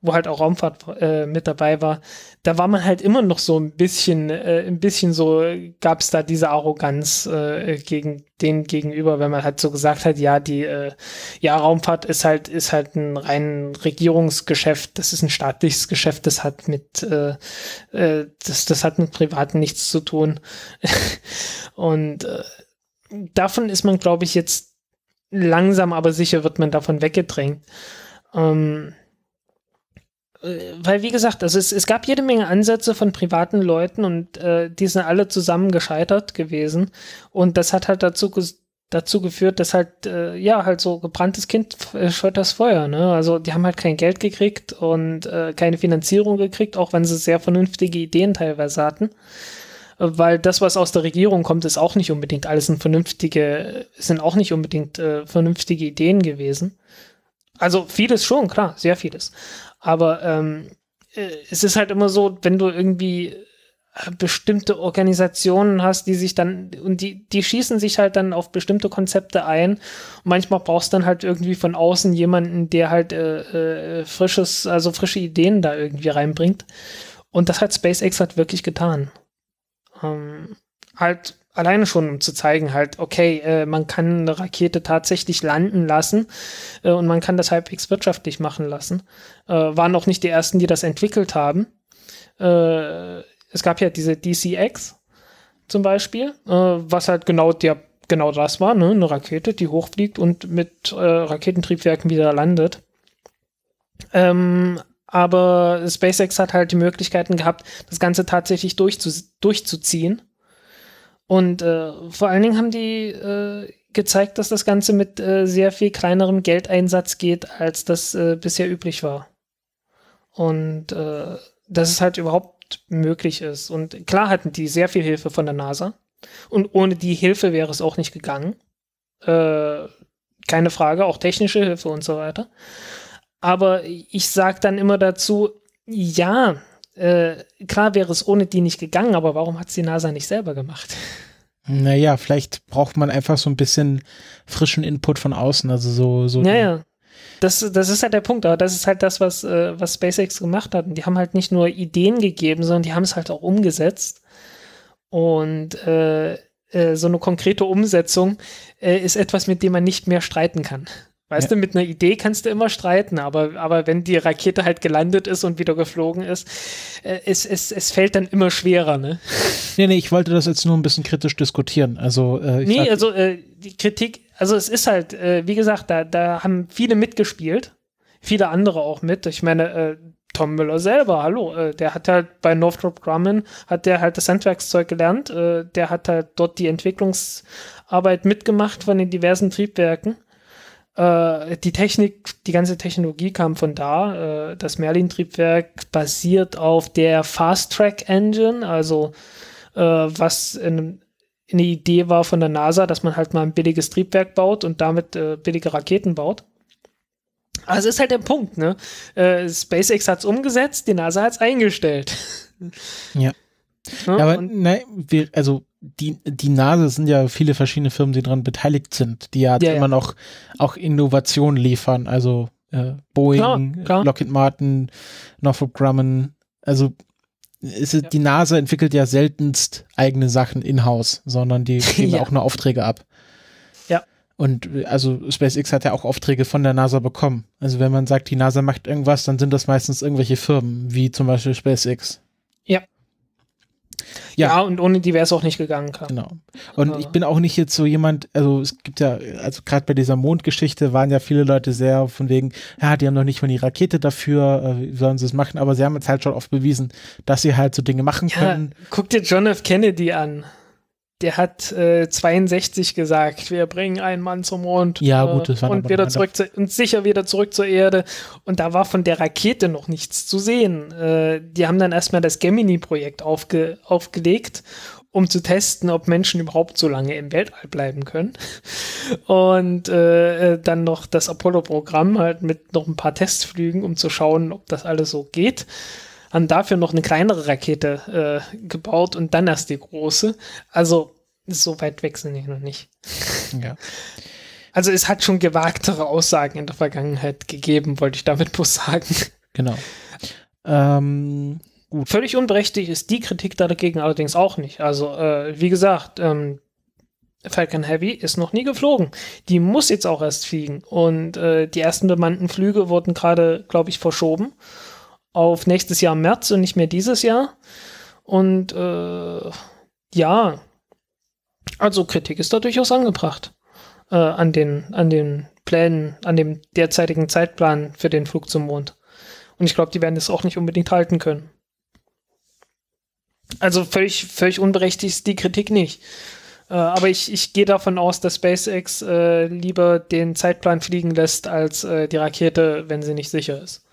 wo halt auch Raumfahrt äh, mit dabei war, da war man halt immer noch so ein bisschen, äh, ein bisschen so, gab es da diese Arroganz äh, gegen den gegenüber, wenn man halt so gesagt hat, ja, die, äh, ja, Raumfahrt ist halt, ist halt ein rein Regierungsgeschäft, das ist ein staatliches Geschäft, das hat mit, äh, äh, das, das hat mit Privaten nichts zu tun. Und äh, davon ist man, glaube ich, jetzt langsam aber sicher wird man davon weggedrängt. Ähm, äh, weil wie gesagt, also es, es gab jede Menge Ansätze von privaten Leuten und äh, die sind alle zusammen gescheitert gewesen. Und das hat halt dazu, dazu geführt, dass halt, äh, ja, halt so gebranntes Kind äh, scheut das Feuer. Ne? Also die haben halt kein Geld gekriegt und äh, keine Finanzierung gekriegt, auch wenn sie sehr vernünftige Ideen teilweise hatten. Äh, weil das, was aus der Regierung kommt, ist auch nicht unbedingt alles sind vernünftige, sind auch nicht unbedingt äh, vernünftige Ideen gewesen. Also vieles schon, klar, sehr vieles. Aber ähm, äh, es ist halt immer so, wenn du irgendwie äh, bestimmte Organisationen hast, die sich dann und die die schießen sich halt dann auf bestimmte Konzepte ein. Und manchmal brauchst du dann halt irgendwie von außen jemanden, der halt äh, äh, frisches, also frische Ideen da irgendwie reinbringt. Und das hat SpaceX halt wirklich getan. Ähm, halt Alleine schon, um zu zeigen halt, okay, äh, man kann eine Rakete tatsächlich landen lassen äh, und man kann das halbwegs wirtschaftlich machen lassen. Äh, waren auch nicht die ersten, die das entwickelt haben. Äh, es gab ja diese DCX zum Beispiel, äh, was halt genau der genau das war, ne? eine Rakete, die hochfliegt und mit äh, Raketentriebwerken wieder landet. Ähm, aber SpaceX hat halt die Möglichkeiten gehabt, das Ganze tatsächlich durchzu durchzuziehen und äh, vor allen Dingen haben die äh, gezeigt, dass das Ganze mit äh, sehr viel kleinerem Geldeinsatz geht, als das äh, bisher üblich war. Und äh, dass es halt überhaupt möglich ist. Und klar hatten die sehr viel Hilfe von der NASA. Und ohne die Hilfe wäre es auch nicht gegangen. Äh, keine Frage, auch technische Hilfe und so weiter. Aber ich sage dann immer dazu, ja, äh, klar wäre es ohne die nicht gegangen, aber warum hat es die NASA nicht selber gemacht? Naja, vielleicht braucht man einfach so ein bisschen frischen Input von außen, also so. so ja, Das, das ist halt der Punkt, aber das ist halt das, was, äh, was SpaceX gemacht hat. Und die haben halt nicht nur Ideen gegeben, sondern die haben es halt auch umgesetzt. Und äh, äh so eine konkrete Umsetzung äh, ist etwas, mit dem man nicht mehr streiten kann. Weißt ja. du, mit einer Idee kannst du immer streiten, aber, aber wenn die Rakete halt gelandet ist und wieder geflogen ist, äh, es, es, es fällt dann immer schwerer, ne? Nee, nee, ich wollte das jetzt nur ein bisschen kritisch diskutieren. Also, äh, nee, also äh, die Kritik, also es ist halt, äh, wie gesagt, da, da haben viele mitgespielt, viele andere auch mit. Ich meine, äh, Tom Müller selber, hallo, äh, der hat halt bei Northrop Grumman, hat der halt das Handwerkszeug gelernt, äh, der hat halt dort die Entwicklungsarbeit mitgemacht von den diversen Triebwerken äh, die Technik, die ganze Technologie kam von da. Äh, das Merlin-Triebwerk basiert auf der Fast Track Engine, also äh, was in, eine Idee war von der NASA, dass man halt mal ein billiges Triebwerk baut und damit äh, billige Raketen baut. Also ist halt der Punkt, ne? Äh, SpaceX hat es umgesetzt, die NASA hat es eingestellt. Ja. ja, ne? ja aber nein, wir, also die, die Nase sind ja viele verschiedene Firmen, die daran beteiligt sind, die ja, ja halt immer ja. noch auch Innovationen liefern. Also äh, Boeing, klar, klar. Lockheed Martin, Northrop Grumman. Also ist, ja. die Nase entwickelt ja seltenst eigene Sachen in-house, sondern die geben ja. auch nur Aufträge ab. Ja. Und also SpaceX hat ja auch Aufträge von der NASA bekommen. Also wenn man sagt, die NASA macht irgendwas, dann sind das meistens irgendwelche Firmen, wie zum Beispiel SpaceX. Ja, ja. ja. und ohne die wäre es auch nicht gegangen. Klar. Genau. Und Aber. Also ich bin auch nicht jetzt so jemand, also es gibt ja, also gerade bei dieser Mondgeschichte waren ja viele Leute sehr von wegen, ja, die haben noch nicht mal die Rakete dafür, äh, wie sollen sie es machen? Aber sie haben jetzt halt schon oft bewiesen, dass sie halt so Dinge machen ja, können. Guck dir John F. Kennedy an der hat äh, 62 gesagt, wir bringen einen Mann zum Mond ja, äh, gut, das war und wieder zurück zu, und sicher wieder zurück zur Erde. Und da war von der Rakete noch nichts zu sehen. Äh, die haben dann erstmal das Gemini-Projekt aufge, aufgelegt, um zu testen, ob Menschen überhaupt so lange im Weltall bleiben können. Und äh, äh dann noch das Apollo-Programm halt mit noch ein paar Testflügen, um zu schauen, ob das alles so geht haben dafür noch eine kleinere Rakete äh, gebaut und dann erst die große. Also so weit weg die noch nicht. Ja. Also es hat schon gewagtere Aussagen in der Vergangenheit gegeben, wollte ich damit bloß sagen. Genau. Ähm, gut. Völlig unberechtigt ist die Kritik dagegen allerdings auch nicht. Also äh, wie gesagt, ähm, Falcon Heavy ist noch nie geflogen. Die muss jetzt auch erst fliegen. Und äh, die ersten bemannten Flüge wurden gerade, glaube ich, verschoben auf nächstes Jahr März und nicht mehr dieses Jahr. Und äh, ja, also Kritik ist da durchaus angebracht äh, an, den, an den Plänen, an dem derzeitigen Zeitplan für den Flug zum Mond. Und ich glaube, die werden das auch nicht unbedingt halten können. Also völlig, völlig unberechtigt ist die Kritik nicht. Äh, aber ich, ich gehe davon aus, dass SpaceX äh, lieber den Zeitplan fliegen lässt, als äh, die Rakete, wenn sie nicht sicher ist.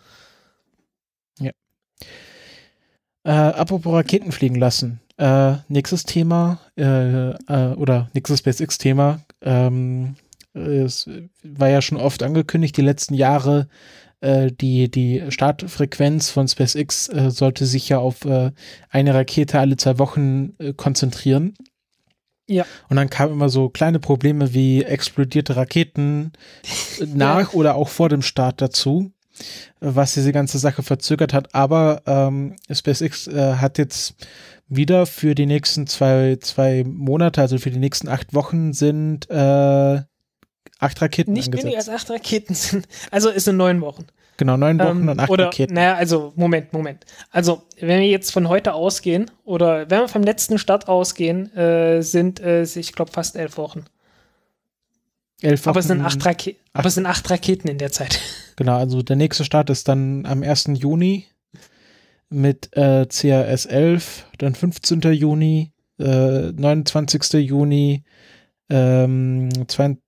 Äh, apropos Raketen fliegen lassen. Äh, nächstes Thema äh, äh, oder nächstes SpaceX-Thema. Ähm, es war ja schon oft angekündigt, die letzten Jahre, äh, die, die Startfrequenz von SpaceX äh, sollte sich ja auf eine Rakete alle zwei Wochen konzentrieren. Ja. Und dann kamen immer so kleine Probleme wie explodierte Raketen nach ja. oder auch vor dem Start dazu was diese ganze Sache verzögert hat. Aber ähm, SpaceX äh, hat jetzt wieder für die nächsten zwei, zwei Monate, also für die nächsten acht Wochen sind äh, acht Raketen Nicht angesetzt. weniger als acht Raketen sind. Also es sind neun Wochen. Genau, neun Wochen ähm, und acht oder, Raketen. Naja, also Moment, Moment. Also wenn wir jetzt von heute ausgehen oder wenn wir vom letzten Start ausgehen, äh, sind es, äh, ich glaube, fast elf Wochen. Elf Wochen. Aber es sind acht, Rake acht. Aber es sind acht Raketen in der Zeit. Genau, also der nächste Start ist dann am 1. Juni mit äh, CRS 11, dann 15. Juni, äh, 29. Juni, ähm, 20,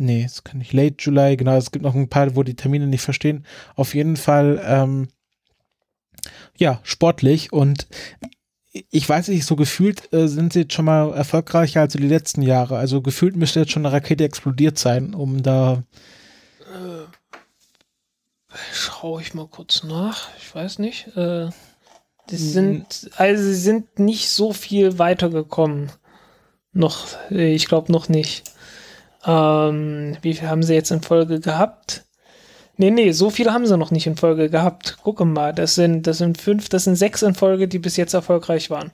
nee, das kann ich, Late July, genau, es gibt noch ein paar, wo die Termine nicht verstehen. Auf jeden Fall, ähm, ja, sportlich und ich weiß nicht, so gefühlt äh, sind sie jetzt schon mal erfolgreicher als die letzten Jahre. Also gefühlt müsste jetzt schon eine Rakete explodiert sein, um da Äh, Schaue ich mal kurz nach. Ich weiß nicht. Äh, die hm. sind, also sie sind nicht so viel weitergekommen. Noch, äh, ich glaube noch nicht. Ähm, wie viel haben sie jetzt in Folge gehabt? Nee, nee, so viele haben sie noch nicht in Folge gehabt. Gucke mal, das sind, das sind fünf, das sind sechs in Folge, die bis jetzt erfolgreich waren.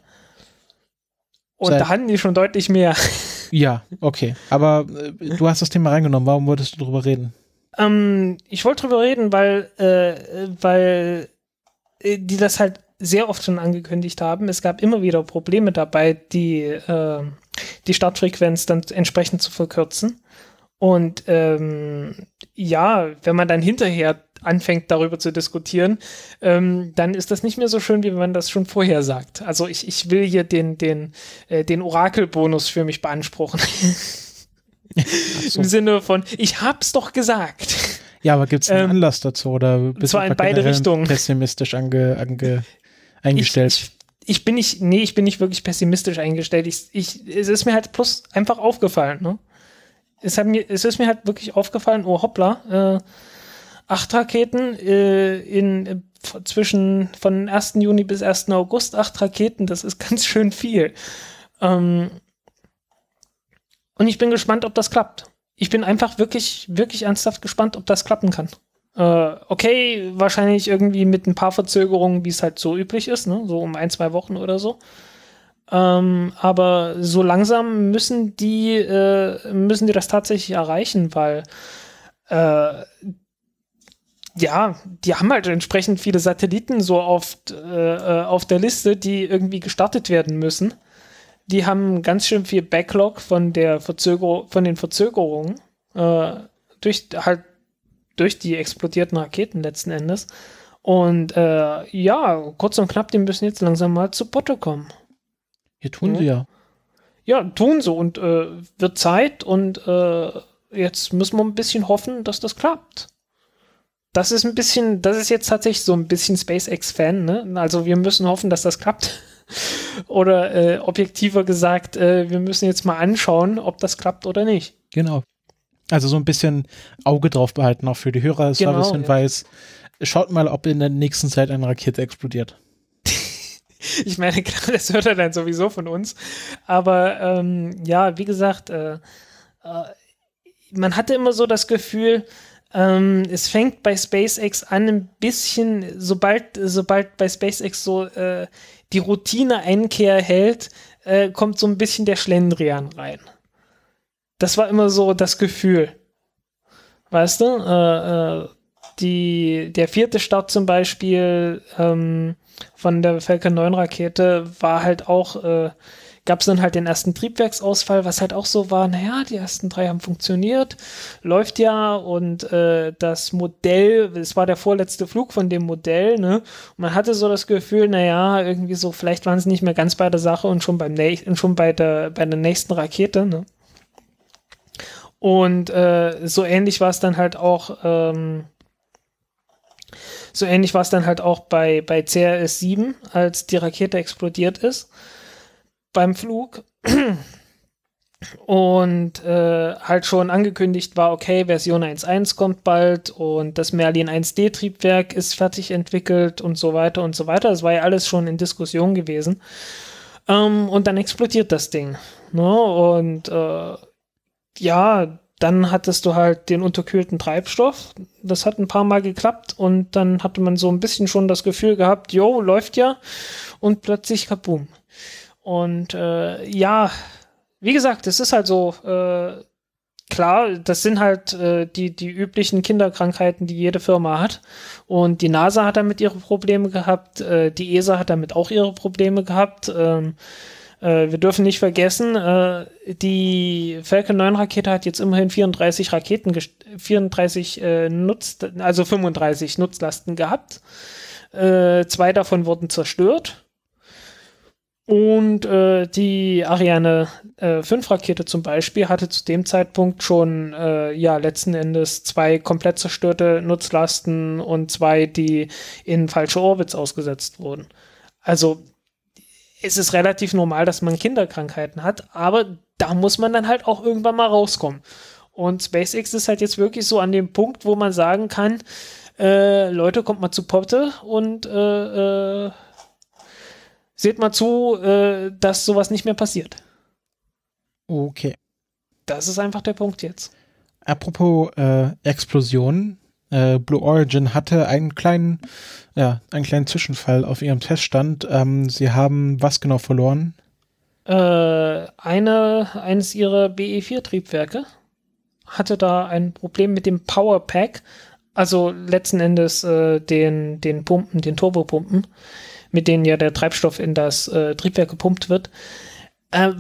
Und Seit da hatten die schon deutlich mehr. Ja, okay. Aber äh, du hast das Thema reingenommen, warum wolltest du darüber reden? Ähm, ich wollte drüber reden, weil, äh, weil äh, die das halt sehr oft schon angekündigt haben. Es gab immer wieder Probleme dabei, die, äh, die Startfrequenz dann entsprechend zu verkürzen. Und ähm, ja, wenn man dann hinterher anfängt, darüber zu diskutieren, ähm, dann ist das nicht mehr so schön, wie man das schon vorher sagt. Also ich, ich will hier den, den, äh, den Orakelbonus für mich beanspruchen. So. Im Sinne von, ich hab's doch gesagt. Ja, aber gibt's einen ähm, Anlass dazu oder bist zwar du in beide Richtungen pessimistisch ange, ange, eingestellt? Ich, ich, ich, bin nicht, nee, ich bin nicht wirklich pessimistisch eingestellt. Ich, ich, es ist mir halt plus einfach aufgefallen. Ne? Es, hat mir, es ist mir halt wirklich aufgefallen, oh hoppla, äh, acht Raketen äh, in, äh, zwischen von 1. Juni bis 1. August, acht Raketen, das ist ganz schön viel. Ähm, und ich bin gespannt, ob das klappt. Ich bin einfach wirklich, wirklich ernsthaft gespannt, ob das klappen kann. Äh, okay, wahrscheinlich irgendwie mit ein paar Verzögerungen, wie es halt so üblich ist, ne? so um ein, zwei Wochen oder so. Ähm, aber so langsam müssen die, äh, müssen die das tatsächlich erreichen, weil äh, ja, die haben halt entsprechend viele Satelliten so oft äh, äh auf der Liste, die irgendwie gestartet werden müssen die haben ganz schön viel Backlog von der Verzögerung, von den Verzögerungen äh, durch halt durch die explodierten Raketen letzten Endes. Und äh, ja, kurz und knapp, die müssen jetzt langsam mal zu Potte kommen. Hier tun ja. sie mhm. ja. Ja, tun so und äh, wird Zeit und äh, jetzt müssen wir ein bisschen hoffen, dass das klappt. Das ist ein bisschen, das ist jetzt tatsächlich so ein bisschen SpaceX-Fan, ne? Also wir müssen hoffen, dass das klappt. Oder äh, objektiver gesagt, äh, wir müssen jetzt mal anschauen, ob das klappt oder nicht. Genau. Also so ein bisschen Auge drauf behalten, auch für die Hörer. Service-Hinweis. Genau, ja. Schaut mal, ob in der nächsten Zeit eine Rakete explodiert. ich meine, das hört er dann sowieso von uns. Aber ähm, ja, wie gesagt, äh, äh, man hatte immer so das Gefühl, ähm, es fängt bei SpaceX an, ein bisschen, sobald, sobald bei SpaceX so äh, die Routine Einkehr hält, äh, kommt so ein bisschen der Schlendrian rein. Das war immer so das Gefühl. Weißt du? Äh, äh, die, der vierte Start zum Beispiel ähm, von der Falcon 9 Rakete war halt auch äh, gab es dann halt den ersten Triebwerksausfall, was halt auch so war, naja, die ersten drei haben funktioniert, läuft ja und äh, das Modell, es war der vorletzte Flug von dem Modell, ne? Und man hatte so das Gefühl, naja, irgendwie so, vielleicht waren sie nicht mehr ganz bei der Sache und schon beim nächsten, schon bei der, bei der nächsten Rakete, ne? Und äh, so ähnlich war es dann halt auch, ähm, so ähnlich war es dann halt auch bei, bei CRS 7, als die Rakete explodiert ist beim Flug und äh, halt schon angekündigt war, okay, Version 1.1 kommt bald und das Merlin 1D-Triebwerk ist fertig entwickelt und so weiter und so weiter. Das war ja alles schon in Diskussion gewesen. Ähm, und dann explodiert das Ding. Ne? Und äh, ja, dann hattest du halt den unterkühlten Treibstoff. Das hat ein paar Mal geklappt und dann hatte man so ein bisschen schon das Gefühl gehabt, jo, läuft ja. Und plötzlich kaboom. Und äh, ja, wie gesagt, es ist halt so, äh, klar, das sind halt äh, die, die üblichen Kinderkrankheiten, die jede Firma hat. Und die NASA hat damit ihre Probleme gehabt, äh, die ESA hat damit auch ihre Probleme gehabt. Ähm, äh, wir dürfen nicht vergessen, äh, die Falcon 9 Rakete hat jetzt immerhin 34 Raketen, 34 äh, Nutz, also 35 Nutzlasten gehabt. Äh, zwei davon wurden zerstört. Und äh, die Ariane äh, 5 Rakete zum Beispiel hatte zu dem Zeitpunkt schon äh, ja letzten Endes zwei komplett zerstörte Nutzlasten und zwei, die in falsche Orbits ausgesetzt wurden. Also es ist relativ normal, dass man Kinderkrankheiten hat, aber da muss man dann halt auch irgendwann mal rauskommen. Und SpaceX ist halt jetzt wirklich so an dem Punkt, wo man sagen kann, äh, Leute, kommt mal zu Potte und äh, äh, seht mal zu, äh, dass sowas nicht mehr passiert. Okay. Das ist einfach der Punkt jetzt. Apropos äh, Explosionen. Äh, Blue Origin hatte einen kleinen, ja, einen kleinen Zwischenfall auf ihrem Teststand. Ähm, sie haben was genau verloren? Äh, eine, eines ihrer BE4-Triebwerke hatte da ein Problem mit dem Powerpack, also letzten Endes äh, den, den Pumpen, den Turbopumpen, mit denen ja der Treibstoff in das äh, Triebwerk gepumpt wird. Äh,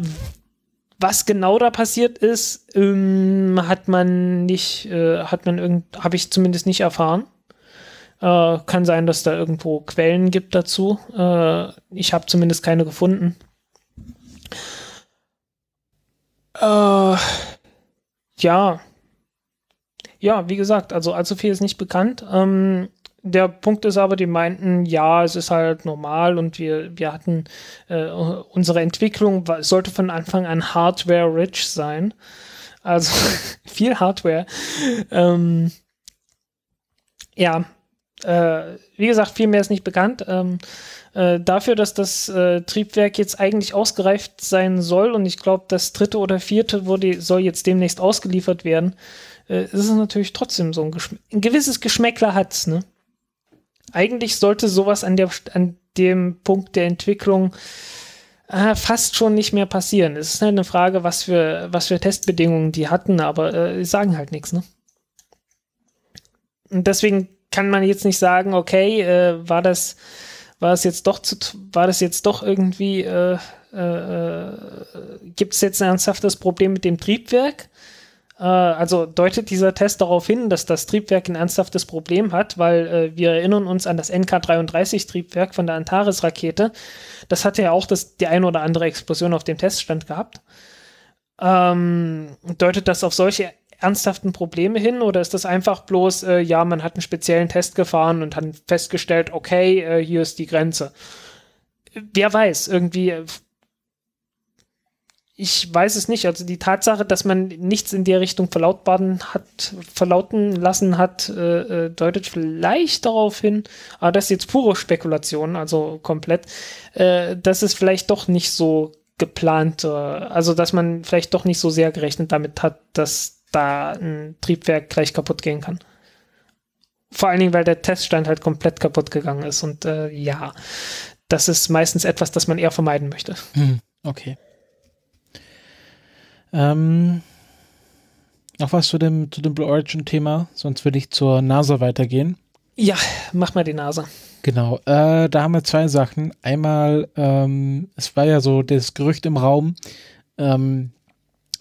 was genau da passiert ist, ähm, hat man nicht, äh, hat man irgend, habe ich zumindest nicht erfahren. Äh, kann sein, dass da irgendwo Quellen gibt dazu. Äh, ich habe zumindest keine gefunden. Äh, ja. Ja, wie gesagt, also allzu viel ist nicht bekannt. Ähm, der Punkt ist aber, die meinten, ja, es ist halt normal und wir, wir hatten äh, unsere Entwicklung sollte von Anfang an Hardware-rich sein. Also viel Hardware. Ähm, ja, äh, wie gesagt, viel mehr ist nicht bekannt. Ähm, äh, dafür, dass das äh, Triebwerk jetzt eigentlich ausgereift sein soll und ich glaube, das dritte oder vierte wurde, soll jetzt demnächst ausgeliefert werden, äh, ist es natürlich trotzdem so ein, Geschm ein gewisses Geschmäckler hat's, ne? Eigentlich sollte sowas an, der, an dem Punkt der Entwicklung äh, fast schon nicht mehr passieren. Es ist halt eine Frage, was für, was für Testbedingungen die hatten, aber äh, sagen halt nichts. Ne? Und deswegen kann man jetzt nicht sagen, okay, äh, war das war es jetzt doch zu, war das jetzt doch irgendwie äh, äh, äh gibt es jetzt ein ernsthaftes Problem mit dem Triebwerk? Äh, also deutet dieser Test darauf hin, dass das Triebwerk ein ernsthaftes Problem hat, weil äh, wir erinnern uns an das NK-33-Triebwerk von der Antares-Rakete. Das hatte ja auch das, die ein oder andere Explosion auf dem Teststand gehabt. Ähm, deutet das auf solche ernsthaften Probleme hin oder ist das einfach bloß, äh, ja, man hat einen speziellen Test gefahren und hat festgestellt, okay, äh, hier ist die Grenze? Wer weiß, irgendwie äh, ich weiß es nicht. Also die Tatsache, dass man nichts in der Richtung verlautbaren hat, verlauten lassen hat, äh, äh deutet vielleicht darauf hin, aber ah, das ist jetzt pure Spekulation, also komplett, äh, dass es vielleicht doch nicht so geplant, äh, also dass man vielleicht doch nicht so sehr gerechnet damit hat, dass da ein Triebwerk gleich kaputt gehen kann. Vor allen Dingen, weil der Teststand halt komplett kaputt gegangen ist und äh, ja, das ist meistens etwas, das man eher vermeiden möchte. Hm, okay. Ähm, noch was zu dem, zu dem Blue Origin-Thema, sonst würde ich zur NASA weitergehen. Ja, mach mal die NASA. Genau, äh, da haben wir zwei Sachen. Einmal, ähm, es war ja so das Gerücht im Raum, ähm,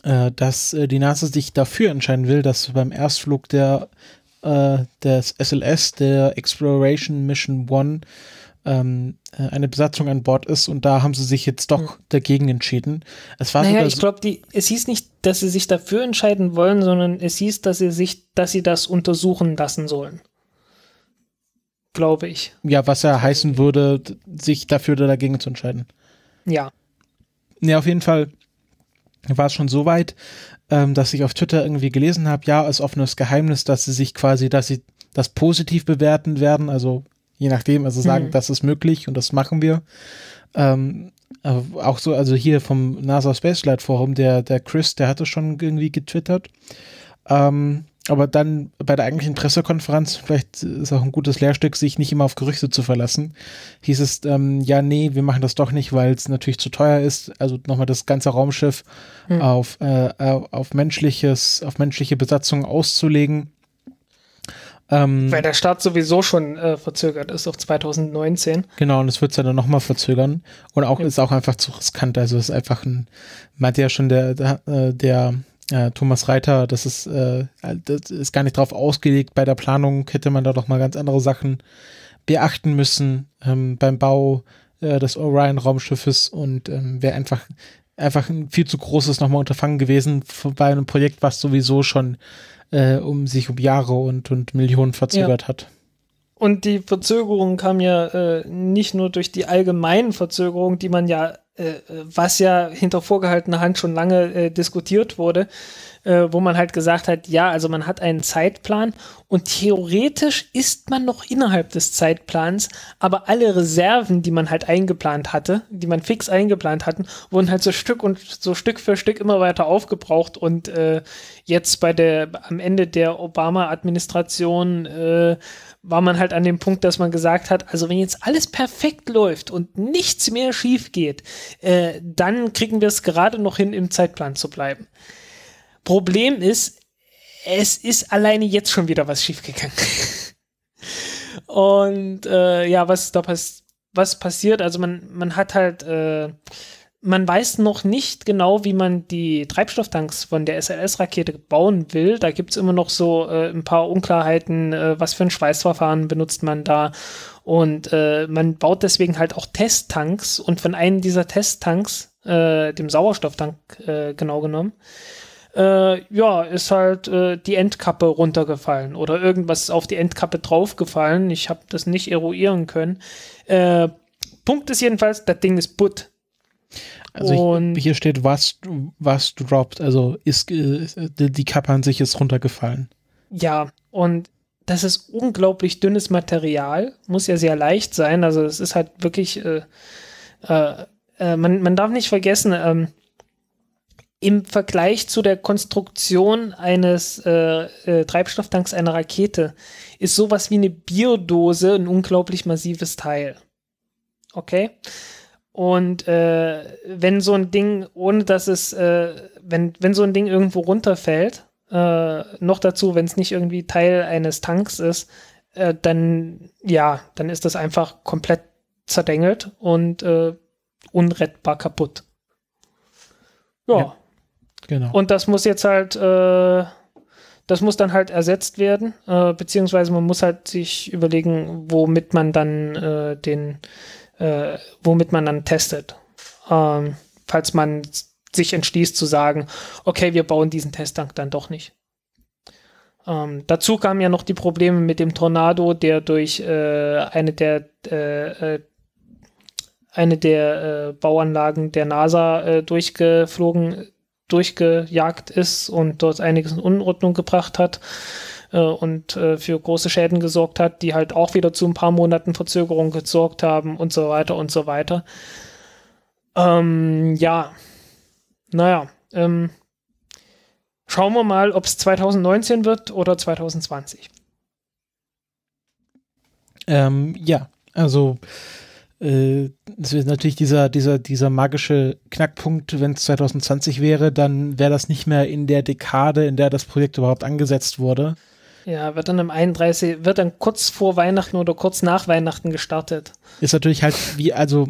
äh, dass äh, die NASA sich dafür entscheiden will, dass beim Erstflug der, äh, des SLS, der Exploration Mission One, ähm, äh, eine Besatzung an Bord ist und da haben sie sich jetzt doch hm. dagegen entschieden. Es war naja, ich glaube, es hieß nicht, dass sie sich dafür entscheiden wollen, sondern es hieß, dass sie sich, dass sie das untersuchen lassen sollen. Glaube ich. Ja, was ja heißen würde, sich dafür oder dagegen zu entscheiden. Ja. Ja, auf jeden Fall war es schon so weit, ähm, dass ich auf Twitter irgendwie gelesen habe, ja, ist offenes Geheimnis, dass sie sich quasi, dass sie das positiv bewerten werden, also je nachdem, also sagen, mhm. das ist möglich und das machen wir. Ähm, äh, auch so, also hier vom NASA Space Flight Forum, der, der Chris, der hatte schon irgendwie getwittert. Ähm, aber dann bei der eigentlichen Pressekonferenz, vielleicht ist auch ein gutes Lehrstück, sich nicht immer auf Gerüchte zu verlassen, hieß es, ähm, ja, nee, wir machen das doch nicht, weil es natürlich zu teuer ist. Also nochmal das ganze Raumschiff mhm. auf, äh, äh, auf menschliches, auf menschliche Besatzung auszulegen, ähm, Weil der Start sowieso schon äh, verzögert ist auf 2019. Genau, und es wird es ja dann nochmal verzögern. Und auch ja. ist auch einfach zu riskant. Also ist einfach ein, meinte ja schon der, der, äh, der äh, Thomas Reiter, das ist, äh, das ist gar nicht drauf ausgelegt. Bei der Planung hätte man da doch mal ganz andere Sachen beachten müssen ähm, beim Bau äh, des Orion-Raumschiffes und ähm, wäre einfach einfach ein viel zu großes nochmal Unterfangen gewesen bei einem Projekt, was sowieso schon äh, um sich um Jahre und, und Millionen verzögert ja. hat. Und die Verzögerung kam ja äh, nicht nur durch die allgemeinen Verzögerungen, die man ja, äh, äh was ja hinter vorgehaltener Hand schon lange äh, diskutiert wurde, äh, wo man halt gesagt hat, ja, also man hat einen Zeitplan und theoretisch ist man noch innerhalb des Zeitplans, aber alle Reserven, die man halt eingeplant hatte, die man fix eingeplant hatten, wurden halt so Stück und so Stück für Stück immer weiter aufgebraucht und äh, jetzt bei der am Ende der Obama-Administration äh, war man halt an dem Punkt, dass man gesagt hat, also wenn jetzt alles perfekt läuft und nichts mehr schief geht, äh, dann kriegen wir es gerade noch hin, im Zeitplan zu bleiben. Problem ist, es ist alleine jetzt schon wieder was schiefgegangen. Und äh, ja, was da pass was passiert, also man, man hat halt, äh, man weiß noch nicht genau, wie man die Treibstofftanks von der SLS-Rakete bauen will. Da gibt es immer noch so äh, ein paar Unklarheiten, äh, was für ein Schweißverfahren benutzt man da. Und äh, man baut deswegen halt auch Testtanks und von einem dieser Testtanks, äh, dem Sauerstofftank äh, genau genommen, äh, ja, ist halt äh, die Endkappe runtergefallen oder irgendwas auf die Endkappe draufgefallen. Ich habe das nicht eruieren können. Äh, Punkt ist jedenfalls, das Ding ist butt. Also und hier steht, was, was dropped, also ist, äh, die Kappe an sich ist runtergefallen. Ja, und das ist unglaublich dünnes Material, muss ja sehr leicht sein, also es ist halt wirklich, äh, äh, äh man, man darf nicht vergessen, ähm, im Vergleich zu der Konstruktion eines äh, äh, Treibstofftanks einer Rakete ist sowas wie eine Bierdose ein unglaublich massives Teil. Okay? Und äh, wenn so ein Ding, ohne dass es, äh, wenn, wenn so ein Ding irgendwo runterfällt, äh, noch dazu, wenn es nicht irgendwie Teil eines Tanks ist, äh, dann ja, dann ist das einfach komplett zerdengelt und äh, unrettbar kaputt. ja. ja. Genau. Und das muss jetzt halt, äh, das muss dann halt ersetzt werden, äh, beziehungsweise man muss halt sich überlegen, womit man dann äh, den, äh, womit man dann testet. Ähm, falls man sich entschließt zu sagen, okay, wir bauen diesen Testtank dann doch nicht. Ähm, dazu kamen ja noch die Probleme mit dem Tornado, der durch äh, eine der äh, äh eine der äh, Bauanlagen der NASA äh, durchgeflogen ist durchgejagt ist und dort einiges in Unordnung gebracht hat äh, und äh, für große Schäden gesorgt hat, die halt auch wieder zu ein paar Monaten Verzögerung gesorgt haben und so weiter und so weiter. Ähm, ja, naja, ähm, schauen wir mal, ob es 2019 wird oder 2020. Ähm, ja, also äh, das ist natürlich dieser, dieser, dieser magische Knackpunkt, wenn es 2020 wäre, dann wäre das nicht mehr in der Dekade, in der das Projekt überhaupt angesetzt wurde. Ja, wird dann im 31, wird dann kurz vor Weihnachten oder kurz nach Weihnachten gestartet. Ist natürlich halt wie, also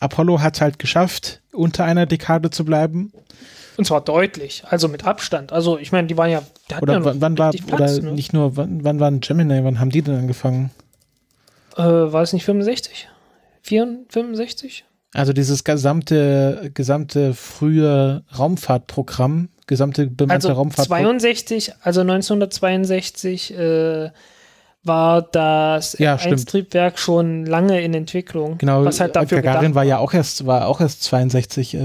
Apollo hat es halt geschafft, unter einer Dekade zu bleiben. Und zwar deutlich, also mit Abstand. Also ich meine, die waren ja, die hatten oder ja wann, wann war, Platz, oder ne? nicht nur, wann, wann waren Gemini, wann haben die denn angefangen? Äh, war es nicht 65? 64? Also dieses gesamte, gesamte frühe Raumfahrtprogramm, gesamte bemannte also Raumfahrt. 62, also 1962 äh, war das ja, Triebwerk schon lange in Entwicklung. Genau, was halt dafür Gagarin war ja auch erst, war auch erst 62 äh,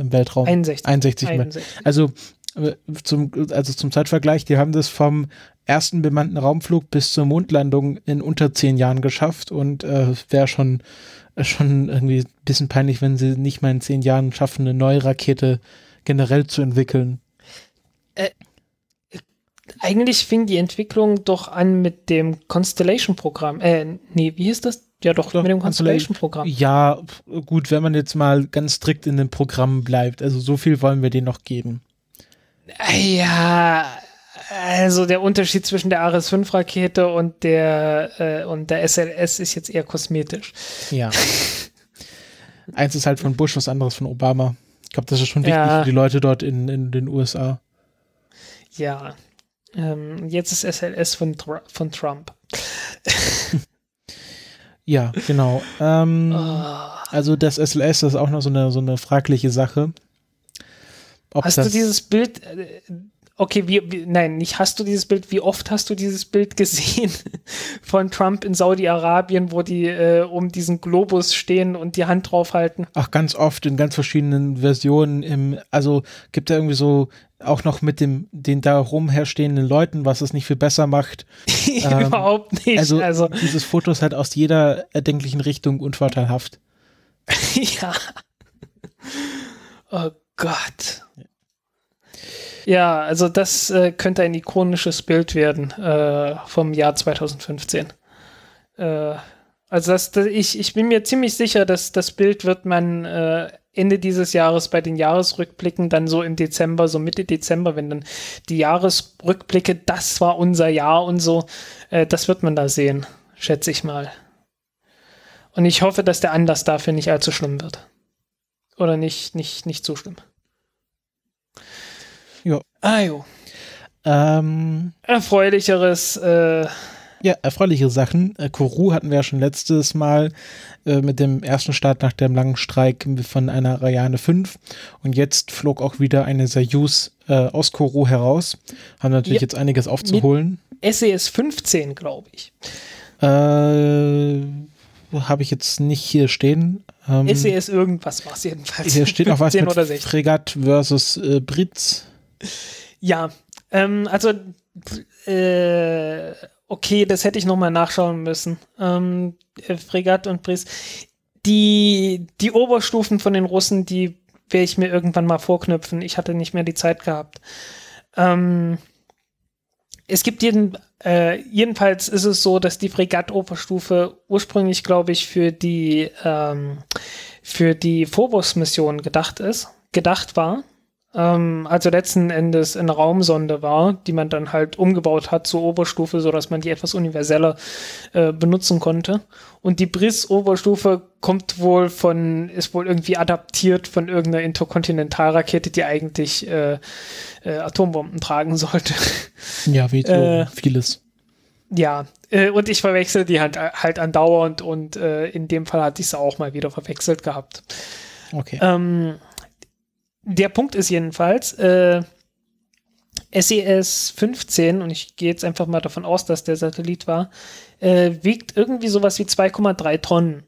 im Weltraum. 61. 61, 61. Also äh, zum, also zum Zeitvergleich, die haben das vom ersten bemannten Raumflug bis zur Mondlandung in unter zehn Jahren geschafft und äh, wäre schon schon irgendwie ein bisschen peinlich, wenn sie nicht mal in zehn Jahren schaffen, eine neue Rakete generell zu entwickeln. Äh, eigentlich fing die Entwicklung doch an mit dem Constellation-Programm. Äh, nee, wie hieß das? Ja, doch, doch mit dem Constellation-Programm. Ja, gut, wenn man jetzt mal ganz strikt in dem Programm bleibt. Also so viel wollen wir denen noch geben. Äh, ja, also der Unterschied zwischen der RS-5-Rakete und der äh, und der SLS ist jetzt eher kosmetisch. Ja. Eins ist halt von Bush, was anderes von Obama. Ich glaube, das ist schon wichtig ja. für die Leute dort in, in den USA. Ja. Ähm, jetzt ist SLS von, von Trump. ja, genau. Ähm, oh. Also das SLS das ist auch noch so eine, so eine fragliche Sache. Ob Hast du dieses Bild, äh, okay, wie, wie, nein, nicht hast du dieses Bild, wie oft hast du dieses Bild gesehen von Trump in Saudi-Arabien, wo die äh, um diesen Globus stehen und die Hand draufhalten? Ach, ganz oft in ganz verschiedenen Versionen. Im, also gibt da irgendwie so auch noch mit dem, den da rumherstehenden Leuten, was es nicht viel besser macht. ähm, Überhaupt nicht. Also, also dieses Foto ist halt aus jeder erdenklichen Richtung unvorteilhaft. ja. Oh Gott. Ja, also das äh, könnte ein ikonisches Bild werden äh, vom Jahr 2015. Äh, also das, das, ich, ich bin mir ziemlich sicher, dass das Bild wird man äh, Ende dieses Jahres bei den Jahresrückblicken, dann so im Dezember, so Mitte Dezember, wenn dann die Jahresrückblicke, das war unser Jahr und so, äh, das wird man da sehen, schätze ich mal. Und ich hoffe, dass der Anlass dafür nicht allzu schlimm wird. Oder nicht, nicht, nicht zu schlimm. Ja. Ah, jo. Ähm, Erfreulicheres. Äh, ja, erfreuliche Sachen. Äh, Kourou hatten wir ja schon letztes Mal äh, mit dem ersten Start nach dem langen Streik von einer Rayane 5. Und jetzt flog auch wieder eine Soyuz äh, aus Kourou heraus. Haben natürlich ja, jetzt einiges aufzuholen. SES 15, glaube ich. Äh habe ich jetzt nicht hier stehen. Ähm, SES e irgendwas war es jedenfalls. Hier steht noch was mit Fregat versus äh, Britz. Ja, ähm, also äh, okay, das hätte ich nochmal nachschauen müssen. Ähm, äh, Fregat und Pris. Die, die Oberstufen von den Russen, die werde ich mir irgendwann mal vorknüpfen. Ich hatte nicht mehr die Zeit gehabt. Ähm, es gibt jeden, äh, jedenfalls ist es so, dass die fregat oberstufe ursprünglich, glaube ich, für die, ähm, für die Phobos-Mission gedacht ist, gedacht war ähm, also letzten Endes eine Raumsonde war, die man dann halt umgebaut hat zur Oberstufe, so dass man die etwas universeller äh, benutzen konnte. Und die BRIS-Oberstufe kommt wohl von, ist wohl irgendwie adaptiert von irgendeiner Interkontinentalrakete, die eigentlich äh, äh, Atombomben tragen sollte. Ja, wie äh, vieles. Ja, äh, und ich verwechsel die halt, halt andauernd und äh, in dem Fall hatte ich sie auch mal wieder verwechselt gehabt. Okay. Ähm, der Punkt ist jedenfalls, äh, SES 15, e und ich gehe jetzt einfach mal davon aus, dass der Satellit war, äh, wiegt irgendwie sowas wie 2,3 Tonnen.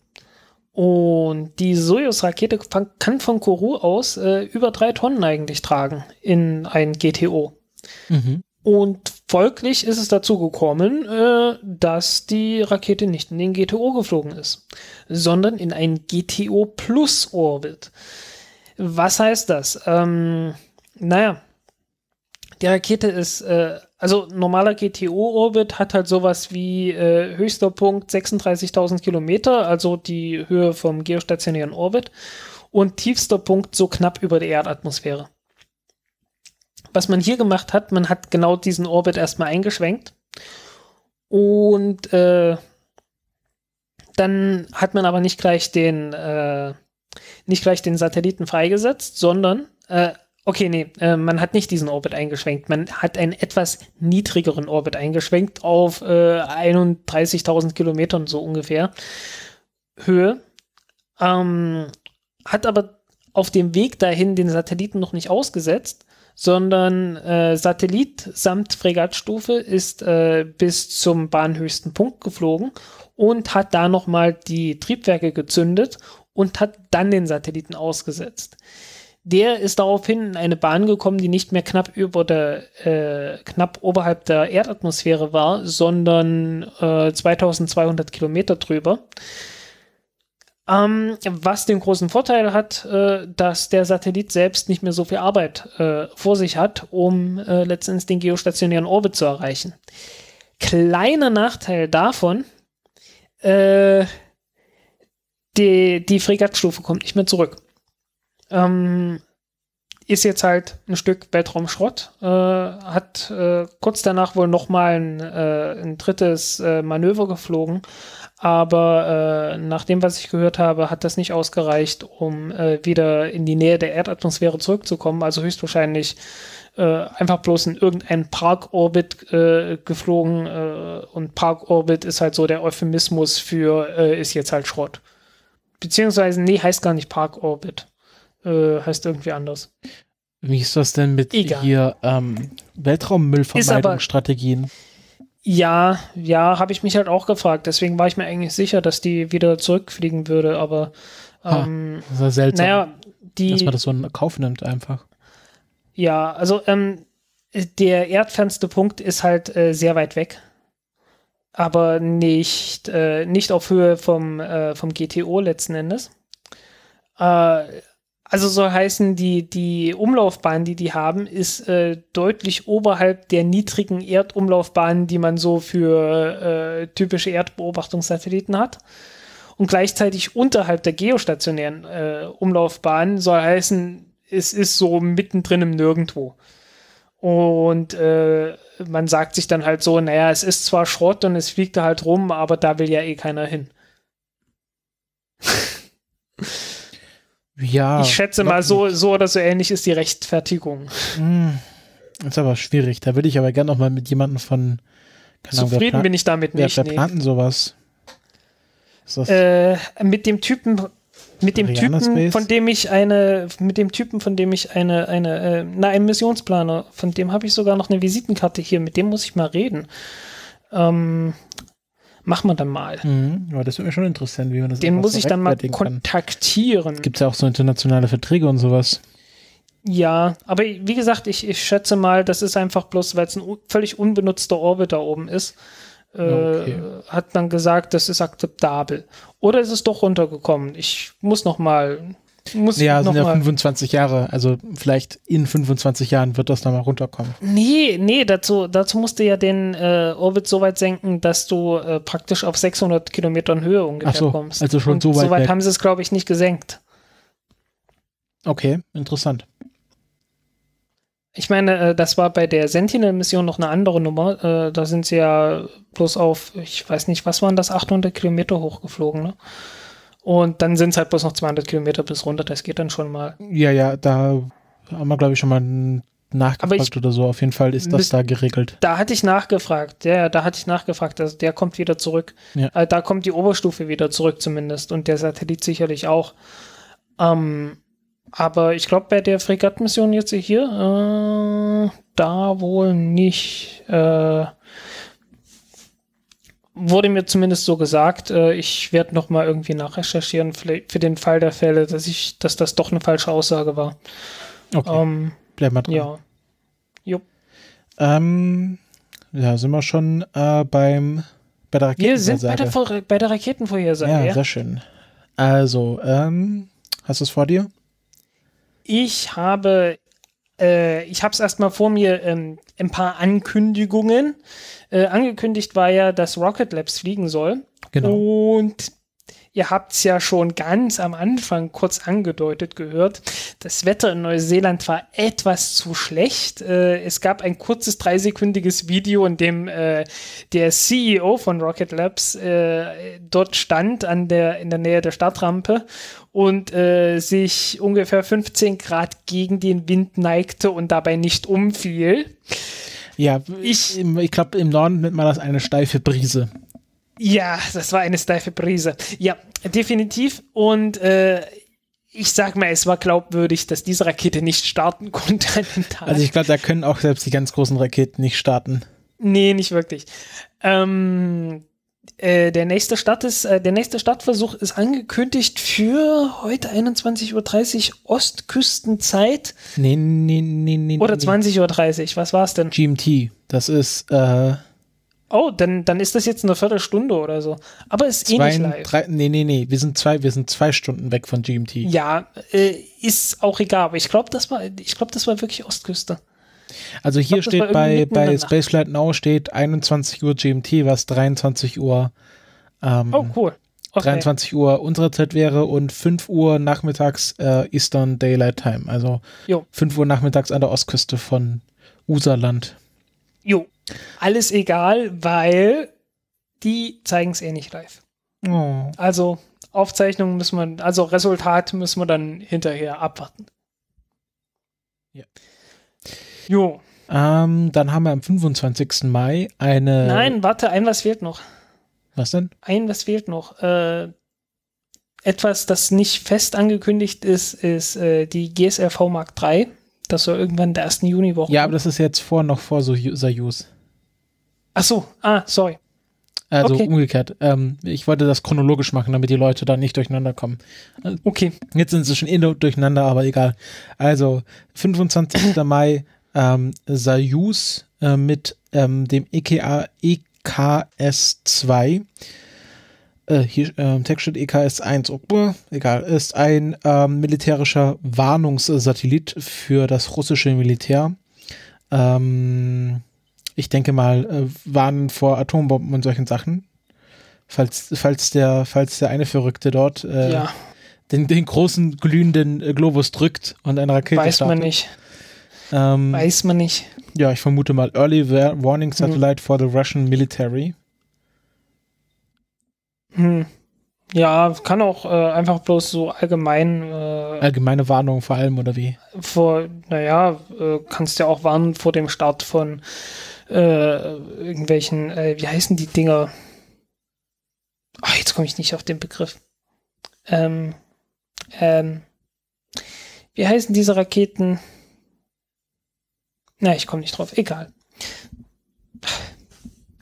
Und die Soyuz-Rakete kann von Kourou aus äh, über drei Tonnen eigentlich tragen in ein GTO. Mhm. Und folglich ist es dazu gekommen, äh, dass die Rakete nicht in den GTO geflogen ist, sondern in ein GTO Plus Orbit. Was heißt das? Ähm, naja, die Rakete ist, äh, also normaler GTO-Orbit hat halt sowas wie äh, höchster Punkt 36.000 Kilometer, also die Höhe vom geostationären Orbit, und tiefster Punkt so knapp über der Erdatmosphäre. Was man hier gemacht hat, man hat genau diesen Orbit erstmal eingeschwenkt und äh, dann hat man aber nicht gleich den, äh, nicht gleich den Satelliten freigesetzt, sondern äh, Okay, nee, äh, man hat nicht diesen Orbit eingeschwenkt. Man hat einen etwas niedrigeren Orbit eingeschwenkt auf äh, 31.000 Kilometern so ungefähr Höhe. Ähm, hat aber auf dem Weg dahin den Satelliten noch nicht ausgesetzt, sondern äh, Satellit samt Fregatstufe ist äh, bis zum bahnhöchsten Punkt geflogen und hat da nochmal die Triebwerke gezündet und hat dann den Satelliten ausgesetzt. Der ist daraufhin in eine Bahn gekommen, die nicht mehr knapp über der, äh, knapp oberhalb der Erdatmosphäre war, sondern äh, 2200 Kilometer drüber. Ähm, was den großen Vorteil hat, äh, dass der Satellit selbst nicht mehr so viel Arbeit äh, vor sich hat, um äh, letztendlich den geostationären Orbit zu erreichen. Kleiner Nachteil davon, äh, die, die Fregattstufe kommt nicht mehr zurück. Ähm, ist jetzt halt ein Stück Weltraumschrott, äh, hat äh, kurz danach wohl nochmal ein, äh, ein drittes äh, Manöver geflogen, aber äh, nach dem, was ich gehört habe, hat das nicht ausgereicht, um äh, wieder in die Nähe der Erdatmosphäre zurückzukommen, also höchstwahrscheinlich äh, einfach bloß in irgendeinen Parkorbit äh, geflogen äh, und Parkorbit ist halt so der Euphemismus für äh, ist jetzt halt Schrott beziehungsweise, nee, heißt gar nicht Park Orbit. Äh, heißt irgendwie anders. Wie ist das denn mit Egal. hier ähm, Weltraummüllvermeidungsstrategien? Ja, ja, habe ich mich halt auch gefragt. Deswegen war ich mir eigentlich sicher, dass die wieder zurückfliegen würde, aber ähm, ha, das ist seltsam. Naja, die, dass man das so in Kauf nimmt einfach. Ja, also ähm, der erdfernste Punkt ist halt äh, sehr weit weg aber nicht, äh, nicht auf Höhe vom, äh, vom GTO letzten Endes. Äh, also soll heißen, die, die Umlaufbahn, die die haben, ist äh, deutlich oberhalb der niedrigen Erdumlaufbahnen, die man so für äh, typische Erdbeobachtungssatelliten hat. Und gleichzeitig unterhalb der geostationären äh, Umlaufbahn soll heißen, es ist so mittendrin im Nirgendwo. Und äh, man sagt sich dann halt so, naja, es ist zwar Schrott und es fliegt da halt rum, aber da will ja eh keiner hin. ja. Ich schätze mal, so, so oder so ähnlich ist die Rechtfertigung. Das hm, ist aber schwierig. Da würde ich aber gerne nochmal mit jemandem von. Zufrieden bin ich damit nicht. Wir wer nee. sowas? Äh, mit dem Typen mit dem Typen, von dem ich eine, mit dem Typen, von dem ich eine, eine, äh, na, ein Missionsplaner, von dem habe ich sogar noch eine Visitenkarte hier, mit dem muss ich mal reden. Ähm, machen wir dann mal. Mhm, aber das würde mich schon interessieren, wie man das Den muss ich dann mal kontaktieren. Gibt es ja auch so internationale Verträge und sowas. Ja, aber wie gesagt, ich, ich schätze mal, das ist einfach bloß, weil es ein völlig unbenutzter Orbit da oben ist. Okay. Äh, hat man gesagt, das ist akzeptabel. Oder ist es doch runtergekommen? Ich muss noch mal muss ja, noch sind ja 25 Jahre. Also vielleicht in 25 Jahren wird das nochmal runterkommen. Nee, nee, dazu, dazu musst du ja den äh, Orbit so weit senken, dass du äh, praktisch auf 600 Kilometern Höhe ungefähr Ach so, kommst. Also schon so weit. So weit weg. haben sie es, glaube ich, nicht gesenkt. Okay, interessant. Ich meine, äh, das war bei der Sentinel-Mission noch eine andere Nummer. Äh, da sind sie ja bloß auf, ich weiß nicht, was waren das, 800 Kilometer hochgeflogen, ne? Und dann sind es halt bloß noch 200 Kilometer bis runter. Das geht dann schon mal. Ja, ja, da haben wir, glaube ich, schon mal nachgefragt oder so. Auf jeden Fall ist das da geregelt. Da hatte ich nachgefragt. Ja, da hatte ich nachgefragt. Also der kommt wieder zurück. Ja. Äh, da kommt die Oberstufe wieder zurück zumindest und der Satellit sicherlich auch. Ähm, aber ich glaube, bei der Fregattmission jetzt hier, äh, da wohl nicht. Äh, wurde mir zumindest so gesagt. Äh, ich werde nochmal irgendwie nachrecherchieren für den Fall der Fälle, dass ich, dass das doch eine falsche Aussage war. Okay. Ähm, Bleib mal dran. Ja. Jupp. Ähm, ja, sind wir schon äh, beim bei der Raketenvorhersage. Wir sind bei der, bei der Raketenvorhersage. Ja, ja, sehr schön. Also, ähm, hast du es vor dir? Ich habe äh, ich habe es erstmal vor mir ähm, ein paar Ankündigungen. Äh, angekündigt war ja, dass Rocket Labs fliegen soll. Genau. Und Ihr habt es ja schon ganz am Anfang kurz angedeutet gehört. Das Wetter in Neuseeland war etwas zu schlecht. Äh, es gab ein kurzes dreisekündiges Video, in dem äh, der CEO von Rocket Labs äh, dort stand an der, in der Nähe der Startrampe und äh, sich ungefähr 15 Grad gegen den Wind neigte und dabei nicht umfiel. Ja, ich, ich glaube, im Norden nennt man das eine steife Brise. Ja, das war eine steife Prise. Ja, definitiv. Und äh, ich sag mal, es war glaubwürdig, dass diese Rakete nicht starten konnte an dem Tag. Also ich glaube, da können auch selbst die ganz großen Raketen nicht starten. Nee, nicht wirklich. Ähm, äh, der, nächste Start ist, äh, der nächste Startversuch ist angekündigt für heute 21.30 Uhr Ostküstenzeit. Nee, nee, nee, nee. Oder nee. 20.30 Uhr, was war es denn? GMT, das ist äh, Oh, dann, dann ist das jetzt eine Viertelstunde oder so. Aber es ist zwei, eh nicht live. Drei, nee, nee, nee. Wir sind zwei, wir sind zwei Stunden weg von GMT. Ja, äh, ist auch egal. Aber ich glaube, das war, das war wirklich Ostküste. Also hier glaub, steht bei, bei Spaceflight Now steht 21 Uhr GMT, was 23 Uhr. Ähm, oh, cool. Okay. 23 Uhr unserer Zeit wäre und 5 Uhr nachmittags äh, Eastern Daylight Time. Also jo. 5 Uhr nachmittags an der Ostküste von Userland. Jo, alles egal, weil die zeigen es eh nicht live. Oh. Also Aufzeichnungen müssen wir, also Resultat müssen wir dann hinterher abwarten. Ja. Jo. Ähm, dann haben wir am 25. Mai eine. Nein, warte, ein was fehlt noch. Was denn? Ein was fehlt noch. Äh, etwas, das nicht fest angekündigt ist, ist äh, die GSLV Mark III. Das soll irgendwann der ersten Juniwoche. Ja, aber das ist jetzt vor noch vor so Soyuz. Ach so, ah, sorry. Also okay. umgekehrt. Ähm, ich wollte das chronologisch machen, damit die Leute da nicht durcheinander kommen. Äh, okay. Jetzt sind sie schon eh durcheinander, aber egal. Also, 25. Mai, ähm, Sayus äh, mit ähm, dem EKA, EKS2. Äh, hier äh, Text steht EKS1, egal, ist ein ähm, militärischer Warnungssatellit für das russische Militär. Ähm, ich denke mal, äh, warnen vor Atombomben und solchen Sachen. Falls, falls, der, falls der eine Verrückte dort äh, ja. den, den großen glühenden äh, Globus drückt und eine Rakete Weiß startet. man nicht. Ähm, Weiß man nicht. Ja, ich vermute mal Early Warning hm. Satellite hm. for the Russian Military. Hm. Ja, kann auch äh, einfach bloß so allgemein. Äh, Allgemeine Warnung vor allem, oder wie? Vor, naja, äh, kannst ja auch warnen vor dem Start von äh, irgendwelchen, äh, wie heißen die Dinger? Ach, jetzt komme ich nicht auf den Begriff. Ähm, ähm, wie heißen diese Raketen? Na, ich komme nicht drauf. Egal.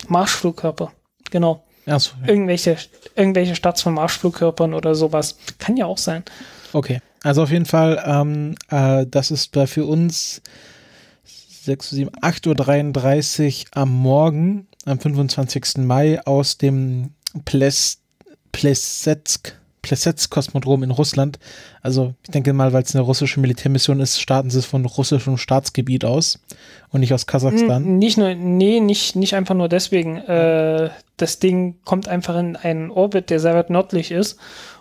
Marschflugkörper. Genau. So, ja. irgendwelche, irgendwelche Starts von Marschflugkörpern oder sowas. Kann ja auch sein. Okay. Also auf jeden Fall, ähm, äh, das ist äh, für uns 6, 7, 8.33 Uhr am Morgen, am 25. Mai aus dem Plesetsk, Plesetsk-Kosmodrom in Russland. Also ich denke mal, weil es eine russische Militärmission ist, starten sie es von russischem Staatsgebiet aus und nicht aus Kasachstan. Hm, nicht nur, nee, nicht, nicht einfach nur deswegen. Äh, das Ding kommt einfach in einen Orbit, der sehr weit nördlich ist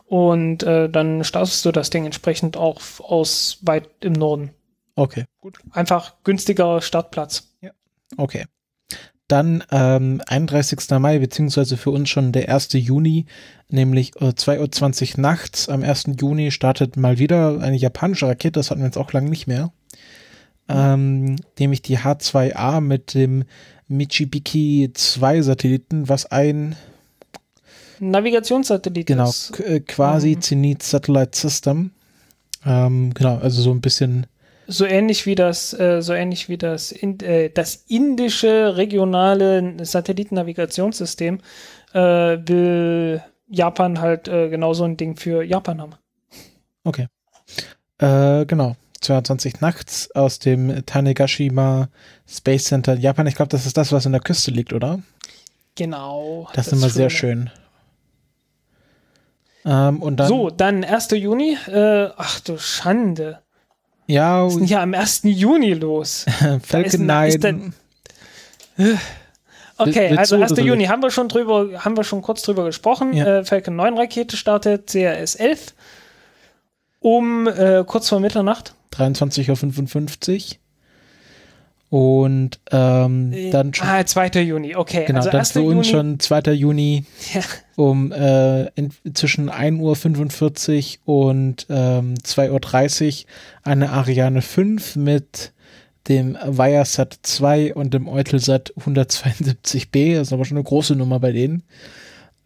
und äh, dann startest du das Ding entsprechend auch aus weit im Norden. Okay. Gut. Einfach günstiger Startplatz. Ja. Okay. Dann ähm, 31. Mai, beziehungsweise für uns schon der 1. Juni, nämlich äh, 2.20 Uhr nachts. Am 1. Juni startet mal wieder eine japanische Rakete, das hatten wir jetzt auch lange nicht mehr. Ähm, nämlich die H2A mit dem Michibiki 2 Satelliten, was ein Navigationssatellit genau, ist. Genau, quasi mhm. Zenit Satellite System. Ähm, genau, also so ein bisschen so ähnlich wie das, äh, so ähnlich wie das, in, äh, das indische regionale Satellitennavigationssystem äh, will Japan halt äh, genau ein Ding für Japan haben. Okay. Äh, genau. 22 nachts aus dem Tanegashima Space Center in Japan. Ich glaube, das ist das, was an der Küste liegt, oder? Genau. Das, das ist immer sehr schön. Ähm, und dann so, dann 1. Juni. Äh, ach du Schande. Ja. Wir sind ja am 1. Juni los? Falcon Night. Äh, okay, also 1. Juni haben wir schon drüber, haben wir schon kurz drüber gesprochen. Ja. Äh, Falcon 9 Rakete startet, CRS 11 um äh, kurz vor Mitternacht. 23.55 Uhr. Und ähm, äh, dann schon. Ah, 2. Juni, okay. Genau, also dann für uns Juni. schon 2. Juni ja. um äh, in, zwischen 1.45 Uhr und ähm, 2.30 Uhr eine Ariane 5 mit dem Wiresat 2 und dem Eutelsat 172b. Das ist aber schon eine große Nummer bei denen.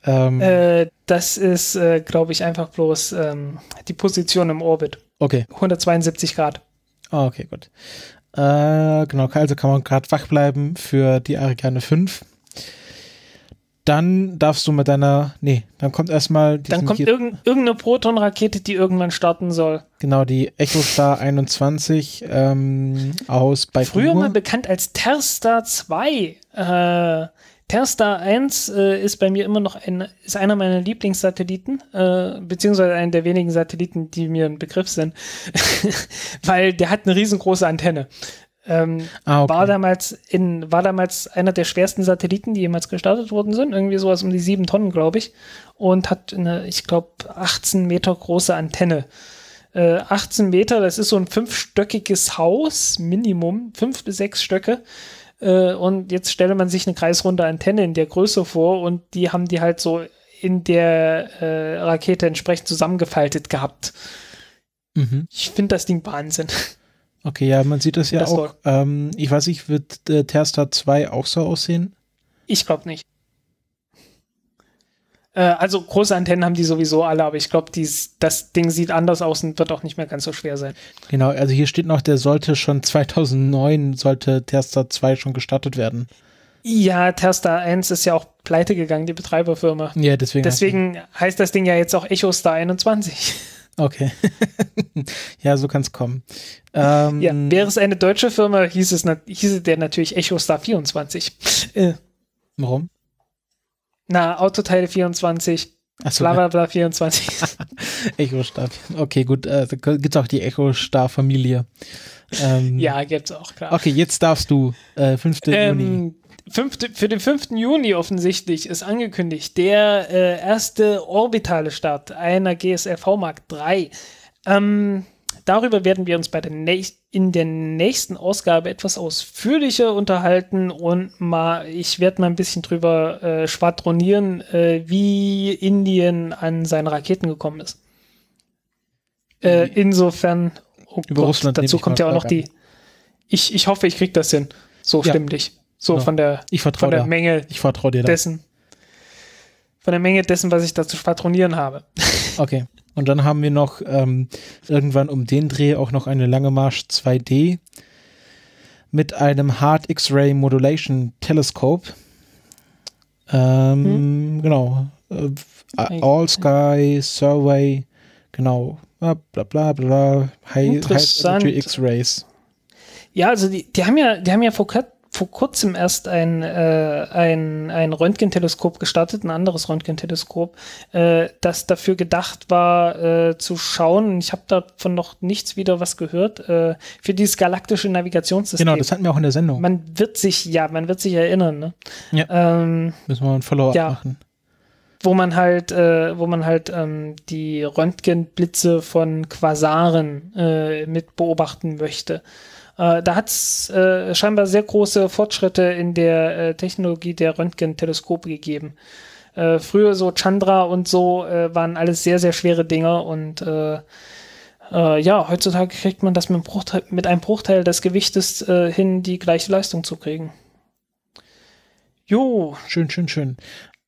Ähm, äh, das ist, äh, glaube ich, einfach bloß ähm, die Position im Orbit. Okay. 172 Grad. Ah, okay, gut. Äh, genau, also kann man gerade wach bleiben für die Ariane 5. Dann darfst du mit deiner. Nee, dann kommt erstmal. Dann kommt irg irgendeine Proton-Rakete, die irgendwann starten soll. Genau, die EchoStar 21 ähm, aus Baikonur. Früher mal bekannt als Terstar 2. Äh, Terstar 1 äh, ist bei mir immer noch ein, ist einer meiner Lieblingssatelliten, äh, beziehungsweise einer der wenigen Satelliten, die mir ein Begriff sind, weil der hat eine riesengroße Antenne. Ähm, ah, okay. war, damals in, war damals einer der schwersten Satelliten, die jemals gestartet worden sind. Irgendwie sowas um die sieben Tonnen, glaube ich. Und hat eine, ich glaube, 18 Meter große Antenne. Äh, 18 Meter, das ist so ein fünfstöckiges Haus, Minimum, fünf bis sechs Stöcke. Äh, und jetzt stelle man sich eine kreisrunde Antenne in der Größe vor und die haben die halt so in der äh, Rakete entsprechend zusammengefaltet gehabt. Mhm. Ich finde das Ding Wahnsinn. Okay, ja, man sieht das ja das auch. Ähm, ich weiß nicht, wird äh, Terstar 2 auch so aussehen? Ich glaube nicht. Äh, also große Antennen haben die sowieso alle, aber ich glaube, das Ding sieht anders aus und wird auch nicht mehr ganz so schwer sein. Genau, also hier steht noch, der sollte schon 2009, sollte Tester 2 schon gestartet werden. Ja, Terstar 1 ist ja auch pleite gegangen, die Betreiberfirma. Ja, deswegen. Deswegen heißt das Ding ja jetzt auch Echo Star 21. Okay. ja, so kann es kommen. Ähm, ja, wäre es eine deutsche Firma, hieß es hieße der natürlich Echo Star 24. Äh. Warum? Na, Autoteile 24. Achso, bla, bla 24. Echo Star. Okay, gut. Äh, gibt es auch die Echo Star Familie. Ähm, ja, es auch, klar. Okay, jetzt darfst du. Äh, 5. Ähm, Juni. Fünfte, für den 5. Juni offensichtlich ist angekündigt der äh, erste orbitale Start einer GSLV Mark 3. Ähm, Darüber werden wir uns bei der in der nächsten Ausgabe etwas ausführlicher unterhalten und mal, ich werde mal ein bisschen drüber äh, schwadronieren, äh, wie Indien an seine Raketen gekommen ist. Äh, insofern, oh Über Gott, Russland dazu kommt ja auch noch die. Ich, ich hoffe, ich kriege das hin. So ja. stimmlich. So genau. von der, ich von der Menge ich dir dessen. Von der Menge dessen, was ich da zu schwadronieren habe. Okay. Und dann haben wir noch ähm, irgendwann um den Dreh auch noch eine Lange Marsch 2D mit einem Hard X-Ray Modulation Telescope. Ähm, hm? Genau. Äh, äh All Sky Survey, genau. Bla bla bla. bla. High, High X-Rays. Ja, also die, die haben ja, die haben ja vor, vor kurzem erst ein, äh, ein, ein Röntgenteleskop gestartet, ein anderes Röntgenteleskop, äh, das dafür gedacht war, äh, zu schauen, ich habe davon noch nichts wieder was gehört, äh, für dieses galaktische Navigationssystem. Genau, das hatten wir auch in der Sendung. Man wird sich, ja, man wird sich erinnern. Ne? Ja. Ähm, Müssen wir ein Follow-up ja. machen wo man halt, äh, wo man halt ähm, die Röntgenblitze von Quasaren äh, mit beobachten möchte. Äh, da hat es äh, scheinbar sehr große Fortschritte in der äh, Technologie der Röntgenteleskope gegeben. Äh, früher so Chandra und so äh, waren alles sehr, sehr schwere Dinge und äh, ja, heutzutage kriegt man das mit einem Bruchteil, mit einem Bruchteil des Gewichtes hin, die gleiche Leistung zu kriegen. Jo. Schön, schön, schön.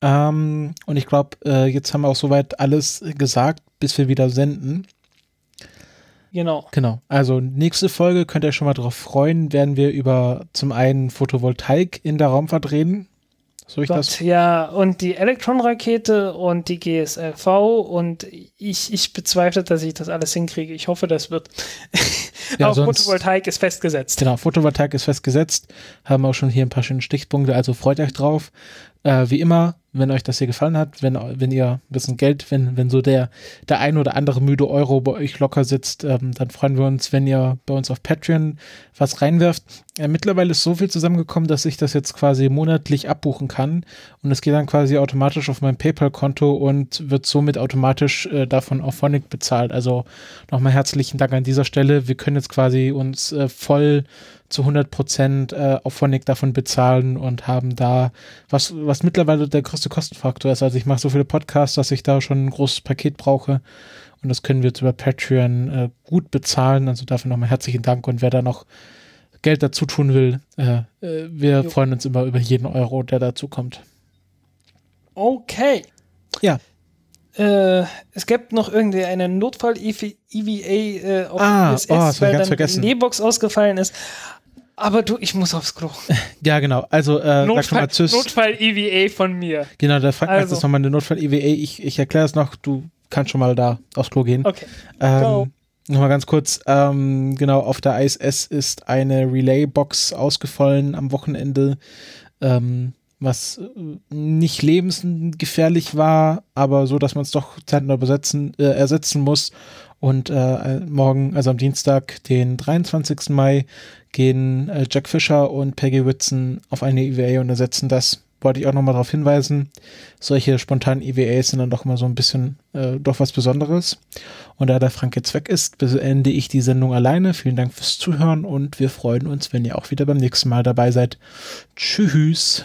Ähm, und ich glaube, jetzt haben wir auch soweit alles gesagt, bis wir wieder senden. Genau. Genau. Also nächste Folge könnt ihr schon mal drauf freuen, werden wir über zum einen Photovoltaik in der Raumfahrt reden. So ich Gott, das? Ja, und die Elektronrakete und die GSLV und ich, ich bezweifle, dass ich das alles hinkriege. Ich hoffe, das wird. ja, auch sonst, Photovoltaik ist festgesetzt. Genau, Photovoltaik ist festgesetzt. Haben auch schon hier ein paar schöne Stichpunkte, also freut euch drauf. Äh, wie immer, wenn euch das hier gefallen hat, wenn, wenn ihr ein bisschen Geld, wenn, wenn so der, der ein oder andere müde Euro bei euch locker sitzt, ähm, dann freuen wir uns, wenn ihr bei uns auf Patreon was reinwerft. Äh, mittlerweile ist so viel zusammengekommen, dass ich das jetzt quasi monatlich abbuchen kann und es geht dann quasi automatisch auf mein PayPal-Konto und wird somit automatisch äh, davon auf Phonic bezahlt. Also nochmal herzlichen Dank an dieser Stelle. Wir können jetzt quasi uns äh, voll zu 100 Prozent äh, Auphonic davon bezahlen und haben da, was, was mittlerweile der größte Kostenfaktor ist. Also ich mache so viele Podcasts, dass ich da schon ein großes Paket brauche. Und das können wir jetzt über Patreon äh, gut bezahlen. Also dafür nochmal herzlichen Dank. Und wer da noch Geld dazu tun will, äh, äh wir jo. freuen uns immer über jeden Euro, der dazu kommt. Okay. Ja. Äh, es gibt noch irgendwie einen Notfall EVA äh, auf ah, USS, oh, weil dann die Neebox ausgefallen ist aber du, ich muss aufs Klo. Ja, genau. Also, äh, Notfall, mal Tschüss. Notfall EVA von mir. Genau, da fragt also. jetzt nochmal eine Notfall EVA. Ich, ich erkläre es noch. Du kannst schon mal da aufs Klo gehen. Okay. Ähm, Go. Nochmal ganz kurz, ähm, genau, auf der ISS ist eine Relay-Box ausgefallen am Wochenende, ähm, was äh, nicht lebensgefährlich war, aber so, dass man es doch zeitnah besetzen, äh, ersetzen muss. Und äh, morgen, also am Dienstag, den 23. Mai, gehen äh, Jack Fisher und Peggy Whitson auf eine EVA und ersetzen das. Wollte ich auch nochmal darauf hinweisen. Solche spontanen EVAs sind dann doch immer so ein bisschen äh, doch was Besonderes. Und da der Frank jetzt weg ist, beende ich die Sendung alleine. Vielen Dank fürs Zuhören und wir freuen uns, wenn ihr auch wieder beim nächsten Mal dabei seid. Tschüss.